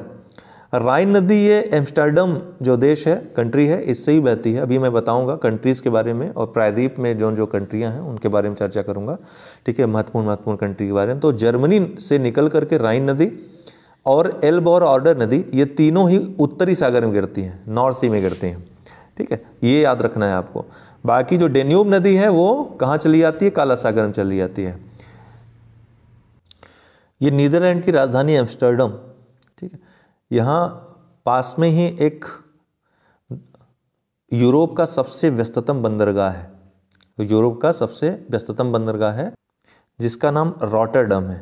राइन नदी ये एम्स्टर्डम जो देश है कंट्री है इससे ही बहती है अभी मैं बताऊंगा कंट्रीज़ के बारे में और प्रायद्वीप में जो जो कंट्रियां हैं उनके बारे में चर्चा करूंगा ठीक है महत्वपूर्ण महत्वपूर्ण कंट्री के बारे में तो जर्मनी से निकल करके राइन नदी और एल्ब और ऑर्डर नदी ये तीनों ही उत्तरी सागर में गिरती हैं नॉर्थ सी में गिरती हैं ठीक है ये याद रखना है आपको बाकी जो डेन्यूब नदी है वो कहाँ चली जाती है काला सागर में चली जाती है ये नीदरलैंड की राजधानी एम्स्टर्डम यहाँ पास में ही एक यूरोप का सबसे व्यस्ततम बंदरगाह है तो यूरोप का सबसे व्यस्ततम बंदरगाह है जिसका नाम रॉटरडम है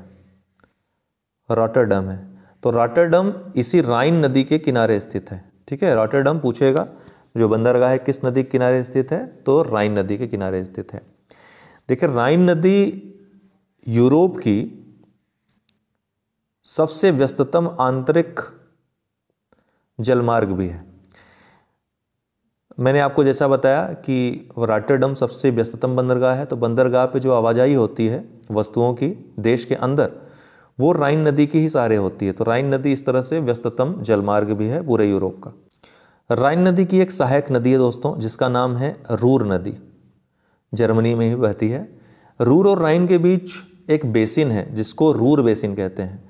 रॉटरडम है तो रॉटरडम इसी राइन नदी के किनारे स्थित है ठीक है रॉटरडम पूछेगा जो बंदरगाह है किस नदी के किनारे स्थित है तो राइन नदी के किनारे स्थित है देखिए राइन नदी यूरोप की सबसे व्यस्ततम आंतरिक जलमार्ग भी है मैंने आपको जैसा बताया कि राटरडम सबसे व्यस्ततम बंदरगाह है तो बंदरगाह पे जो आवाजाही होती है वस्तुओं की देश के अंदर वो राइन नदी के ही सहारे होती है तो राइन नदी इस तरह से व्यस्ततम जलमार्ग भी है पूरे यूरोप का राइन नदी की एक सहायक नदी है दोस्तों जिसका नाम है रूर नदी जर्मनी में ही बहती है रूर और राइन के बीच एक बेसिन है जिसको रूर बेसिन कहते हैं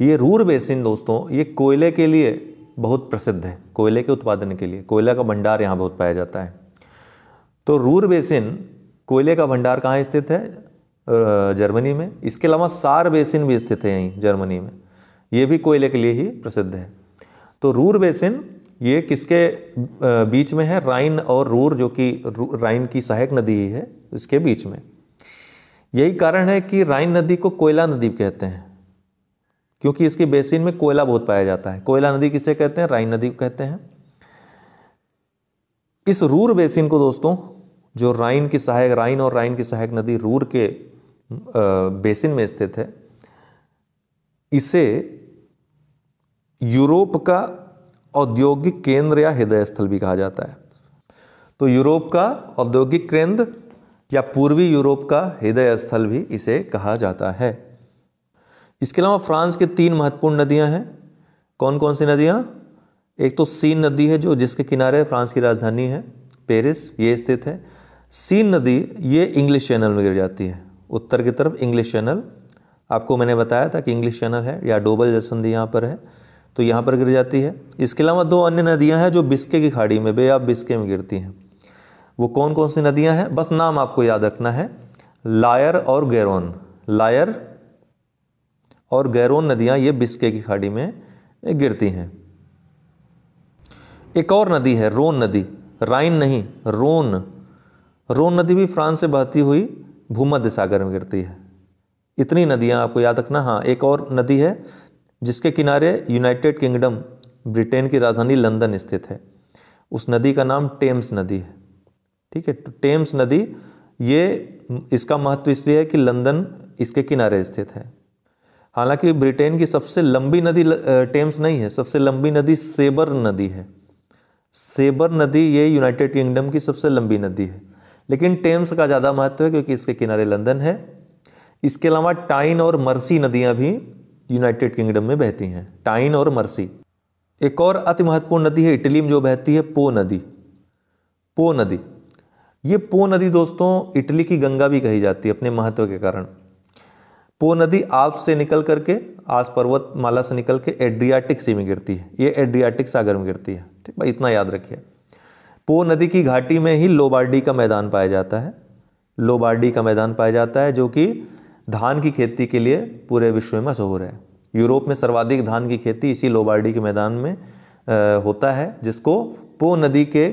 ये रूर बेसिन दोस्तों ये कोयले के लिए बहुत प्रसिद्ध है कोयले के उत्पादन के लिए कोयला का भंडार यहाँ बहुत पाया जाता है तो रूर बेसिन कोयले का भंडार कहाँ स्थित है जर्मनी में इसके अलावा सार बेसिन भी स्थित है यहीं जर्मनी में ये भी कोयले के लिए ही प्रसिद्ध है तो रूर बेसिन ये किसके बीच में है राइन और रूर जो कि राइन की सहायक नदी ही है इसके बीच में यही कारण है कि राइन नदी को कोयला नदी कहते हैं क्योंकि इसके बेसिन में कोयला बहुत पाया जाता है कोयला नदी किसे कहते हैं राइन नदी को कहते हैं इस रूर बेसिन को दोस्तों जो राइन की सहायक राइन और राइन की सहायक नदी रूर के बेसिन में स्थित है इसे यूरोप का औद्योगिक केंद्र या हृदय स्थल भी कहा जाता है तो यूरोप का औद्योगिक केंद्र या पूर्वी यूरोप का हृदय स्थल भी इसे कहा जाता है इसके अलावा फ्रांस के तीन महत्वपूर्ण नदियां हैं कौन कौन सी नदियां एक तो सीन नदी है जो जिसके किनारे फ्रांस की राजधानी है पेरिस ये स्थित है सीन नदी ये इंग्लिश चैनल में गिर जाती है उत्तर की तरफ इंग्लिश चैनल आपको मैंने बताया था कि इंग्लिश चैनल है या डोबल जैसन यहाँ पर है तो यहाँ पर गिर जाती है इसके अलावा दो अन्य नदियाँ हैं जो बिस्के की खाड़ी में बे या बिस्के में गिरती हैं वो कौन कौन सी नदियाँ हैं बस नाम आपको याद रखना है लायर और गैरोन लायर और गैरोन नदियाँ ये बिस्के की खाड़ी में गिरती हैं एक और नदी है रोन नदी राइन नहीं रोन रोन नदी भी फ्रांस से बहती हुई भूमध्य सागर में गिरती है इतनी नदियाँ आपको याद रखना हाँ एक और नदी है जिसके किनारे यूनाइटेड किंगडम ब्रिटेन की राजधानी लंदन स्थित है उस नदी का नाम टेम्स नदी है ठीक है तो टेम्स नदी ये इसका महत्व इसलिए है कि लंदन इसके किनारे स्थित है हालांकि ब्रिटेन की सबसे लंबी नदी टेम्स नहीं है सबसे लंबी नदी सेबर नदी है सेबर नदी ये यूनाइटेड किंगडम की सबसे लंबी नदी है लेकिन टेम्स का ज़्यादा महत्व है क्योंकि इसके किनारे लंदन है इसके अलावा टाइन और मर्सी नदियाँ भी यूनाइटेड किंगडम में बहती हैं टाइन और मर्सी एक और अति महत्वपूर्ण नदी है इटली में जो बहती है पो नदी पो नदी ये पो नदी दोस्तों इटली की गंगा भी कही जाती है अपने महत्व के कारण पो नदी आल्प से निकल करके आस पर्वतमाला से निकल के एड्रियाटिक सी में गिरती है ये एड्रियाटिक सागर में गिरती है ठीक भाई इतना याद रखिए पो नदी की घाटी में ही लोबार्डी का मैदान पाया जाता है लोबार्डी का मैदान पाया जाता है जो कि धान की खेती के लिए पूरे विश्व में मशहूर है यूरोप में सर्वाधिक धान की खेती इसी लोबार्डी के मैदान में होता है जिसको पो नदी के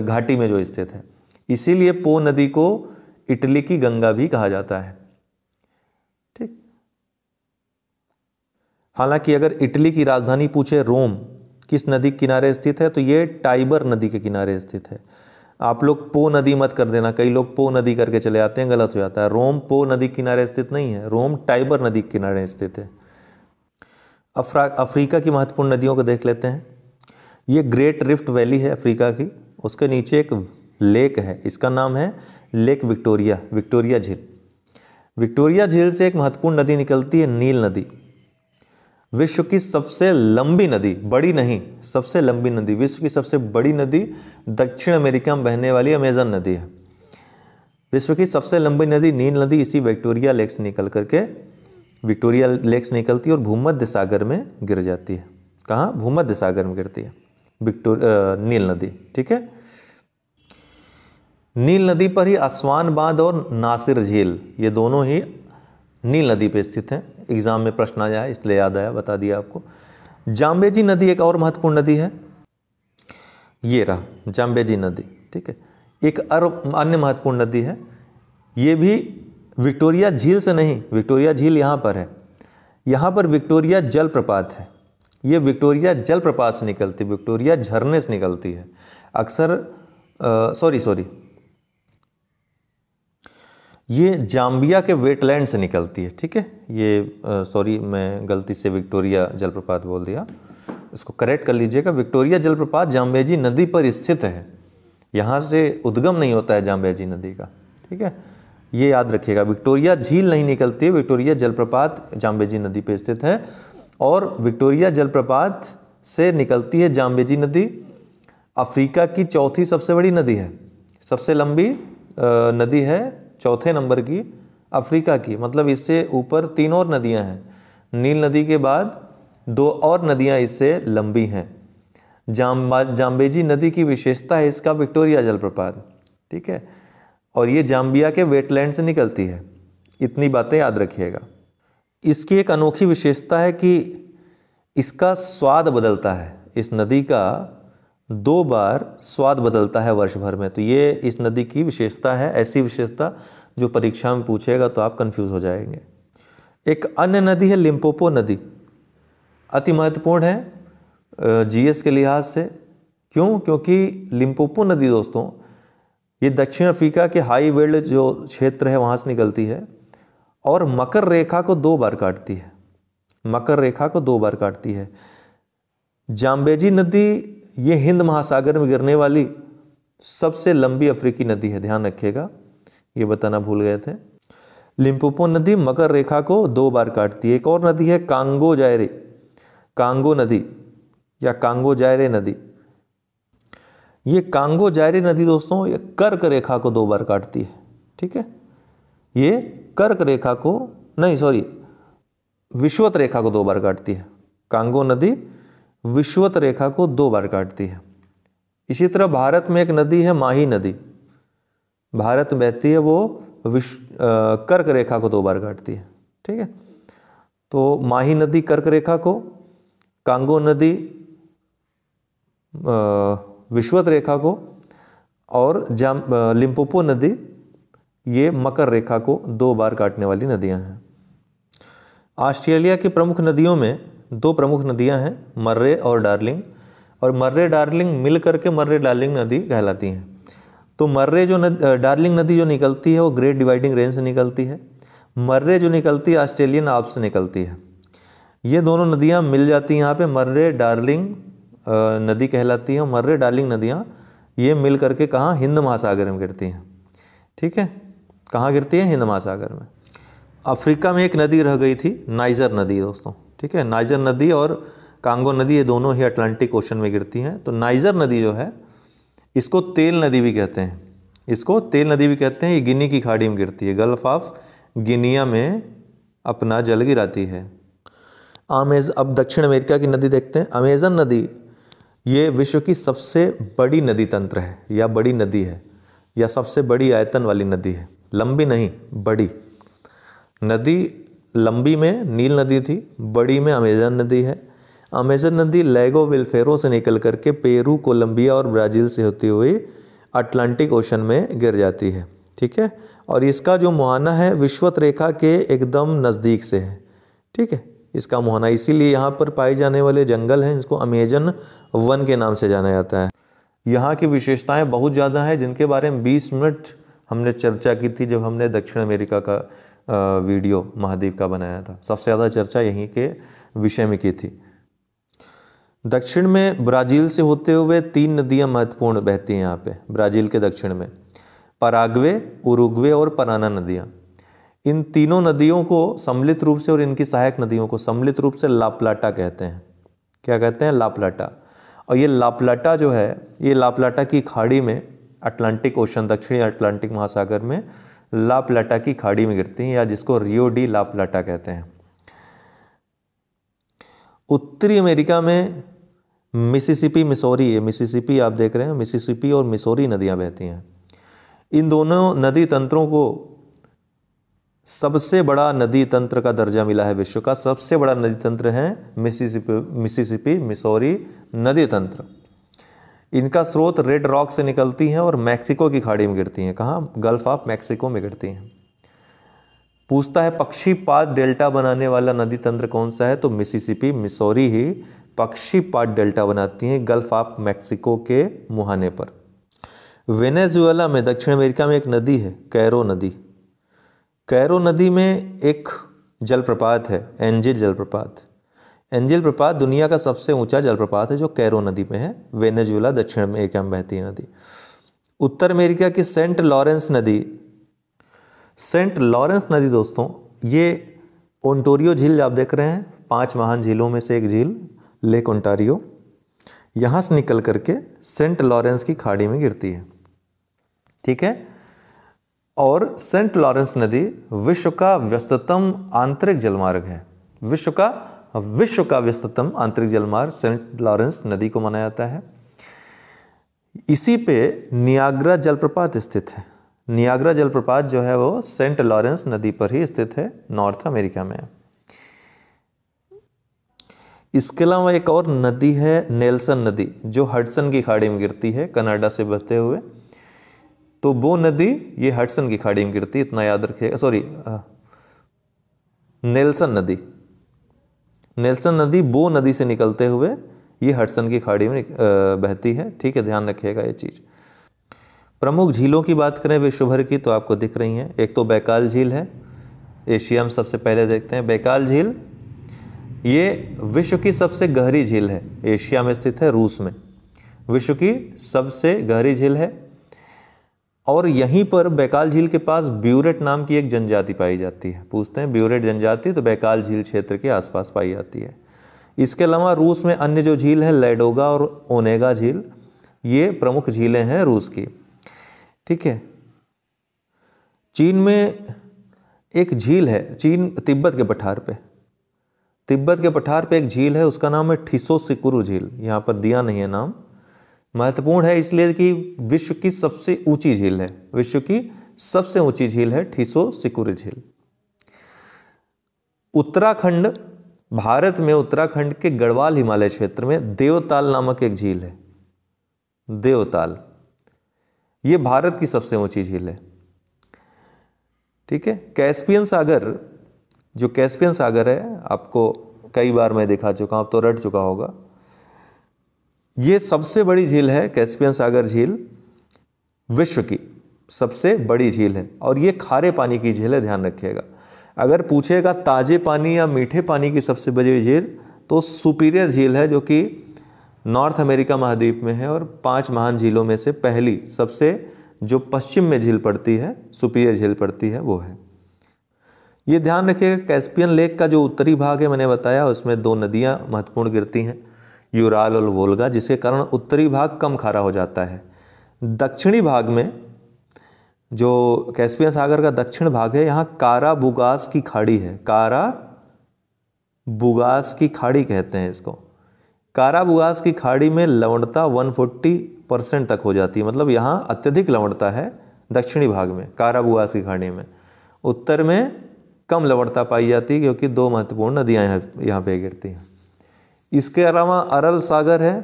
घाटी में जो स्थित है इसीलिए पो नदी को इटली की गंगा भी कहा जाता है हालांकि अगर इटली की राजधानी पूछे रोम किस नदी के किनारे स्थित है तो ये टाइबर नदी के किनारे स्थित है आप लोग पो नदी मत कर देना कई लोग पो नदी करके चले आते हैं गलत हो जाता है रोम पो नदी किनारे स्थित नहीं है रोम टाइबर नदी के किनारे स्थित है अफ्रा अफ्रीका की महत्वपूर्ण नदियों को देख लेते हैं ये ग्रेट रिफ्ट वैली है अफ्रीका की उसके नीचे एक लेक है इसका नाम है लेक विक्टोरिया विक्टोरिया झील विक्टोरिया झील से एक महत्वपूर्ण नदी निकलती है नील नदी विश्व की सबसे लंबी नदी बड़ी नहीं सबसे लंबी नदी विश्व की सबसे बड़ी नदी दक्षिण अमेरिका में बहने वाली अमेजन नदी है विश्व की सबसे लंबी नदी नील नदी इसी विक्टोरिया लेक से निकल करके विक्टोरिया लेक से निकलती है और भूमध्य सागर में गिर जाती है कहाँ भूमध्य सागर में गिरती है विक्टोरिया नील नदी ठीक है नील नदी पर ही असवान बांध और नासिर झील ये दोनों ही नील नदी पर स्थित हैं एग्ज़ाम में प्रश्न आया इसलिए याद आया बता दिया आपको जाम्बेजी नदी एक और महत्वपूर्ण नदी है ये रहा जाम्बेजी नदी ठीक है एक अन्य महत्वपूर्ण नदी है ये भी विक्टोरिया झील से नहीं विक्टोरिया झील यहाँ पर है यहाँ पर विक्टोरिया जलप्रपात है ये विक्टोरिया जलप्रपात से निकलती विक्टोरिया झरने से निकलती है अक्सर सॉरी सॉरी ये जाम्बिया के वेटलैंड से निकलती है ठीक है ये सॉरी मैं गलती से विक्टोरिया जलप्रपात बोल दिया इसको करेक्ट कर लीजिएगा विक्टोरिया जलप्रपात जाम्बेजी नदी पर स्थित है यहाँ से उद्गम नहीं होता है जाम्बेजी नदी का ठीक है ये याद रखिएगा विक्टोरिया झील नहीं निकलती है विक्टोरिया जलप्रपात जाम्बेजी नदी पर स्थित है और विक्टोरिया जलप्रपात से निकलती है जाम्बेजी नदी अफ्रीका की चौथी सबसे बड़ी नदी है सबसे लंबी नदी है चौथे नंबर की अफ्रीका की मतलब इससे ऊपर तीन और नदियां हैं नील नदी के बाद दो और नदियां इससे लंबी हैं जाम जाम्बेजी नदी की विशेषता है इसका विक्टोरिया जलप्रपात ठीक है और ये जाम्बिया के वेटलैंड से निकलती है इतनी बातें याद रखिएगा इसकी एक अनोखी विशेषता है कि इसका स्वाद बदलता है इस नदी का दो बार स्वाद बदलता है वर्ष भर में तो ये इस नदी की विशेषता है ऐसी विशेषता जो परीक्षा में पूछेगा तो आप कंफ्यूज हो जाएंगे एक अन्य नदी है लिम्पोपो नदी अति महत्वपूर्ण है जीएस के लिहाज से क्यों क्योंकि लिम्पोपो नदी दोस्तों ये दक्षिण अफ्रीका के हाई वेल्ड जो क्षेत्र है वहाँ से निकलती है और मकर रेखा को दो बार काटती है मकर रेखा को दो बार काटती है जाम्बेजी नदी ये हिंद महासागर में गिरने वाली सबसे लंबी अफ्रीकी नदी है ध्यान रखिएगा ये बताना भूल गए थे लिम्पोपो नदी मकर रेखा को दो बार काटती है एक और नदी है कांगो जायरे कांगो नदी या कांगो जायरे नदी ये कांगो जायरे नदी दोस्तों ये कर्क रेखा को दो बार काटती है ठीक है ये कर्क रेखा को नहीं सॉरी विश्वत रेखा को दो बार काटती है कांगो नदी विश्वत रेखा को दो बार काटती है इसी तरह भारत में एक नदी है माही नदी भारत बहती है वो विश्व कर्क रेखा को दो बार काटती है ठीक है तो माही नदी कर्क रेखा को कांगो नदी विश्वत रेखा को और जाम लिम्पोपो नदी ये मकर रेखा को दो बार काटने वाली नदियां हैं ऑस्ट्रेलिया की प्रमुख नदियों में दो प्रमुख नदियां हैं मर्रे और डार्लिंग और मर्रे डार्लिंग मिल करके मर्रे डार्लिंग नदी कहलाती हैं तो मर्रे जो नद, डार्लिंग नदी जो निकलती है वो ग्रेट डिवाइडिंग रेंज से निकलती है मर्रे जो निकलती है ऑस्ट्रेलियन आप से निकलती है ये दोनों नदियाँ मिल जाती हैं यहाँ पे मर्रे डार्लिंग नदी कहलाती हैं मर्रे डार्लिंग नदियाँ ये मिल करके कहाँ हिंद महासागर में गिरती हैं ठीक है कहाँ गिरती है हिंद महासागर में अफ्रीका में एक नदी रह गई थी नाइजर नदी दोस्तों ठीक है नाइजर नदी और कांगो नदी ये दोनों ही अटलांटिक ओशन में गिरती हैं तो नाइजर नदी जो है इसको तेल नदी भी कहते हैं इसको तेल नदी भी कहते हैं ये गिनी की खाड़ी में गिरती है गल्फ ऑफ गिनिया में अपना जल गिराती है आमेज अब दक्षिण अमेरिका की नदी देखते हैं अमेजन नदी ये विश्व की सबसे बड़ी नदी तंत्र है या बड़ी नदी है या सबसे बड़ी आयतन वाली नदी है लंबी नहीं बड़ी नदी लंबी में नील नदी थी बड़ी में अमेजन नदी है अमेजन नदी लेगो विलफेरो से निकल करके पेरू कोलंबिया और ब्राज़ील से होती हुई अटलांटिक ओशन में गिर जाती है ठीक है और इसका जो मुहाना है विश्वत रेखा के एकदम नज़दीक से है ठीक है इसका मुहाना इसीलिए यहाँ पर पाए जाने वाले जंगल हैं इसको अमेजन वन के नाम से जाना जाता है यहाँ की विशेषताएं बहुत ज़्यादा हैं जिनके बारे में बीस मिनट हमने चर्चा की थी जब हमने दक्षिण अमेरिका का वीडियो महादेव का बनाया था सबसे ज़्यादा चर्चा यहीं के विषय में की थी दक्षिण में ब्राज़ील से होते हुए तीन नदियां महत्वपूर्ण बहती हैं यहाँ पे ब्राज़ील के दक्षिण में पराग्वे उरुग्वे और पराना नदियाँ इन तीनों नदियों को सम्मिलित रूप से और इनकी सहायक नदियों को सम्मिलित रूप से लापलाटा कहते हैं क्या कहते हैं लापलाटा और ये लापलाटा जो है ये लापलाटा की खाड़ी में अटलांटिक ओशन दक्षिणी अटलांटिक महासागर में लाप्लाटा की खाड़ी में गिरती हैं या जिसको रियो डी लाप्लाटा कहते हैं उत्तरी अमेरिका में मिसिसिपी मिसौरी है मिसिसिपी आप देख रहे हैं मिसिसिपी और मिसौरी नदियां बहती हैं इन दोनों नदी तंत्रों को सबसे बड़ा नदी तंत्र का दर्जा मिला है विश्व का सबसे बड़ा नदी तंत्र है मिसिसिपी मिसिसिपी मिसौरी नदी तंत्र इनका स्रोत रेड रॉक से निकलती हैं और मैक्सिको की खाड़ी में गिरती हैं कहाँ गल्फ ऑफ मैक्सिको में गिरती हैं पूछता है पक्षीपात डेल्टा बनाने वाला नदी तंत्र कौन सा है तो मिसिसिपी मिसौरी ही पक्षीपात डेल्टा बनाती हैं गल्फ ऑफ मैक्सिको के मुहाने पर वेनेजुएला में दक्षिण अमेरिका में एक नदी है कैरो नदी कैरो नदी में एक जलप्रपात है एंजिल जलप्रपात एंजिल प्रपात दुनिया का सबसे ऊंचा जलप्रपात है जो कैरो नदी में है वेनेजुला दक्षिण में एक बहती नदी उत्तर अमेरिका की सेंट लॉरेंस नदी सेंट लॉरेंस नदी दोस्तों ये ओंटोरियो झील आप देख रहे हैं पांच महान झीलों में से एक झील लेक ओंटारियो यहाँ से निकल करके सेंट लॉरेंस की खाड़ी में गिरती है ठीक है और सेंट लॉरेंस नदी विश्व का व्यस्ततम आंतरिक जलमार्ग है विश्व का विश्व का व्यस्ततम आंतरिक जलमार्ग सेंट लॉरेंस नदी को माना जाता है इसी पे नियाग्रा जलप्रपात स्थित है नियाग्रा जलप्रपात जो है वो सेंट लॉरेंस नदी पर ही स्थित है नॉर्थ अमेरिका में इसके अलावा एक और नदी है नेल्सन नदी जो हडसन की खाड़ी में गिरती है कनाडा से बहते हुए तो वो नदी ये हडसन की खाड़ी में गिरती इतना याद रखिएगा सॉरी नेल्सन नदी नेल्सन नदी बो नदी से निकलते हुए ये हडसन की खाड़ी में बहती है ठीक है ध्यान रखिएगा ये चीज़ प्रमुख झीलों की बात करें विश्व भर की तो आपको दिख रही हैं एक तो बैकाल झील है एशिया में सबसे पहले देखते हैं बैकाल झील ये विश्व की सबसे गहरी झील है एशिया में स्थित है रूस में विश्व की सबसे गहरी झील है और यहीं पर बैकाल झील के पास ब्यूरेट नाम की एक जनजाति पाई जाती है पूछते हैं ब्यूरेट जनजाति तो बैकाल झील क्षेत्र के आसपास पाई जाती है इसके अलावा रूस में अन्य जो झील है लेडोगा और ओनेगा झील ये प्रमुख झीलें हैं रूस की ठीक है चीन में एक झील है चीन तिब्बत के पठार पे तिब्बत के पठार पे एक झील है उसका नाम है ठिसो सिकुरु झील यहाँ पर दिया नहीं है नाम महत्वपूर्ण है इसलिए कि विश्व की सबसे ऊंची झील है विश्व की सबसे ऊंची झील है ठीसो सिकुरी झील उत्तराखंड भारत में उत्तराखंड के गढ़वाल हिमालय क्षेत्र में देवताल नामक एक झील है देवताल ये भारत की सबसे ऊंची झील है ठीक है कैस्पियन सागर जो कैस्पियन सागर है आपको कई बार मैं दिखा चुका हूं आप तो रट चुका होगा ये सबसे बड़ी झील है कैस्पियन सागर झील विश्व की सबसे बड़ी झील है और ये खारे पानी की झील है ध्यान रखिएगा अगर पूछेगा ताजे पानी या मीठे पानी की सबसे बड़ी झील तो सुपीरियर झील है जो कि नॉर्थ अमेरिका महाद्वीप में है और पांच महान झीलों में से पहली सबसे जो पश्चिम में झील पड़ती है सुपीरियर झील पड़ती है वो है ये ध्यान रखिएगा कैस्पियन लेक का जो उत्तरी भाग है मैंने बताया उसमें दो नदियाँ महत्वपूर्ण गिरती हैं यूराल और वोल्गा जिसके कारण उत्तरी भाग कम खारा हो जाता है दक्षिणी भाग में जो कैस्पियन सागर का दक्षिण भाग है यहाँ कारा बुगास की खाड़ी है कारा बुगास की खाड़ी कहते हैं इसको काराबुगास की खाड़ी में लवणता 140 परसेंट तक हो जाती है मतलब यहाँ अत्यधिक लवणता है दक्षिणी भाग में काराबुगास की खाड़ी में उत्तर में कम लवणता पाई जाती है क्योंकि दो महत्वपूर्ण नदियाँ यहाँ यहाँ पे गिरती हैं इसके अलावा अरल सागर है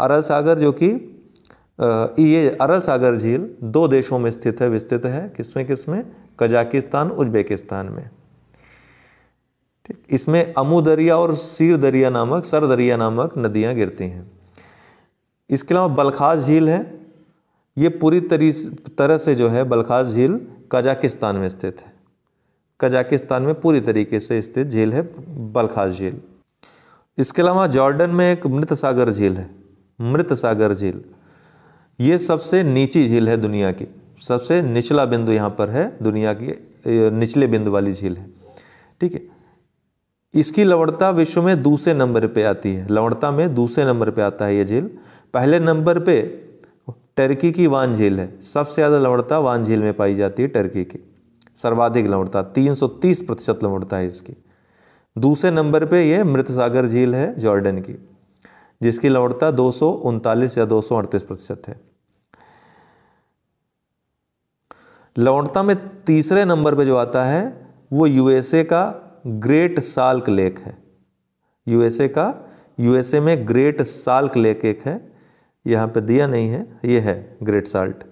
अरल सागर जो कि ये अरल सागर झील दो देशों में स्थित है विस्तृत है किसमें किसमें कजाकिस्तान उज्बेकिस्तान में ठीक इसमें अमू दरिया और सीर दरिया नामक सर दरिया नामक नदियाँ गिरती हैं इसके अलावा बलखास झील है ये पूरी तरह से जो है बलखास झील कजाकिस्तान में स्थित है कजाकिस्तान में पूरी तरीके से स्थित झील है बलखास झील इसके अलावा जॉर्डन में एक मृत सागर झील है मृत सागर झील ये सबसे नीची झील है दुनिया की सबसे निचला बिंदु यहाँ पर है दुनिया की निचले बिंदु वाली झील है ठीक है इसकी लवणता विश्व में दूसरे नंबर पे आती है लवणता में दूसरे नंबर पे आता है ये झील पहले नंबर पे टर्की की वान झील है सबसे ज़्यादा लवणता वान झील में पाई जाती है टर्की की सर्वाधिक लवणता 330 प्रतिशत लवणता है इसकी दूसरे नंबर पे ये मृत सागर झील है जॉर्डन की जिसकी लौटता दो या दो प्रतिशत है लौटता में तीसरे नंबर पे जो आता है वो यूएसए का ग्रेट साल्क लेक है यूएसए का यूएसए में ग्रेट साल्क लेक एक है यहाँ पे दिया नहीं है ये है ग्रेट साल्ट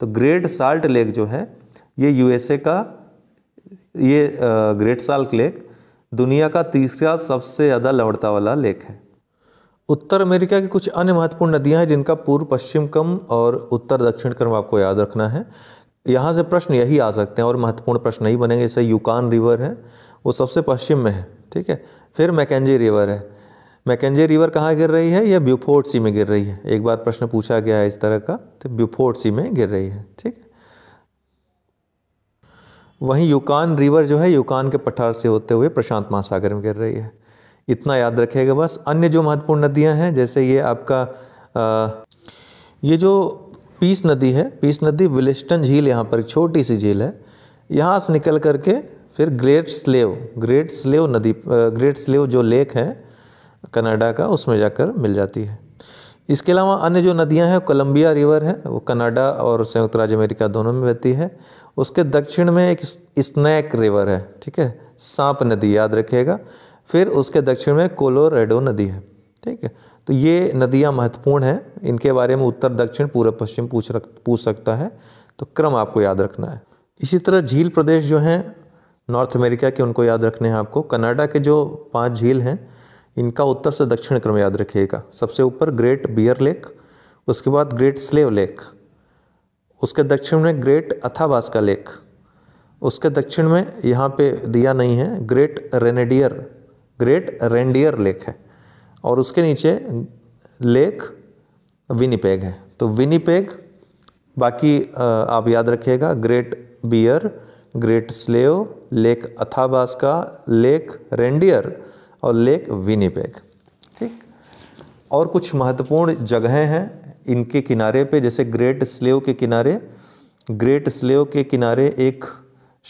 तो ग्रेट साल्ट लेक जो है ये यूएसए का ये ग्रेट साल्क लेक दुनिया का तीसरा सबसे ज़्यादा लवड़ता वाला लेक है उत्तर अमेरिका की कुछ अन्य महत्वपूर्ण नदियां हैं जिनका पूर्व पश्चिम क्रम और उत्तर दक्षिण क्रम आपको याद रखना है यहाँ से प्रश्न यही आ सकते हैं और महत्वपूर्ण प्रश्न नहीं बनेंगे जैसे यूकान रिवर है वो सबसे पश्चिम में है ठीक है फिर मैकेंजी रिवर है मैकेंजी रिवर कहाँ गिर रही है या ब्यूफोर्ट सी में गिर रही है एक बार प्रश्न पूछा गया है इस तरह का तो ब्यूफोर्ट सी में गिर रही है ठीक है वहीं यूकान रिवर जो है यूकान के पठार से होते हुए प्रशांत महासागर में गिर रही है इतना याद रखिएगा बस अन्य जो महत्वपूर्ण नदियां हैं जैसे ये आपका आ, ये जो पीस नदी है पीस नदी विलिस्टन झील यहाँ पर छोटी सी झील है यहाँ से निकल करके फिर ग्रेट स्लेव ग्रेट स्लेव नदी ग्रेट स्लेव जो लेक है कनाडा का उसमें जाकर मिल जाती है इसके अलावा अन्य जो नदियां हैं कोलंबिया रिवर है वो कनाडा और संयुक्त राज्य अमेरिका दोनों में बहती है उसके दक्षिण में एक स्नैक रिवर है ठीक है सांप नदी याद रखिएगा फिर उसके दक्षिण में कोलोरेडो नदी है ठीक है तो ये नदियाँ महत्वपूर्ण हैं इनके बारे में उत्तर दक्षिण पूर्व पश्चिम पूछ रख पूछ सकता है तो क्रम आपको याद रखना है इसी तरह झील प्रदेश जो हैं नॉर्थ अमेरिका के उनको याद रखने हैं आपको कनाडा के जो पाँच झील हैं इनका उत्तर से दक्षिण क्रम याद रखिएगा सबसे ऊपर ग्रेट बियर लेक उसके बाद ग्रेट स्लेव लेक उसके दक्षिण में ग्रेट अथाबास्का का लेक उसके दक्षिण में यहाँ पे दिया नहीं है Great Reindeer Great Reindeer Lake है और उसके नीचे लेक विनीपेग है तो विनीपेग बाकी आप याद रखिएगा Great Bear Great Slave Lake Athabasca का लेक रेंडियर और लेक विनीपेग ठीक और कुछ महत्वपूर्ण जगहें हैं इनके किनारे पे जैसे ग्रेट स्लेव के किनारे ग्रेट स्लेव के किनारे एक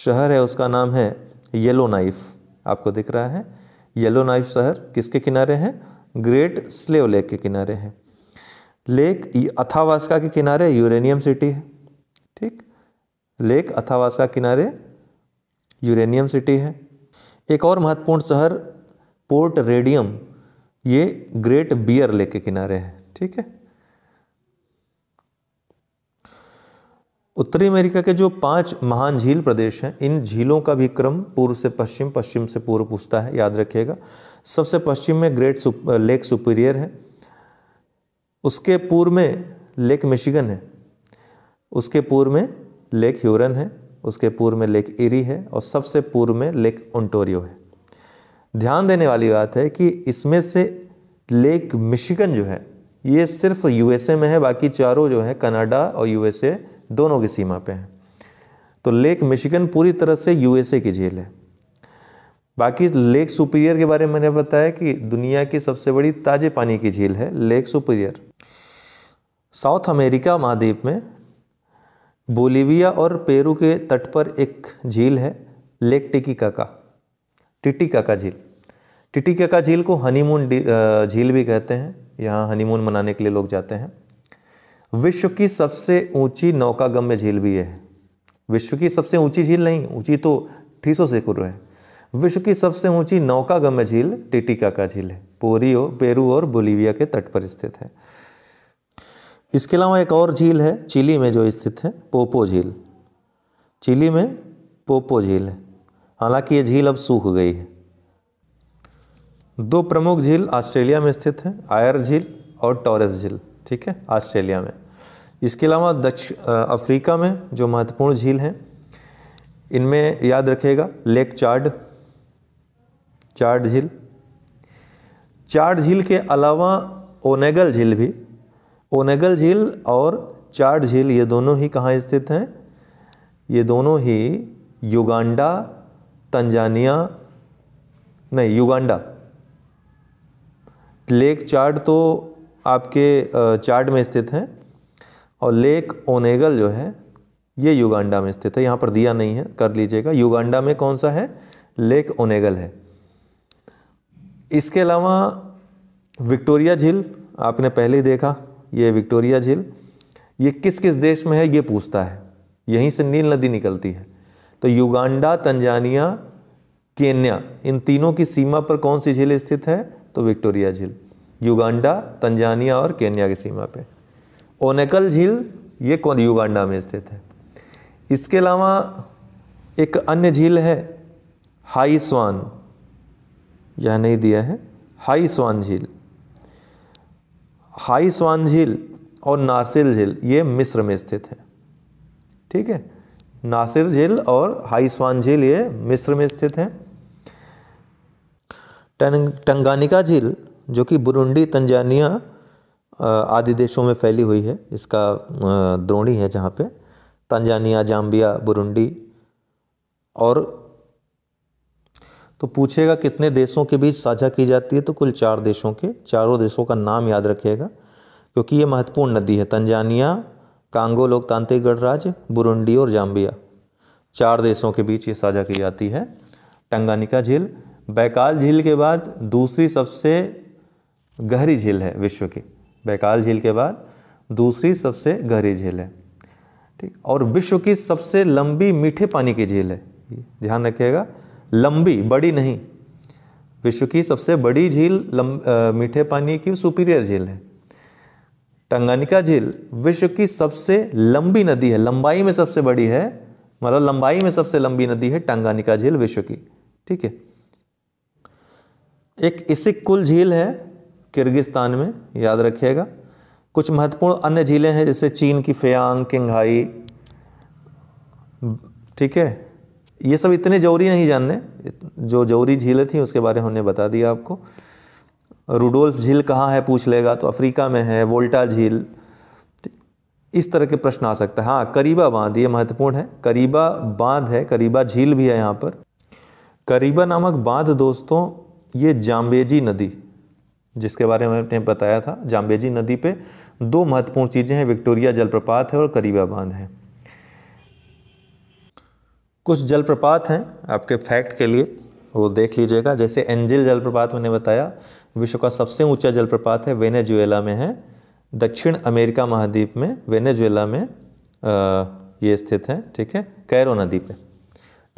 शहर है उसका नाम है येलो नाइफ आपको दिख रहा है येलो नाइफ शहर किसके किनारे हैं ग्रेट स्लेव लेक के किनारे हैं लेक अथावास्का के किनारे यूरेनियम सिटी है ठीक लेक अथावास्का किनारे यूरेनियम सिटी है एक और महत्वपूर्ण शहर पोर्ट रेडियम ये ग्रेट बियर लेक के किनारे है ठीक है उत्तरी अमेरिका के जो पांच महान झील प्रदेश हैं इन झीलों का भी क्रम पूर्व से पश्चिम पश्चिम से पूर्व पूछता है याद रखिएगा सबसे पश्चिम में ग्रेट सुप, लेक सुपीरियर है उसके पूर्व में लेक मिशिगन है उसके पूर्व में लेक ह्यूरन है उसके पूर्व में लेक इरी है और सबसे पूर्व में लेक ओंटोरियो है ध्यान देने वाली बात है कि इसमें से लेक मिशिगन जो है ये सिर्फ यूएसए में है बाकी चारों जो है कनाडा और यूएसए दोनों की सीमा पे हैं तो लेक मिशिगन पूरी तरह से यूएसए की झील है बाकी लेक सुपीरियर के बारे में मैंने बताया कि दुनिया की सबसे बड़ी ताजे पानी की झील है लेक सुपीरियर साउथ अमेरिका महाद्वीप में बोलीविया और पेरू के तट पर एक झील है लेक टिकी काका टिटिकाका झील टिटिकाका झील को हनीमून झील भी कहते हैं यहाँ हनीमून मनाने के लिए लोग जाते हैं विश्व की सबसे ऊंची नौकागम्य झील भी है विश्व की सबसे ऊंची झील नहीं ऊंची तो ठीसों से कुर है विश्व की सबसे ऊंची नौकागम्य झील टिटिकाका झील है पोरियो पेरू और बोलीविया के तट पर स्थित है इसके अलावा एक और झील है चिली में जो स्थित है पोपो झील चिली में पोपो झील है हालांकि ये झील अब सूख गई है दो प्रमुख झील ऑस्ट्रेलिया में स्थित हैं आयर झील और टॉरेस झील ठीक है ऑस्ट्रेलिया में इसके अलावा दक्षिण अफ्रीका में जो महत्वपूर्ण झील हैं इनमें याद रखिएगा लेक चार्ड चार्ड झील चार्ड झील के अलावा ओनेगल झील भी ओनेगल झील और चार्ड झील ये दोनों ही कहाँ स्थित हैं ये दोनों ही युगांडा तंजानिया नहीं युगांडा लेक चार्ट तो आपके चार्ट में स्थित हैं और लेक ओनेगल जो है ये युगांडा में स्थित है यहाँ पर दिया नहीं है कर लीजिएगा युगांडा में कौन सा है लेक ओनेगल है इसके अलावा विक्टोरिया झील आपने पहले देखा ये विक्टोरिया झील ये किस किस देश में है ये पूछता है यहीं से नील नदी निकलती है तो युगांडा तंजानिया केन्या इन तीनों की सीमा पर कौन सी झील स्थित है तो विक्टोरिया झील युगांडा तंजानिया और केन्या की सीमा पे ओनेकल झील ये कौन युगांडा में स्थित है इसके अलावा एक अन्य झील है हाई स्वान यह नहीं दिया है हाई स्वान झील हाई स्वान झील और नासिल झील ये मिस्र में स्थित है ठीक है नासिर झील और हाइसवान झील ये मिस्र में स्थित हैं टंगानिका झील जो कि बुरुंडी तंजानिया आदि देशों में फैली हुई है इसका द्रोणी है जहाँ पे तंजानिया जाम्बिया बुरुंडी और तो पूछेगा कितने देशों के बीच साझा की जाती है तो कुल चार देशों के चारों देशों का नाम याद रखिएगा क्योंकि ये महत्वपूर्ण नदी है तंजानिया कांगो लोकतांत्रिक गणराज्य बुरुंडी और जाम्बिया चार देशों के बीच ये साझा की जाती है टंगानिका झील बैकाल झील के बाद दूसरी सबसे गहरी झील है विश्व की बैकाल झील के बाद दूसरी सबसे गहरी झील है ठीक और विश्व की सबसे लंबी मीठे पानी की झील है ध्यान रखिएगा लंबी बड़ी नहीं विश्व की सबसे बड़ी झील मीठे पानी की सुपीरियर झील है टंगनिका झील विश्व की सबसे लंबी नदी है लंबाई में सबसे बड़ी है मतलब लंबाई में सबसे लंबी नदी है टंगानिका झील विश्व की ठीक है एक इसिक कुल झील है किर्गिस्तान में याद रखिएगा कुछ महत्वपूर्ण अन्य झीलें हैं जैसे चीन की फेयांग किंघाई ठीक है ये सब इतने जरूरी नहीं जानने जो जरूरी झीलें थी उसके बारे में हमने बता दिया आपको रुडोल्फ झील कहाँ है पूछ लेगा तो अफ्रीका में है वोल्टा झील इस तरह के प्रश्न आ सकता है हाँ करीबा बांध ये महत्वपूर्ण है करीबा बांध है करीबा झील भी है यहाँ पर करीबा नामक बांध दोस्तों ये जाम्बेजी नदी जिसके बारे में मैंने बताया था जाम्बेजी नदी पे दो महत्वपूर्ण चीज़ें हैं विक्टोरिया जलप्रपात है और करीबा बांध है कुछ जलप्रपात हैं आपके फैक्ट के लिए वो देख लीजिएगा जैसे एंजिल जलप्रपात मैंने बताया विश्व का सबसे ऊंचा जलप्रपात है वेनेजुएला में है दक्षिण अमेरिका महाद्वीप में वेनेजुएला में आ, ये स्थित है ठीक है कैरो नदी पे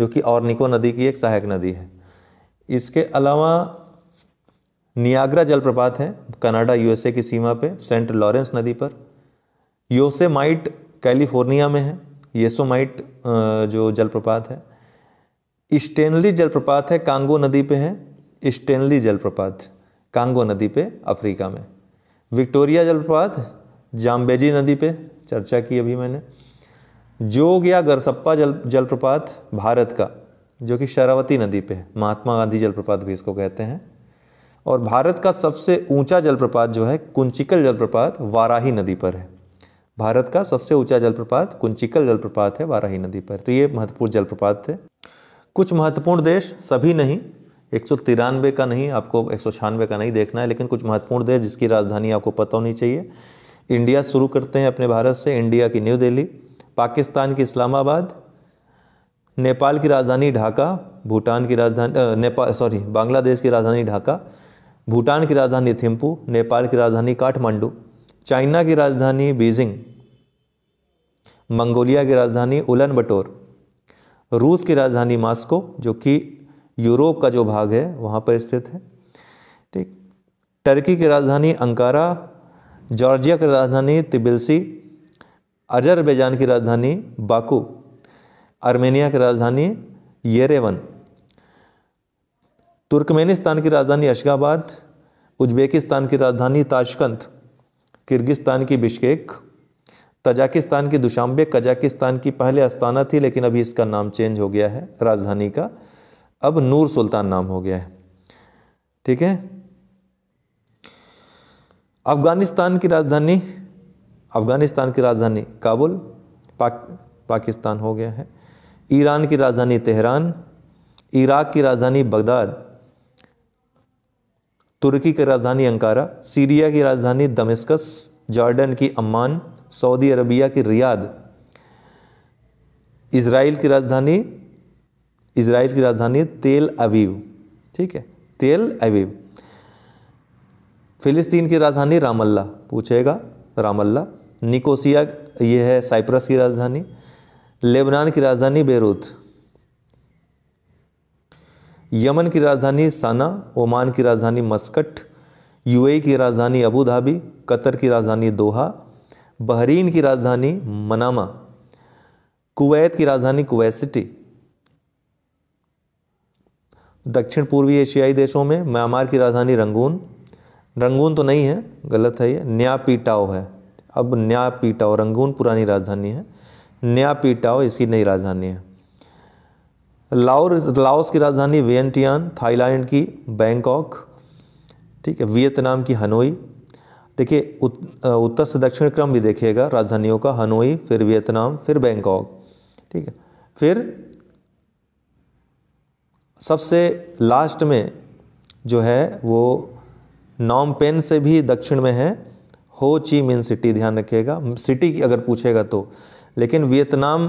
जो कि ऑर्निको नदी की एक सहायक नदी है इसके अलावा नियाग्रा जलप्रपात है कनाडा यूएसए की सीमा पे सेंट लॉरेंस नदी पर योसेमाइट कैलिफोर्निया में है येसोमाइट जो जलप्रपात है स्टेनली जलप्रपात है कांगो नदी पे है स्टेनली जलप्रपात कांगो नदी पे अफ्रीका में विक्टोरिया जलप्रपात जाम्बेजी नदी पे चर्चा की अभी मैंने जोग या गरसप्पा जल जलप्रपात भारत का जो कि शरावती नदी पे है महात्मा गांधी जलप्रपात भी इसको कहते हैं और भारत का सबसे ऊंचा जलप्रपात जो है कुंचिकल जलप्रपात वाराही नदी पर है भारत का सबसे ऊंचा जलप्रपात कुंचिकल जलप्रपात है वाराही नदी पर तो ये महत्वपूर्ण जलप्रपात थे कुछ महत्वपूर्ण देश सभी नहीं एक सौ तिरानवे का नहीं आपको एक सौ छियानवे का नहीं देखना है लेकिन कुछ महत्वपूर्ण देश जिसकी राजधानी आपको पता होनी चाहिए इंडिया शुरू करते हैं अपने भारत से इंडिया की न्यू दिल्ली पाकिस्तान की इस्लामाबाद नेपाल की राजधानी ढाका भूटान की राजधानी नेपाल सॉरी बांग्लादेश की राजधानी ढाका भूटान की राजधानी थिम्पू नेपाल की राजधानी काठमांडू चाइना की राजधानी बीजिंग मंगोलिया की राजधानी उलन बटोर रूस की राजधानी मास्को जो कि यूरोप का जो भाग है वहाँ पर स्थित है ठीक टर्की की राजधानी अंकारा जॉर्जिया की राजधानी तिबिलसी अजरबैजान की राजधानी बाकू आर्मेनिया की राजधानी येरेवन तुर्कमेनिस्तान की राजधानी अशगाबाद उज्बेकिस्तान की राजधानी ताशकंद किर्गिस्तान की बिश्केक तजाकिस्तान की दुशांबे कजाकिस्तान की पहले अस्ताना थी लेकिन अभी इसका नाम चेंज हो गया है राजधानी का अब नूर सुल्तान नाम हो गया है ठीक है अफ़गानिस्तान की राजधानी अफ़गानिस्तान की राजधानी काबुल पाक पाकिस्तान हो गया है ईरान की राजधानी तेहरान इराक़ की राजधानी बगदाद तुर्की की राजधानी अंकारा सीरिया की राजधानी दमिस्कस जॉर्डन की अम्मान सऊदी अरबिया की रियाद इसराइल की राजधानी इसराइल की राजधानी तेल अवीव ठीक है तेल अवीव फिलिस्तीन की राजधानी रामल्ला पूछेगा रामल्ला निकोसिया ये है साइप्रस की राजधानी लेबनान की राजधानी बेरूत यमन की राजधानी साना ओमान की राजधानी मस्कट यूएई की राजधानी अबू धाबी कतर की राजधानी दोहा बहरीन की राजधानी मनामा कुवैत की राजधानी कुवैत सिटी दक्षिण पूर्वी एशियाई देशों में म्यांमार की राजधानी रंगून रंगून तो नहीं है गलत है ये न्यापीटाओ है अब न्यापीटाओ रंगून पुरानी राजधानी है न्यापीटाओ इसकी नई राजधानी है लाओर लाओस की राजधानी वियंटियान थाईलैंड की बैंकॉक ठीक है वियतनाम की हनोई देखिए उत्तर से दक्षिण क्रम भी देखिएगा राजधानियों का हनोई फिर वियतनाम फिर बैंकॉक ठीक है फिर सबसे लास्ट में जो है वो नॉम पेन से भी दक्षिण में है हो ची मिन सिटी ध्यान रखिएगा सिटी की अगर पूछेगा तो लेकिन वियतनाम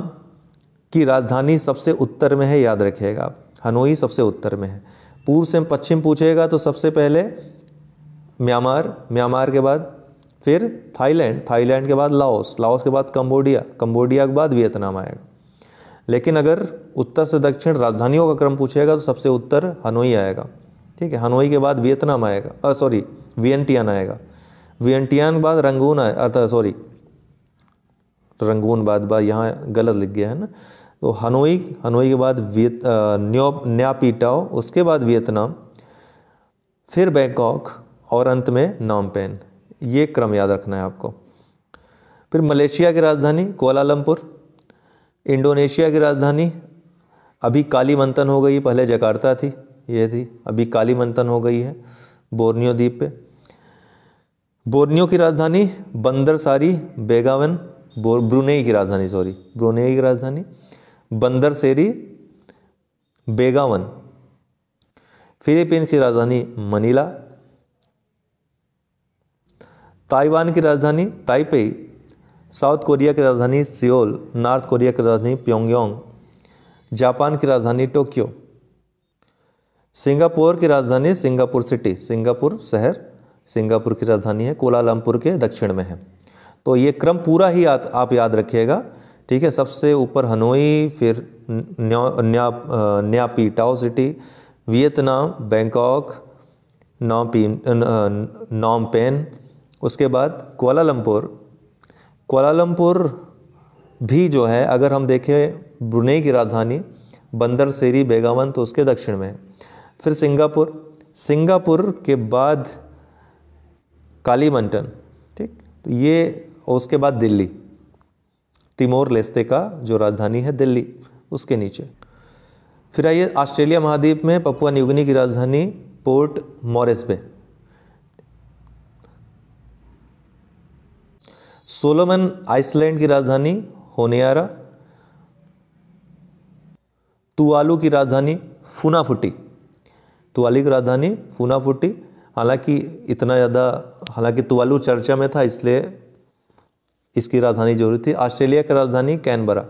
की राजधानी सबसे उत्तर में है याद रखिएगा आप हनोई सबसे उत्तर में है पूर्व से पश्चिम पूछेगा तो सबसे पहले म्यांमार म्यांमार के बाद फिर थाईलैंड थाईलैंड के बाद लाओस लाओस के बाद कंबोडिया कंबोडिया के बाद वियतनाम आएगा लेकिन अगर उत्तर से दक्षिण राजधानियों का क्रम पूछेगा तो सबसे उत्तर हनोई आएगा ठीक है हनोई के बाद वियतनाम आएगा सॉरी वियंटियान आएगा वियंटियान के बाद रंगून आए अर्थात सॉरी रंगून बाद बाद यहाँ गलत लिख गया है ना तो हनोई हनोई के बाद वियत न्यापीटाओ उसके बाद वियतनाम फिर बैंकॉक और अंत में नामपेन ये क्रम याद रखना है आपको फिर मलेशिया की राजधानी कोलालमपुर इंडोनेशिया की राजधानी अभी काली मंथन हो गई पहले जकार्ता थी ये थी अभी काली मंथन हो गई है बोर्नियो द्वीप पे बोर्नियो की राजधानी बंदर सारी बेगावन ब्रुनेई की राजधानी सॉरी ब्रुनेई की राजधानी बंदर सेरी बेगावन फिलीपींस की राजधानी मनीला ताइवान की राजधानी ताइपेई साउथ कोरिया की राजधानी सियोल नॉर्थ कोरिया की राजधानी प्योंगयोंग जापान की राजधानी टोक्यो सिंगापुर की राजधानी सिंगापुर सिटी सिंगापुर शहर सिंगापुर की राजधानी है कोलालमपुर के दक्षिण में है तो ये क्रम पूरा ही आप याद रखिएगा ठीक है सबसे ऊपर हनोई फिर न्या Naypyidaw City Vietnam Bangkok Phnom Phnom Penh उसके बाद कोलालमपुर कोलालमपुर भी जो है अगर हम देखें ब्रुनेई की राजधानी बंदर सेरी बेगावन तो उसके दक्षिण में है फिर सिंगापुर सिंगापुर के बाद कालीमंटन ठीक तो ये उसके बाद दिल्ली तिमोर लेस्ते का जो राजधानी है दिल्ली उसके नीचे फिर आइए ऑस्ट्रेलिया महाद्वीप में पपुआ न्यूगनी की राजधानी पोर्ट मॉरिसबे सोलोमन आइसलैंड की राजधानी होने आ रहा तुआलू की राजधानी फूनाफुटी तुआली की राजधानी फूनाफुटी हालांकि इतना ज़्यादा हालांकि तुआलू चर्चा में था इसलिए इसकी राजधानी जरूरी थी ऑस्ट्रेलिया की राजधानी कैनबरा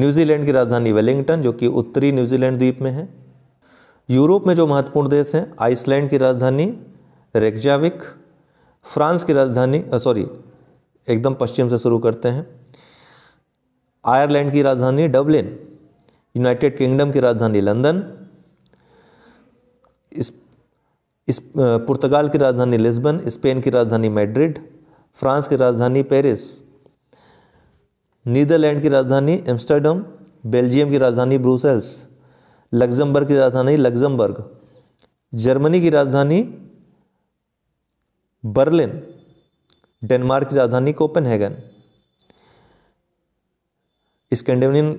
न्यूजीलैंड की राजधानी वेलिंगटन जो कि उत्तरी न्यूजीलैंड द्वीप में है यूरोप में जो महत्वपूर्ण देश हैं आइसलैंड की राजधानी रेगजाविक फ्रांस की राजधानी सॉरी एकदम पश्चिम से शुरू करते हैं आयरलैंड की राजधानी डबलिन यूनाइटेड किंगडम की राजधानी लंदन इस इस पुर्तगाल की राजधानी लिस्बन स्पेन की राजधानी मैड्रिड फ्रांस की राजधानी पेरिस नीदरलैंड की राजधानी एम्स्टर्डम बेल्जियम की राजधानी ब्रूसेल्स लग्जमबर्ग की राजधानी लग्जमबर्ग जर्मनी की राजधानी बर्लिन डेनमार्क की राजधानी कोपेनहेगन स्कैंडिनेवियन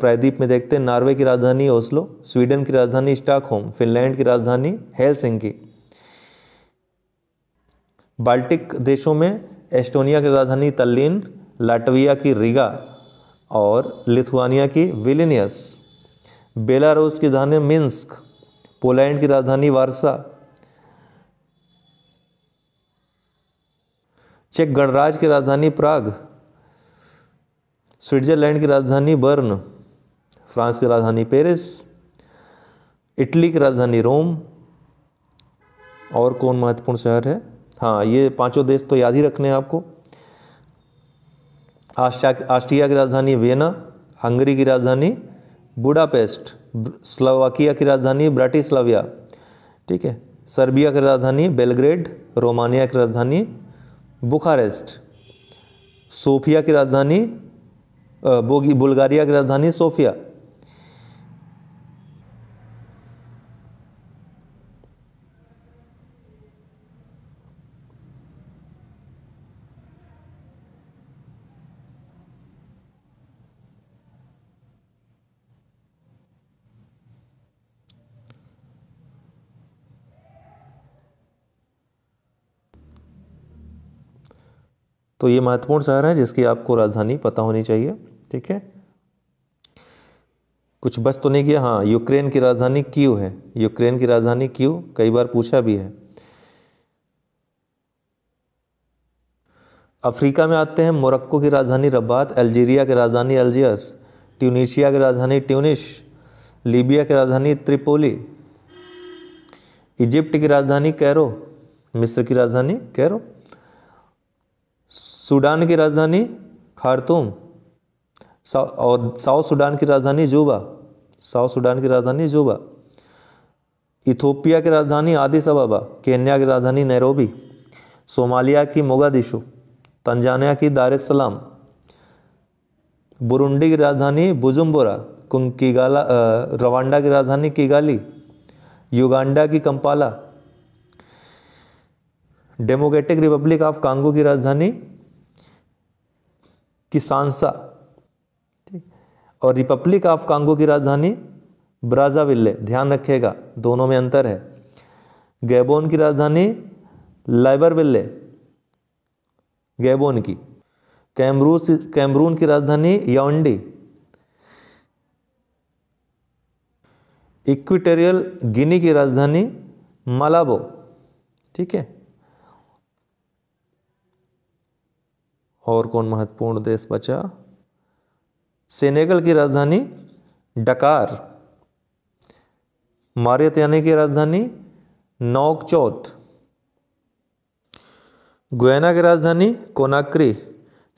प्रायद्वीप में देखते हैं नॉर्वे की राजधानी ओस्लो स्वीडन की राजधानी स्टॉकहोम फिनलैंड की राजधानी हेलसिंकी बाल्टिक देशों में एस्टोनिया की राजधानी तल्लीन लाटविया की रिगा और लिथुआनिया की विलिनियस बेलारूस की राजधानी मिन्स्क पोलैंड की राजधानी वारसा चेक गणराज्य की राजधानी प्राग स्विट्जरलैंड की राजधानी बर्न फ्रांस की राजधानी पेरिस इटली की राजधानी रोम और कौन महत्वपूर्ण शहर है हाँ ये पांचों देश तो याद ही रखने हैं आपको ऑस्ट्रिया की राजधानी वियना हंगरी की राजधानी बुडापेस्ट स्लोवाकिया की राजधानी ब्राटिस्लाविया ठीक है सर्बिया की राजधानी बेलग्रेड रोमानिया की राजधानी बुखारेस्ट सोफिया की राजधानी बुल्गारिया की राजधानी सोफिया तो ये महत्वपूर्ण शहर है जिसकी आपको राजधानी पता होनी चाहिए ठीक है कुछ बस तो नहीं गया हाँ यूक्रेन की राजधानी क्यू है यूक्रेन की राजधानी क्यू कई बार पूछा भी है अफ्रीका में आते हैं मोरक्को की राजधानी रबात अल्जीरिया की राजधानी अल्जियस ट्यूनिशिया की राजधानी ट्यूनिश लीबिया की राजधानी त्रिपोली इजिप्ट की राजधानी कैरो मिस्र की राजधानी कैरो सूडान की राजधानी खारतूम और साउथ सूडान की राजधानी जूबा साउथ सूडान की राजधानी जूबा इथोपिया की राजधानी आदिस अबाबा केन्या की राजधानी नैरोबी सोमालिया की मोगादिशु तंजानिया की दार सलाम बुरुंडी की राजधानी बुजुम्बोरा कुंकीगाला रवांडा की राजधानी कीगाली युगांडा की Kampala Democratic Republic of Congo की राजधानी किसानसा ठीक और रिपब्लिक ऑफ कांगो की राजधानी ब्राजाविल्ले ध्यान रखिएगा दोनों में अंतर है गैबोन की राजधानी लाइबरविल्ले गैबोन की कैमरू कैमरून की राजधानी यौंडी इक्विटेरियल गिनी की राजधानी मालाबो ठीक है और कौन महत्वपूर्ण देश बचा सेनेगल की राजधानी डकार मारियतानी की राजधानी नौकचौथ गुयना की राजधानी कोनाक्री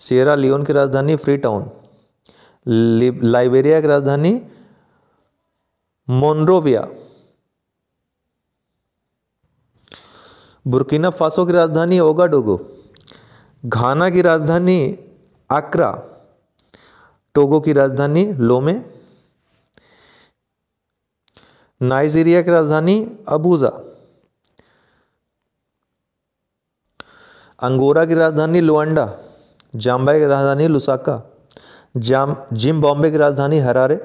सियरा लियोन की राजधानी फ्री टाउन लाइबेरिया की राजधानी मोनरोविया बुर्किना फासो की राजधानी ओगाडोगो घाना की राजधानी आक्रा टोगो की राजधानी लोमे नाइजीरिया की राजधानी अबूजा अंगोरा की राजधानी लुआंडा जाम्बाई की राजधानी लुसाका जाम जिम बॉम्बे की राजधानी हरारे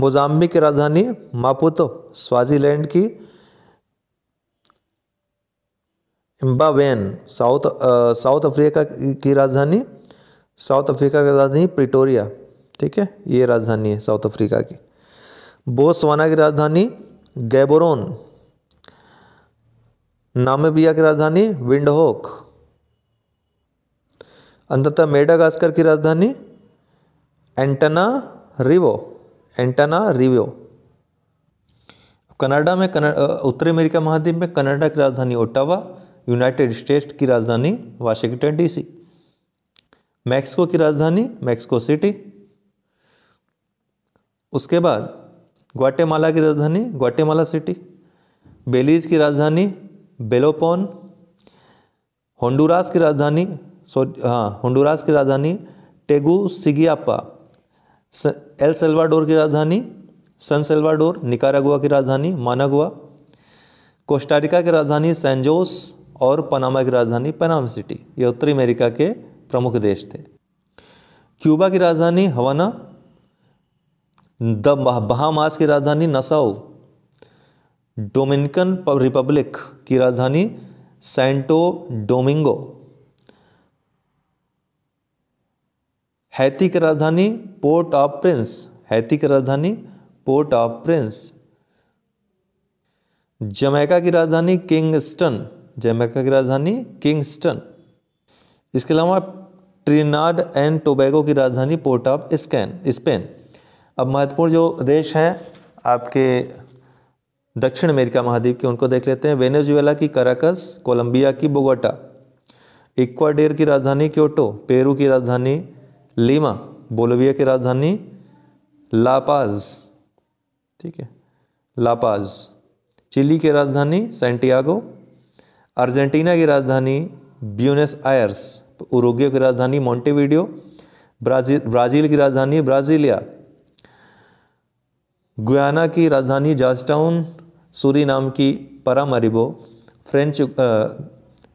मोजाम्बिक की राजधानी मापुतो स्वाजीलैंड की इम्बावेन साउथ साउथ अफ्रीका की राजधानी साउथ अफ्रीका की राजधानी प्रिटोरिया ठीक है ये राजधानी है साउथ अफ्रीका की बोसवाना की राजधानी गैबोरोन नामेबिया की राजधानी विंडहोक अंततः मेडागास्कर की राजधानी Antananarivo Antananarivo Canada में कनाडा उत्तरी अमेरिका महाद्वीप में कनाडा की राजधानी ओटावा यूनाइटेड स्टेट की राजधानी वाशिंगटन डीसी मैक्सिको की राजधानी मैक्सिको सिटी उसके बाद ग्वाटेमाला की राजधानी ग्वाटेमाला सिटी बेलीज की राजधानी बेलोपोन होंडुरास की राजधानी सो हाँ होंडुरास की राजधानी टेगू सिगियापा एल सेल्वाडोर की राजधानी सन सेल्वाडोर निकारागुआ की राजधानी मानागुआ कोस्टारिका की राजधानी सैनजोस और पनामा की राजधानी पनामा सिटी ये उत्तरी अमेरिका के प्रमुख देश थे क्यूबा की राजधानी हवाना द बहामास की राजधानी नसाओ डोमिनिकन रिपब्लिक की राजधानी सेंटो डोमिंगो हैती की राजधानी पोर्ट ऑफ प्रिंस हैती की राजधानी पोर्ट ऑफ प्रिंस जमैका की राजधानी किंगस्टन जमैका की राजधानी किंगस्टन इसके अलावा ट्रिनाड एंड टोबैगो की राजधानी पोर्ट ऑफ स्कैन स्पेन अब महत्वपूर्ण जो देश हैं आपके दक्षिण अमेरिका महाद्वीप के उनको देख लेते हैं वेनेजुएला की कराकस कोलंबिया की बोगोटा इक्वाडेर की राजधानी क्योटो पेरू की राजधानी लीमा बोलोविया की राजधानी लापाज ठीक है लापाज चिली की राजधानी सेंटियागो अर्जेंटीना की राजधानी ब्यूनस आयर्स उरुग्वे की राजधानी मोंटेवीडियो ब्राजील ब्राज़ील की राजधानी ब्राज़ीलिया गुयाना की राजधानी जाजटाउन सूरी नाम की Paramaribo French uh,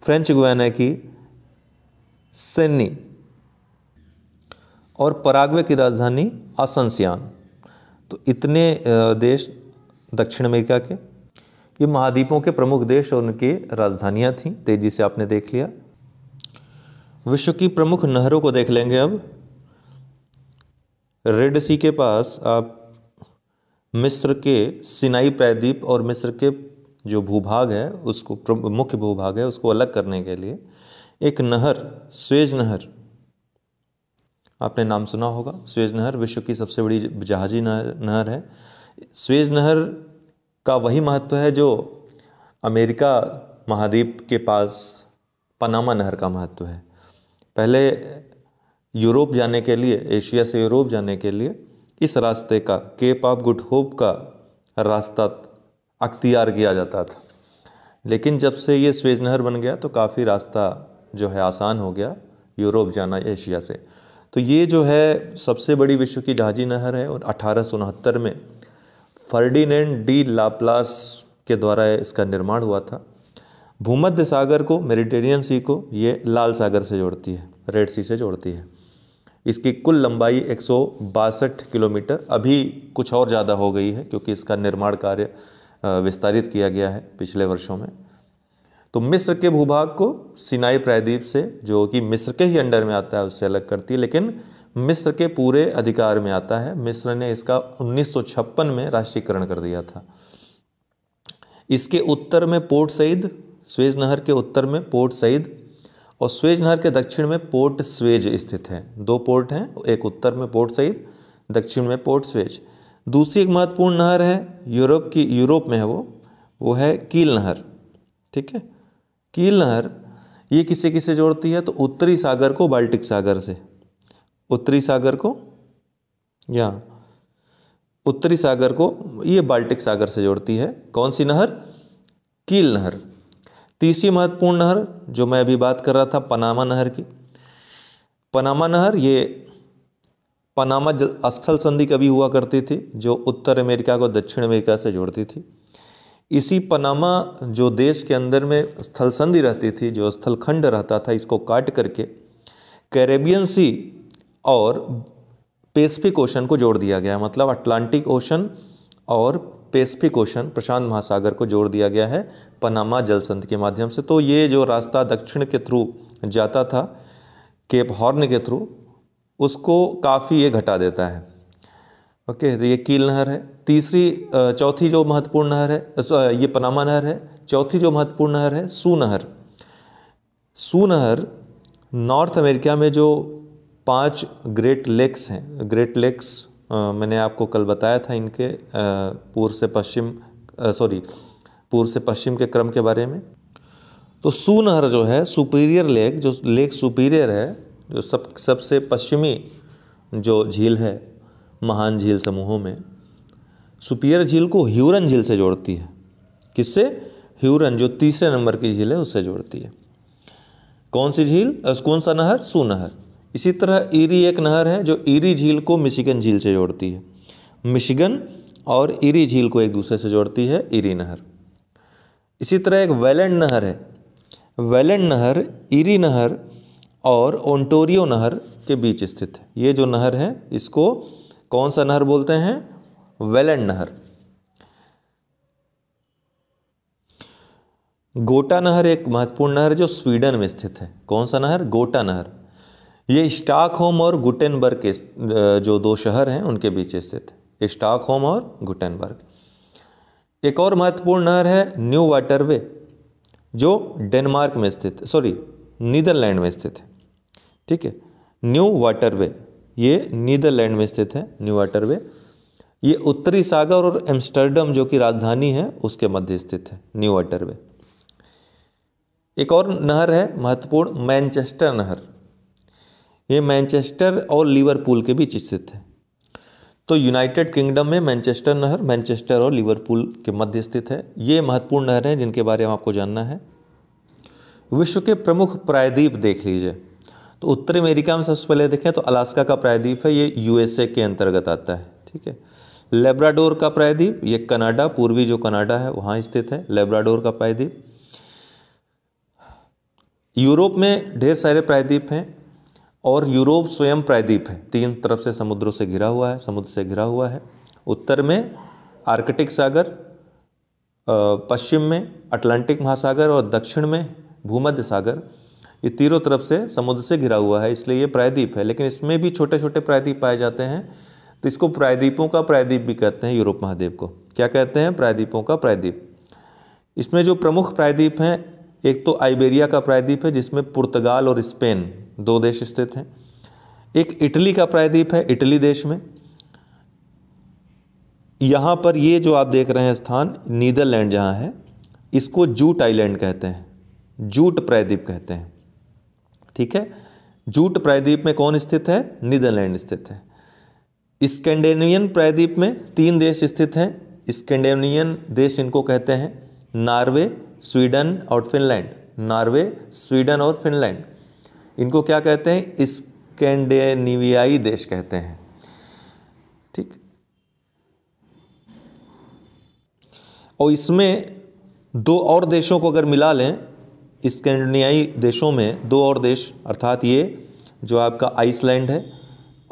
French Guiana की सेन्नी और पराग्वे की राजधानी आसनसियान तो इतने देश दक्षिण अमेरिका के ये महाद्वीपों के प्रमुख देश और उनके राजधानियां थीं तेजी से आपने देख लिया विश्व की प्रमुख नहरों को देख लेंगे अब रेड सी के पास आप मिस्र के सिनाई प्रायद्वीप और मिस्र के जो भूभाग है उसको मुख्य भूभाग है उसको अलग करने के लिए एक नहर स्वेज नहर आपने नाम सुना होगा स्वेज नहर विश्व की सबसे बड़ी जहाजी नहर नहर है स्वेज नहर का वही महत्व है जो अमेरिका महाद्वीप के पास पनामा नहर का महत्व है पहले यूरोप जाने के लिए एशिया से यूरोप जाने के लिए इस रास्ते का केप ऑफ गुड होप का रास्ता अख्तियार किया जाता था लेकिन जब से ये स्वेज नहर बन गया तो काफ़ी रास्ता जो है आसान हो गया यूरोप जाना एशिया से तो ये जो है सबसे बड़ी विश्व की जहाजी नहर है और अठारह में फर्डिनेंड डी लाप्लास के द्वारा इसका निर्माण हुआ था भूमध्य सागर को मेडिटेरियन सी को ये लाल सागर से जोड़ती है रेड सी से जोड़ती है इसकी कुल लंबाई एक किलोमीटर अभी कुछ और ज़्यादा हो गई है क्योंकि इसका निर्माण कार्य विस्तारित किया गया है पिछले वर्षों में तो मिस्र के भूभाग को सिनाई प्रायद्वीप से जो कि मिस्र के ही अंडर में आता है उससे अलग करती है लेकिन मिस्र के पूरे अधिकार में आता है मिस्र ने इसका 1956 में राष्ट्रीयकरण कर दिया था इसके उत्तर में पोर्ट सईद स्वेज नहर के उत्तर में पोर्ट सईद और स्वेज नहर के दक्षिण में पोर्ट स्वेज स्थित है दो पोर्ट हैं एक उत्तर में पोर्ट सईद दक्षिण में पोर्ट स्वेज दूसरी एक महत्वपूर्ण नहर है यूरोप की यूरोप में है वो वो है कील नहर ठीक है कील नहर ये किसे किसे जोड़ती है तो उत्तरी सागर को बाल्टिक सागर से उत्तरी सागर को या उत्तरी सागर को ये बाल्टिक सागर से जोड़ती है कौन सी नहर कील नहर तीसरी महत्वपूर्ण नहर जो मैं अभी बात कर रहा था पनामा नहर की पनामा नहर ये पनामा जल स्थल संधि कभी हुआ करती थी जो उत्तर अमेरिका को दक्षिण अमेरिका से जोड़ती थी इसी पनामा जो देश के अंदर में स्थल संधि रहती थी जो स्थल खंड रहता था इसको काट करके कैरेबियन सी और पेसिफिक ओशन को जोड़ दिया गया मतलब अटलांटिक ओशन और पेसिफिक ओशन प्रशांत महासागर को जोड़ दिया गया है पनामा जल संधि के माध्यम से तो ये जो रास्ता दक्षिण के थ्रू जाता था केप हॉर्न के थ्रू उसको काफ़ी ये घटा देता है ओके तो ये कील नहर है तीसरी चौथी जो महत्वपूर्ण नहर है ये पनामा नहर है चौथी जो महत्वपूर्ण नहर है सू नहर सू नहर नॉर्थ अमेरिका में जो पांच ग्रेट लेक्स हैं ग्रेट लेक्स मैंने आपको कल बताया था इनके पूर्व से पश्चिम सॉरी पूर्व से पश्चिम के क्रम के बारे में तो सू नहर जो है सुपीरियर लेक जो लेक सुपीरियर है जो सब सबसे पश्चिमी जो झील है महान झील समूहों में सुपीरियर झील को ह्यूरन झील से जोड़ती है किससे ह्यूरन जो तीसरे नंबर की झील है उससे जोड़ती है कौन सी झील कौन सा नहर सू नहर इसी तरह ईरी एक नहर है जो ईरी झील को मिशिगन झील से जोड़ती है मिशिगन और ईरी झील को एक दूसरे से जोड़ती है ईरी नहर इसी तरह एक वेलेंड नहर है वेलेंड नहर ईरी नहर और ओंटोरियो नहर के बीच स्थित है ये जो नहर है इसको कौन सा नहर बोलते हैं वेलेंड नहर गोटा नहर एक महत्वपूर्ण नहर जो स्वीडन में स्थित है कौन सा नहर गोटा नहर ये स्टॉकहोम और गुटेनबर्ग के जो दो शहर हैं उनके बीच स्थित है स्टॉकहोम और गुटेनबर्ग एक और महत्वपूर्ण नहर है न्यू वाटरवे जो डेनमार्क में स्थित सॉरी नीदरलैंड में स्थित है ठीक है न्यू वाटरवे ये नीदरलैंड में स्थित है न्यू वाटरवे ये उत्तरी सागर और एम्स्टर्डम जो कि राजधानी है उसके मध्य स्थित है न्यू वाटरवे एक और नहर है महत्वपूर्ण मैनचेस्टर नहर ये मैनचेस्टर और लिवरपूल के बीच स्थित है तो यूनाइटेड किंगडम में मैनचेस्टर नहर मैनचेस्टर और लिवरपूल के मध्य स्थित है ये महत्वपूर्ण नहर हैं जिनके बारे में आपको जानना है विश्व के प्रमुख प्रायद्वीप देख लीजिए तो उत्तर अमेरिका में सबसे पहले देखें तो अलास्का का प्रायद्वीप है ये यूएसए के अंतर्गत आता है ठीक है लेब्राडोर का प्रायद्वीप ये कनाडा पूर्वी जो कनाडा है वहाँ स्थित है लेब्राडोर का प्रायद्वीप यूरोप में ढेर सारे प्रायद्वीप हैं और यूरोप स्वयं प्रायद्वीप है तीन तरफ से समुद्रों से घिरा हुआ है समुद्र से घिरा हुआ है उत्तर में आर्कटिक सागर पश्चिम में अटलांटिक महासागर और दक्षिण में भूमध्य सागर ये तीनों तरफ से समुद्र से घिरा हुआ है इसलिए ये प्रायद्वीप है लेकिन इसमें भी छोटे छोटे प्रायद्वीप पाए जाते हैं तो इसको प्रायद्वीपों का प्रायद्वीप भी कहते हैं यूरोप महाद्वीप को क्या कहते हैं प्रायद्वीपों का प्रायद्वीप इसमें जो प्रमुख प्रायद्वीप हैं एक तो आइबेरिया का प्रायद्वीप है जिसमें पुर्तगाल और स्पेन दो देश स्थित हैं एक इटली का प्रायद्वीप है इटली देश में यहाँ पर ये जो आप देख रहे हैं स्थान नीदरलैंड जहाँ है इसको जूट आइलैंड कहते हैं जूट प्रायद्वीप कहते हैं ठीक है जूट प्रायद्वीप में कौन स्थित है नीदरलैंड स्थित है स्कैंडेनियन प्रायद्वीप में तीन देश स्थित हैं स्कैंडेनियन देश इनको कहते हैं नार्वे स्वीडन और फिनलैंड नार्वे स्वीडन और फिनलैंड इनको क्या कहते हैं स्कैंडेनिवियाई देश कहते हैं ठीक और इसमें दो और देशों को अगर मिला लें स्कैंडिनेवियाई देशों में दो और देश अर्थात ये जो आपका आइसलैंड है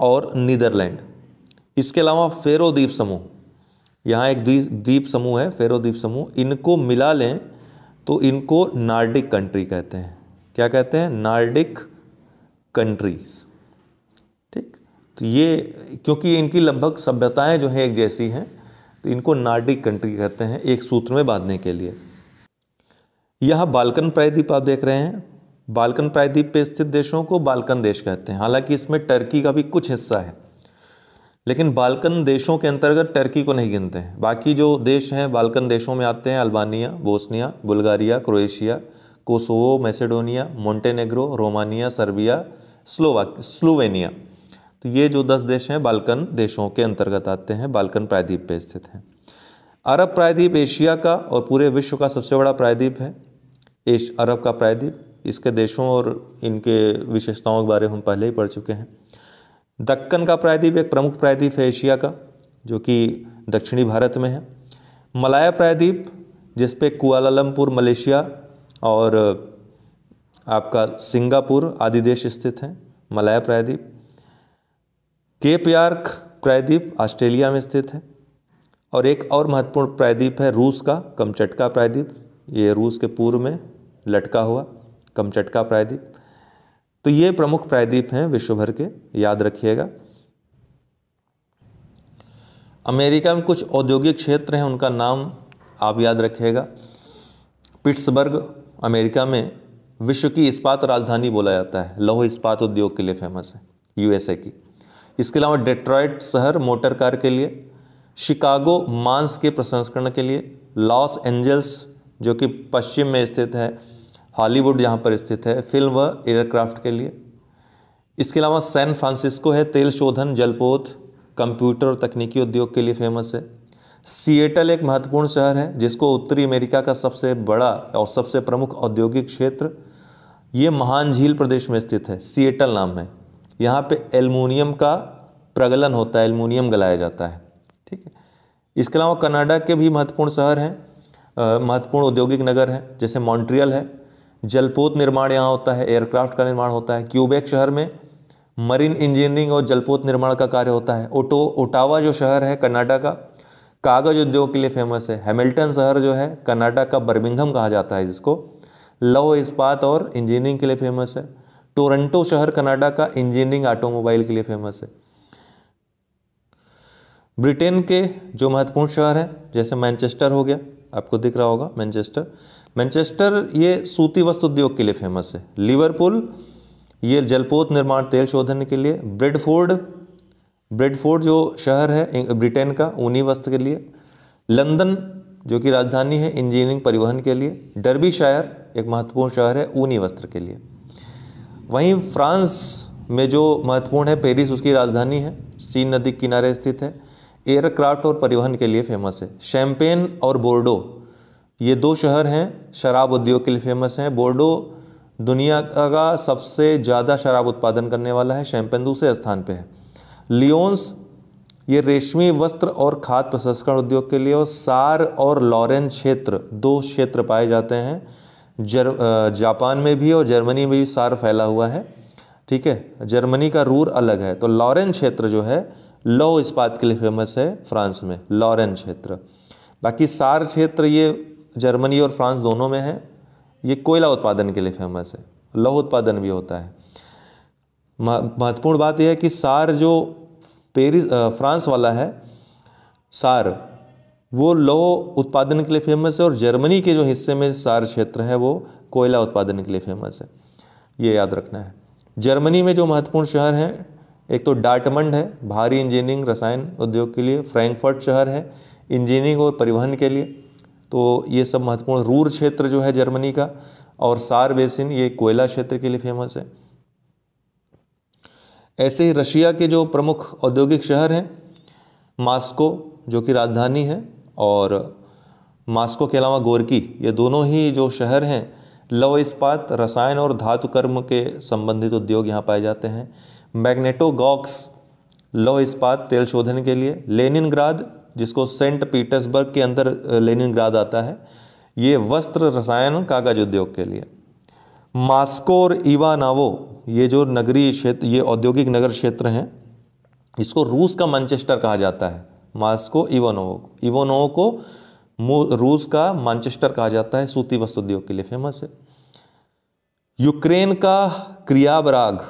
और नीदरलैंड इसके अलावा फेरो द्वीप समूह यहाँ एक द्वीप द्वीप समूह है फेरो द्वीप समूह इनको मिला लें तो इनको नार्डिक कंट्री कहते हैं क्या कहते हैं नार्डिक कंट्रीज़ ठीक तो ये क्योंकि इनकी लगभग सभ्यताएं जो हैं एक जैसी हैं तो इनको नार्डिक कंट्री कहते हैं एक सूत्र में बांधने के लिए यह बालकन प्रायद्वीप आप देख रहे हैं बालकन प्रायद्वीप पे स्थित देशों को बालकन देश कहते हैं हालांकि इसमें टर्की का भी कुछ हिस्सा है लेकिन बालकन देशों के अंतर्गत टर्की को नहीं गिनते हैं बाकी जो देश हैं बालकन देशों में आते हैं Albania Bosnia Bulgaria Croatia Kosovo Macedonia Montenegro Romania Serbia स्लोवा स्लोवेनिया तो ये जो दस देश हैं बाल्कन देशों के अंतर्गत आते हैं बाल्कन प्रायद्वीप पे स्थित हैं अरब प्रायद्वीप एशिया का और पूरे विश्व का सबसे बड़ा प्रायद्वीप है एश अरब का प्रायद्वीप इसके देशों और इनके विशेषताओं के बारे में हम पहले ही पढ़ चुके हैं दक्कन का प्रायद्वीप एक प्रमुख प्रायद्वीप है एशिया का जो कि दक्षिणी भारत में है मलाया प्रायद्वीप जिसपे कुआलालमपुर मलेशिया और आपका सिंगापुर आदि देश स्थित हैं मलाया प्रायद्वीप केप यार्क प्रायद्वीप ऑस्ट्रेलिया में स्थित है और एक और महत्वपूर्ण प्रायद्वीप है रूस का कमचटका प्रायद्वीप ये रूस के पूर्व में लटका हुआ कमचटका प्रायद्वीप तो ये प्रमुख प्रायद्वीप हैं विश्वभर के याद रखिएगा अमेरिका में कुछ औद्योगिक क्षेत्र हैं उनका नाम आप याद रखिएगा पिट्सबर्ग अमेरिका में विश्व की इस्पात राजधानी बोला जाता है लौह इस्पात उद्योग के लिए फेमस है यूएसए की इसके अलावा डेट्रॉयट शहर मोटर कार के लिए शिकागो मांस के प्रसंस्करण के लिए लॉस एंजल्स जो कि पश्चिम में स्थित है हॉलीवुड यहाँ पर स्थित है फिल्म व एयरक्राफ्ट के लिए इसके अलावा सैन फ्रांसिस्को है तेल शोधन जलपोत कंप्यूटर और तकनीकी उद्योग के लिए फेमस है सिएटल एक महत्वपूर्ण शहर है जिसको उत्तरी अमेरिका का सबसे बड़ा और सबसे प्रमुख औद्योगिक क्षेत्र ये महान झील प्रदेश में स्थित है सिएटल नाम है यहाँ पे एलमोनियम का प्रगलन होता है एलमोनियम गलाया जाता है ठीक है इसके अलावा कनाडा के भी महत्वपूर्ण शहर हैं महत्वपूर्ण औद्योगिक नगर हैं जैसे मॉन्ट्रियल है जलपोत निर्माण यहाँ होता है एयरक्राफ्ट का निर्माण होता है क्यूबेक शहर में मरीन इंजीनियरिंग और जलपोत निर्माण का कार्य होता है ओटो ओटावा जो शहर है कनाडा का कागज उद्योग के लिए फेमस है हैमिल्टन शहर जो है कर्नाटक का बर्मिंगहम कहा जाता है जिसको लव इस्पात और इंजीनियरिंग के लिए फेमस है टोरंटो शहर कनाडा का इंजीनियरिंग ऑटोमोबाइल के लिए फेमस है ब्रिटेन के जो महत्वपूर्ण शहर हैं जैसे मैनचेस्टर हो गया आपको दिख रहा होगा मैनचेस्टर मैनचेस्टर ये सूती वस्त्र उद्योग के लिए फेमस है लिवरपूल ये जलपोत निर्माण तेल शोधन के लिए ब्रेडफोर्ड ब्रेडफोर्ड जो शहर है ब्रिटेन का ऊनी वस्त्र के लिए लंदन जो कि राजधानी है इंजीनियरिंग परिवहन के लिए डरबी शायर एक महत्वपूर्ण शहर है ऊनी वस्त्र के लिए वहीं फ्रांस में जो महत्वपूर्ण है पेरिस उसकी राजधानी है सीन नदी किनारे स्थित है एयरक्राफ्ट और परिवहन के लिए फेमस है शैम्पेन और बोर्डो ये दो शहर हैं शराब उद्योग के लिए फेमस हैं बोर्डो दुनिया का सबसे ज़्यादा शराब उत्पादन करने वाला है शैम्पेन दूसरे स्थान पर है लियोन्स ये रेशमी वस्त्र और खाद्य प्रसंस्करण उद्योग के लिए और सार और लॉरेन क्षेत्र दो क्षेत्र पाए जाते हैं जर जापान में भी और जर्मनी में भी सार फैला हुआ है ठीक है जर्मनी का रूर अलग है तो लॉरेन क्षेत्र जो है लौ इस्पात के लिए फेमस है फ्रांस में लॉरेन क्षेत्र बाकी सार क्षेत्र ये जर्मनी और फ्रांस दोनों में है ये कोयला उत्पादन के लिए फेमस है लौह उत्पादन भी होता है महत्वपूर्ण बात यह है कि सार जो पेरिस फ्रांस वाला है सार वो लौह उत्पादन के लिए फेमस है और जर्मनी के जो हिस्से में सार क्षेत्र है वो कोयला उत्पादन के लिए फेमस है ये याद रखना है जर्मनी में जो महत्वपूर्ण शहर हैं एक तो डाटमंड है भारी इंजीनियरिंग रसायन उद्योग के लिए फ्रैंकफर्ट शहर है इंजीनियरिंग और परिवहन के लिए तो ये सब महत्वपूर्ण रूर क्षेत्र जो है जर्मनी का और सार बेसिन ये कोयला क्षेत्र के लिए फेमस है ऐसे ही रशिया के जो प्रमुख औद्योगिक शहर हैं मास्को जो कि राजधानी है और मास्को के अलावा गोरकी ये दोनों ही जो शहर हैं लव इस्पात रसायन और धातु कर्म के संबंधित उद्योग यहाँ पाए जाते हैं मैग्नेटोगॉक्स लव इस्पात तेल शोधन के लिए लेनिन जिसको सेंट पीटर्सबर्ग के अंदर लेनिन आता है ये वस्त्र रसायन कागज उद्योग के लिए मास्को और इवानावो ये जो नगरीय क्षेत्र ये औद्योगिक नगर क्षेत्र हैं इसको रूस का मानचेस्टर कहा जाता है मास्को इवानोवो को इवानोवो को रूस का मानचेस्टर कहा जाता है सूती वस्त्र उद्योग के लिए फेमस है यूक्रेन का क्रियाबराग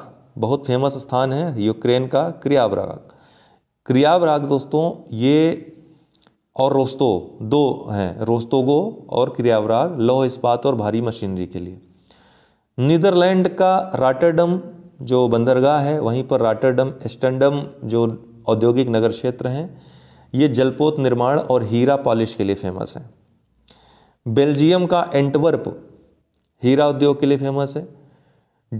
बहुत फेमस स्थान है यूक्रेन का क्रियाबराग क्रियाबराग दोस्तों ये और रोस्तो दो हैं रोस्तोगो और क्रियावराग लौह इस्पात और भारी मशीनरी के लिए नीदरलैंड का राटरडम जो बंदरगाह है वहीं पर राटरडम एस्टंडम जो औद्योगिक नगर क्षेत्र हैं ये जलपोत निर्माण और हीरा पॉलिश के लिए फेमस है बेल्जियम का एंटवर्प हीरा उद्योग के लिए फेमस है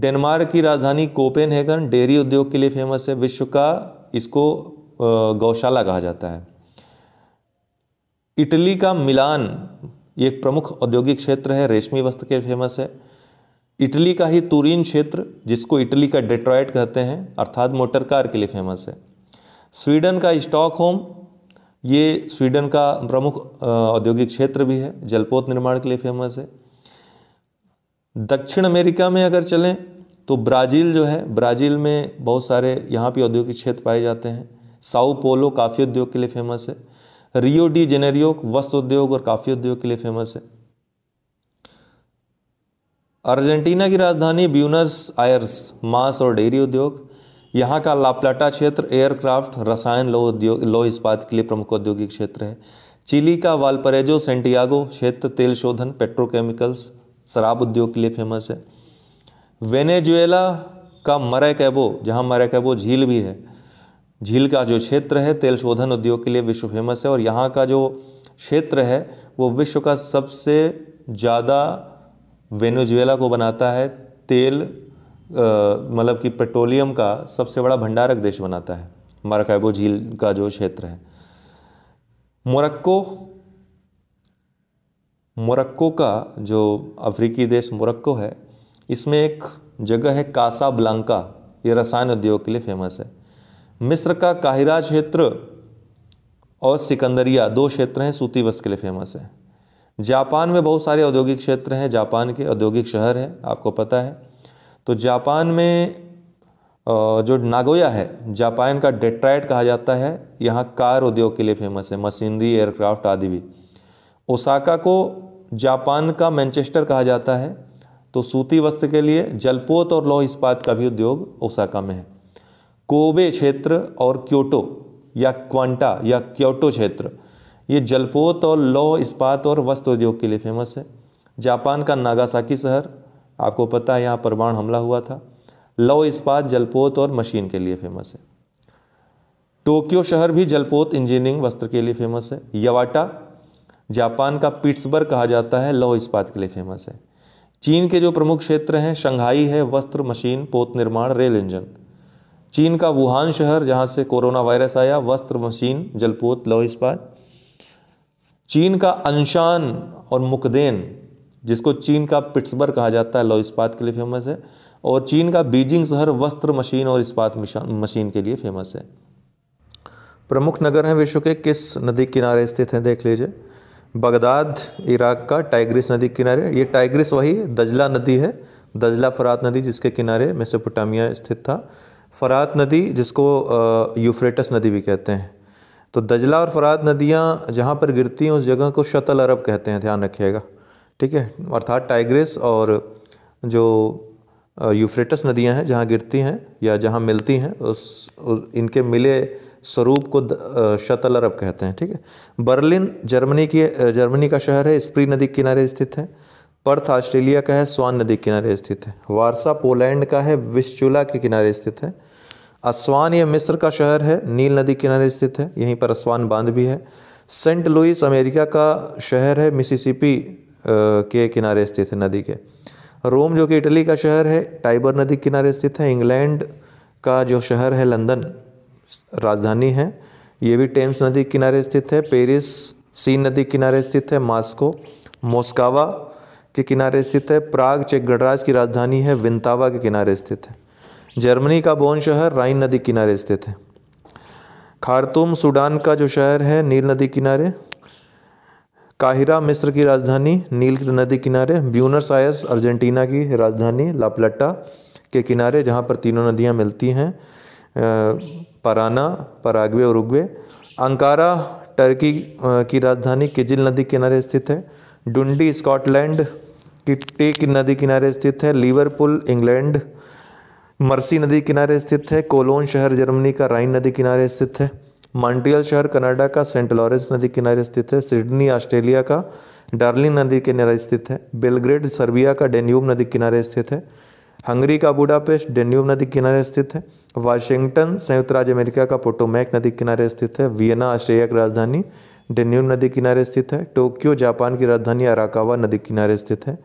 डेनमार्क की राजधानी कोपेनहेगन डेयरी उद्योग के लिए फेमस है विश्व का इसको गौशाला कहा जाता है इटली का मिलान एक प्रमुख औद्योगिक क्षेत्र है रेशमी वस्त्र के लिए फेमस है इटली का ही तुरीन क्षेत्र जिसको इटली का डेट्रॉयड कहते हैं अर्थात मोटर कार के लिए फेमस है स्वीडन का स्टॉकहोम ये स्वीडन का प्रमुख औद्योगिक क्षेत्र भी है जलपोत निर्माण के लिए फेमस है दक्षिण अमेरिका में अगर चलें तो ब्राज़ील जो है ब्राज़ील में बहुत सारे यहाँ भी औद्योगिक क्षेत्र पाए जाते हैं साउ पोलो काफ़ी उद्योग के लिए फेमस है रियो डी जेनेरियो वस्त्र उद्योग और काफ़ी उद्योग के लिए फेमस है अर्जेंटीना की राजधानी ब्यूनस आयर्स मांस और डेयरी उद्योग यहाँ का लापलाटा क्षेत्र एयरक्राफ्ट रसायन लो उद्योग लो इस्पात के लिए प्रमुख औद्योगिक क्षेत्र है चिली का वालपरेजो सेंटियागो क्षेत्र तेल शोधन पेट्रोकेमिकल्स शराब उद्योग के लिए फेमस है वेनेजुएला का मरेकैबो जहाँ मरैकैबो झील भी है झील का जो क्षेत्र है तेल शोधन उद्योग के लिए विश्व फेमस है और यहाँ का जो क्षेत्र है वो विश्व का सबसे ज़्यादा वेनेजुएला को बनाता है तेल मतलब कि पेट्रोलियम का सबसे बड़ा भंडारक देश बनाता है माराकाइबो झील का जो क्षेत्र है मोरक्को मोरक्को का जो अफ्रीकी देश मोरक्को है इसमें एक जगह है कासा ब्लांका ये रसायन उद्योग के लिए फेमस है मिस्र का काहिरा क्षेत्र और सिकंदरिया दो क्षेत्र हैं सूती वस्त्र के लिए फेमस है जापान में बहुत सारे औद्योगिक क्षेत्र हैं जापान के औद्योगिक शहर हैं आपको पता है तो जापान में जो नागोया है जापान का डेट्राइट कहा जाता है यहाँ कार उद्योग के लिए फेमस है मशीनरी एयरक्राफ्ट आदि भी ओसाका को जापान का मैनचेस्टर कहा जाता है तो सूती वस्त्र के लिए जलपोत और लौह इस्पात का भी उद्योग ओसाका में है कोबे क्षेत्र और क्योटो या क्वांटा या क्योटो क्षेत्र ये जलपोत और लौ इस्पात और वस्त्र उद्योग के लिए फेमस है जापान का नागासाकी शहर आपको पता है यहाँ परमाणु हमला हुआ था लौ इस्पात जलपोत और मशीन के लिए फेमस है टोक्यो शहर भी जलपोत इंजीनियरिंग वस्त्र के लिए फेमस है यवाटा जापान का पिट्सबर्ग कहा जाता है लौ इस्पात के लिए फेमस है चीन के जो प्रमुख क्षेत्र हैं शंघाई है वस्त्र मशीन पोत निर्माण रेल इंजन चीन का वुहान शहर जहाँ से कोरोना वायरस आया वस्त्र मशीन जलपोत लौ इस्पात चीन का अनशान और मुकदेन जिसको चीन का पिट्सबर्ग कहा जाता है लौ इस्पात के लिए फेमस है और चीन का बीजिंग शहर वस्त्र मशीन और इस्पात मशीन के लिए फेमस है प्रमुख नगर हैं विश्व के किस नदी किनारे स्थित हैं देख लीजिए बगदाद इराक का टाइग्रिस नदी किनारे ये टाइग्रिस वही दजला नदी है दजला फरात नदी जिसके किनारे मेसोपोटामिया स्थित था फरात नदी जिसको यूफ्रेटस नदी भी कहते हैं तो दजला और फरात नदियाँ जहाँ पर गिरती हैं उस जगह को शतल अरब कहते हैं ध्यान रखिएगा ठीक है अर्थात टाइग्रिस और जो यूफ्रेटस नदियाँ हैं जहाँ गिरती हैं या जहाँ मिलती हैं उस, उस इनके मिले स्वरूप को शतल अरब कहते हैं ठीक है बर्लिन जर्मनी की जर्मनी का शहर है स्प्री नदी के किनारे स्थित है पर्थ ऑस्ट्रेलिया का है स्वान नदी के किनारे स्थित है वारसा पोलैंड का है विस्चुला के किनारे स्थित है असवान यह मिस्र का शहर है नील नदी किनारे स्थित है यहीं पर असवान बांध भी है सेंट लुइस अमेरिका का शहर है मिसिसिपी के किनारे स्थित है नदी के रोम जो कि इटली का शहर है टाइबर नदी किनारे स्थित है इंग्लैंड का जो शहर है लंदन राजधानी है ये भी टेम्स नदी किनारे स्थित है पेरिस सीन नदी किनारे स्थित है मास्को मोस्कावा के किनारे स्थित है प्राग चेक गणराज की राजधानी है विंतावा के किनारे स्थित है जर्मनी का बोन शहर राइन नदी किनारे स्थित है खारतूम सूडान का जो शहर है नील नदी किनारे काहिरा मिस्र की राजधानी नील नदी किनारे ब्यूनस आयर्स अर्जेंटीना की राजधानी लापलट्टा के किनारे जहाँ पर तीनों नदियाँ मिलती हैं पराना पराग्वे और उगवे अंकारा टर्की की राजधानी किजिल नदी किनारे स्थित है डुंडी स्कॉटलैंड की टेक नदी किनारे स्थित है लीवरपुल इंग्लैंड मर्सी नदी किनारे स्थित है कोलोन शहर जर्मनी का राइन नदी किनारे स्थित है मॉन्ट्रियल शहर कनाडा का सेंट लॉरेंस नदी किनारे स्थित है सिडनी ऑस्ट्रेलिया का डार्लिन नदी किनारे स्थित है बेलग्रेड सर्बिया का डेन्यूब नदी किनारे स्थित है हंगरी का बुडापेस्ट डेन्यूब नदी किनारे स्थित है वाशिंगटन संयुक्त राज्य अमेरिका का पोटोमैक नदी किनारे स्थित है वियना ऑस्ट्रेलिया की राजधानी डेन्यूब नदी किनारे स्थित है टोक्यो जापान की राजधानी अराकावा नदी किनारे स्थित है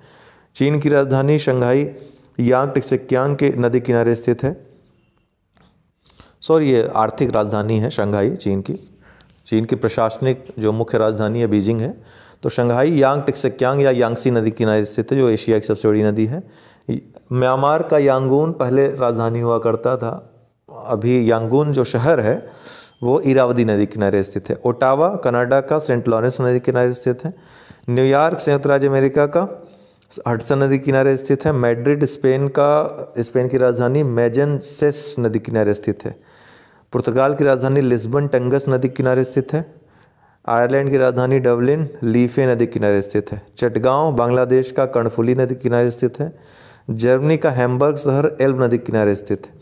चीन की राजधानी शंघाई यांग टिक्सिक्यांग के नदी किनारे स्थित है सॉरी ये आर्थिक राजधानी है शंघाई चीन की चीन की प्रशासनिक जो मुख्य राजधानी है बीजिंग है तो शंघाई यांग टिक्सिक्यांग या यांगसी नदी किनारे स्थित है जो एशिया की सबसे बड़ी नदी है म्यांमार का यांगून पहले राजधानी हुआ करता था अभी यांगून जो शहर है वो इरावदी नदी किनारे स्थित है ओटावा कनाडा का सेंट लॉरेंस नदी किनारे स्थित है न्यूयॉर्क संयुक्त राज्य अमेरिका का हडसन नदी किनारे स्थित है मैड्रिड स्पेन का स्पेन की राजधानी मैजनसेस नदी किनारे स्थित है पुर्तगाल की राजधानी लिस्बन टंगस नदी किनारे स्थित है आयरलैंड की राजधानी डबलिन लीफे नदी किनारे स्थित है चटगांव बांग्लादेश का कणफुली नदी किनारे स्थित है जर्मनी का हैम्बर्ग शहर एल्ब नदी किनारे स्थित है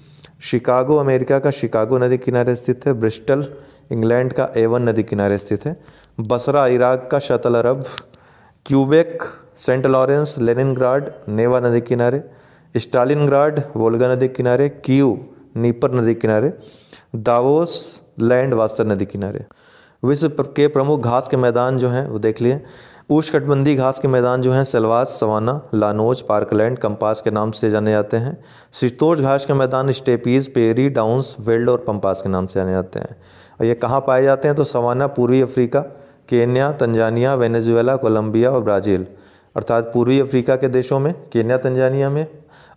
शिकागो अमेरिका का शिकागो नदी किनारे स्थित है ब्रिस्टल इंग्लैंड का एवन नदी किनारे स्थित है बसरा इराक का Shatt al Arab Quebec Saint Lawrence Leningrad Neva नदी किनारे स्टालिनग्राड वोल्गा नदी किनारे कीव नीपर नदी किनारे दावोस लैंड वास्तर नदी किनारे विश्व के प्रमुख घास के मैदान जो हैं वो देख लिए कटबंदी घास के मैदान जो हैं Selvas savanna Llanos parkland Campos के नाम से जाने जाते हैं शीतोष घास के मैदान स्टेपीज पेरी डाउंस वेल्ड और पंपास के नाम से जाने जाते हैं और ये कहाँ पाए जाते हैं तो सवाना पूर्वी Africa Kenya Tanzania Venezuela Colombia और ब्राज़ील अर्थात पूर्वी अफ्रीका के देशों में केन्या तंजानिया में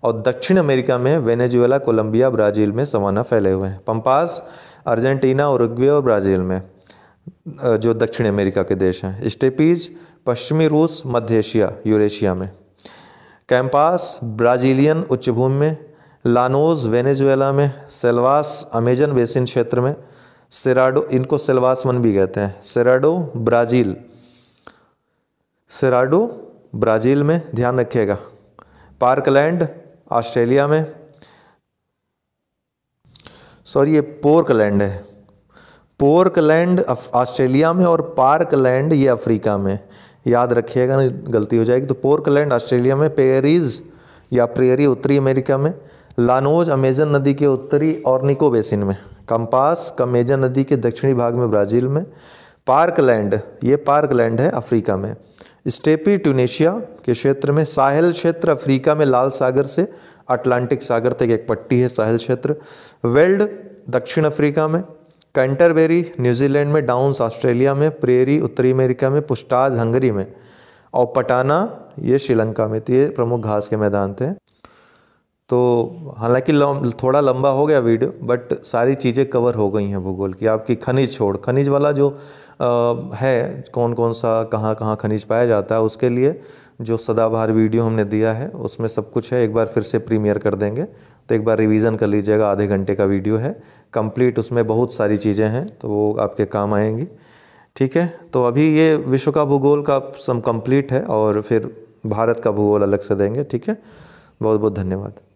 और दक्षिण अमेरिका में वेनेजुएला कोलंबिया ब्राज़ील में सवाना फैले हुए हैं पम्पास अर्जेंटीना उरुग्वे और ब्राज़ील में जो दक्षिण अमेरिका के देश हैं स्टेपीज पश्चिमी रूस मध्य एशिया यूरेशिया में कैंपास ब्राज़ीलियन उच्चभूमि में लानोज वेनेजुएला में सेल्वास अमेजन बेसिन क्षेत्र में सेराडो इनको सेलवासमन भी कहते हैं सेराडो ब्राज़ील सेराडो ब्राज़ील में ध्यान रखिएगा पार्कलैंड ऑस्ट्रेलिया में सॉरी ये पोर्कलैंड है पोर्कलैंड ऑस्ट्रेलिया में और पार्कलैंड ये अफ्रीका में याद रखिएगा ना गलती हो जाएगी तो पोर्कलैंड ऑस्ट्रेलिया में पेरीज या प्रेरी उत्तरी अमेरिका में लानोज अमेजन नदी के उत्तरी और निको बेसिन में कंपास कमेजन नदी के दक्षिणी भाग में ब्राज़ील में पार्कलैंड ये पार्कलैंड है अफ्रीका में स्टेपी ट्यूनेशिया के क्षेत्र में साहल क्षेत्र अफ्रीका में लाल सागर से अटलांटिक सागर तक एक पट्टी है साहल क्षेत्र वेल्ड दक्षिण अफ्रीका में कैंटरबेरी न्यूजीलैंड में डाउन्स ऑस्ट्रेलिया में प्रेरी उत्तरी अमेरिका में पुस्टाज हंगरी में और पटाना ये श्रीलंका में तो ये प्रमुख घास के मैदान थे तो हालांकि थोड़ा लंबा हो गया वीडियो बट सारी चीज़ें कवर हो गई हैं भूगोल की आपकी खनिज छोड़ खनिज वाला जो आ, है कौन कौन सा कहाँ कहाँ खनिज पाया जाता है उसके लिए जो सदाबहार वीडियो हमने दिया है उसमें सब कुछ है एक बार फिर से प्रीमियर कर देंगे तो एक बार रिवीजन कर लीजिएगा आधे घंटे का वीडियो है कंप्लीट उसमें बहुत सारी चीज़ें हैं तो वो आपके काम आएंगी ठीक है तो अभी ये विश्व का भूगोल का सम कंप्लीट है और फिर भारत का भूगोल अलग से देंगे ठीक है बहुत बहुत धन्यवाद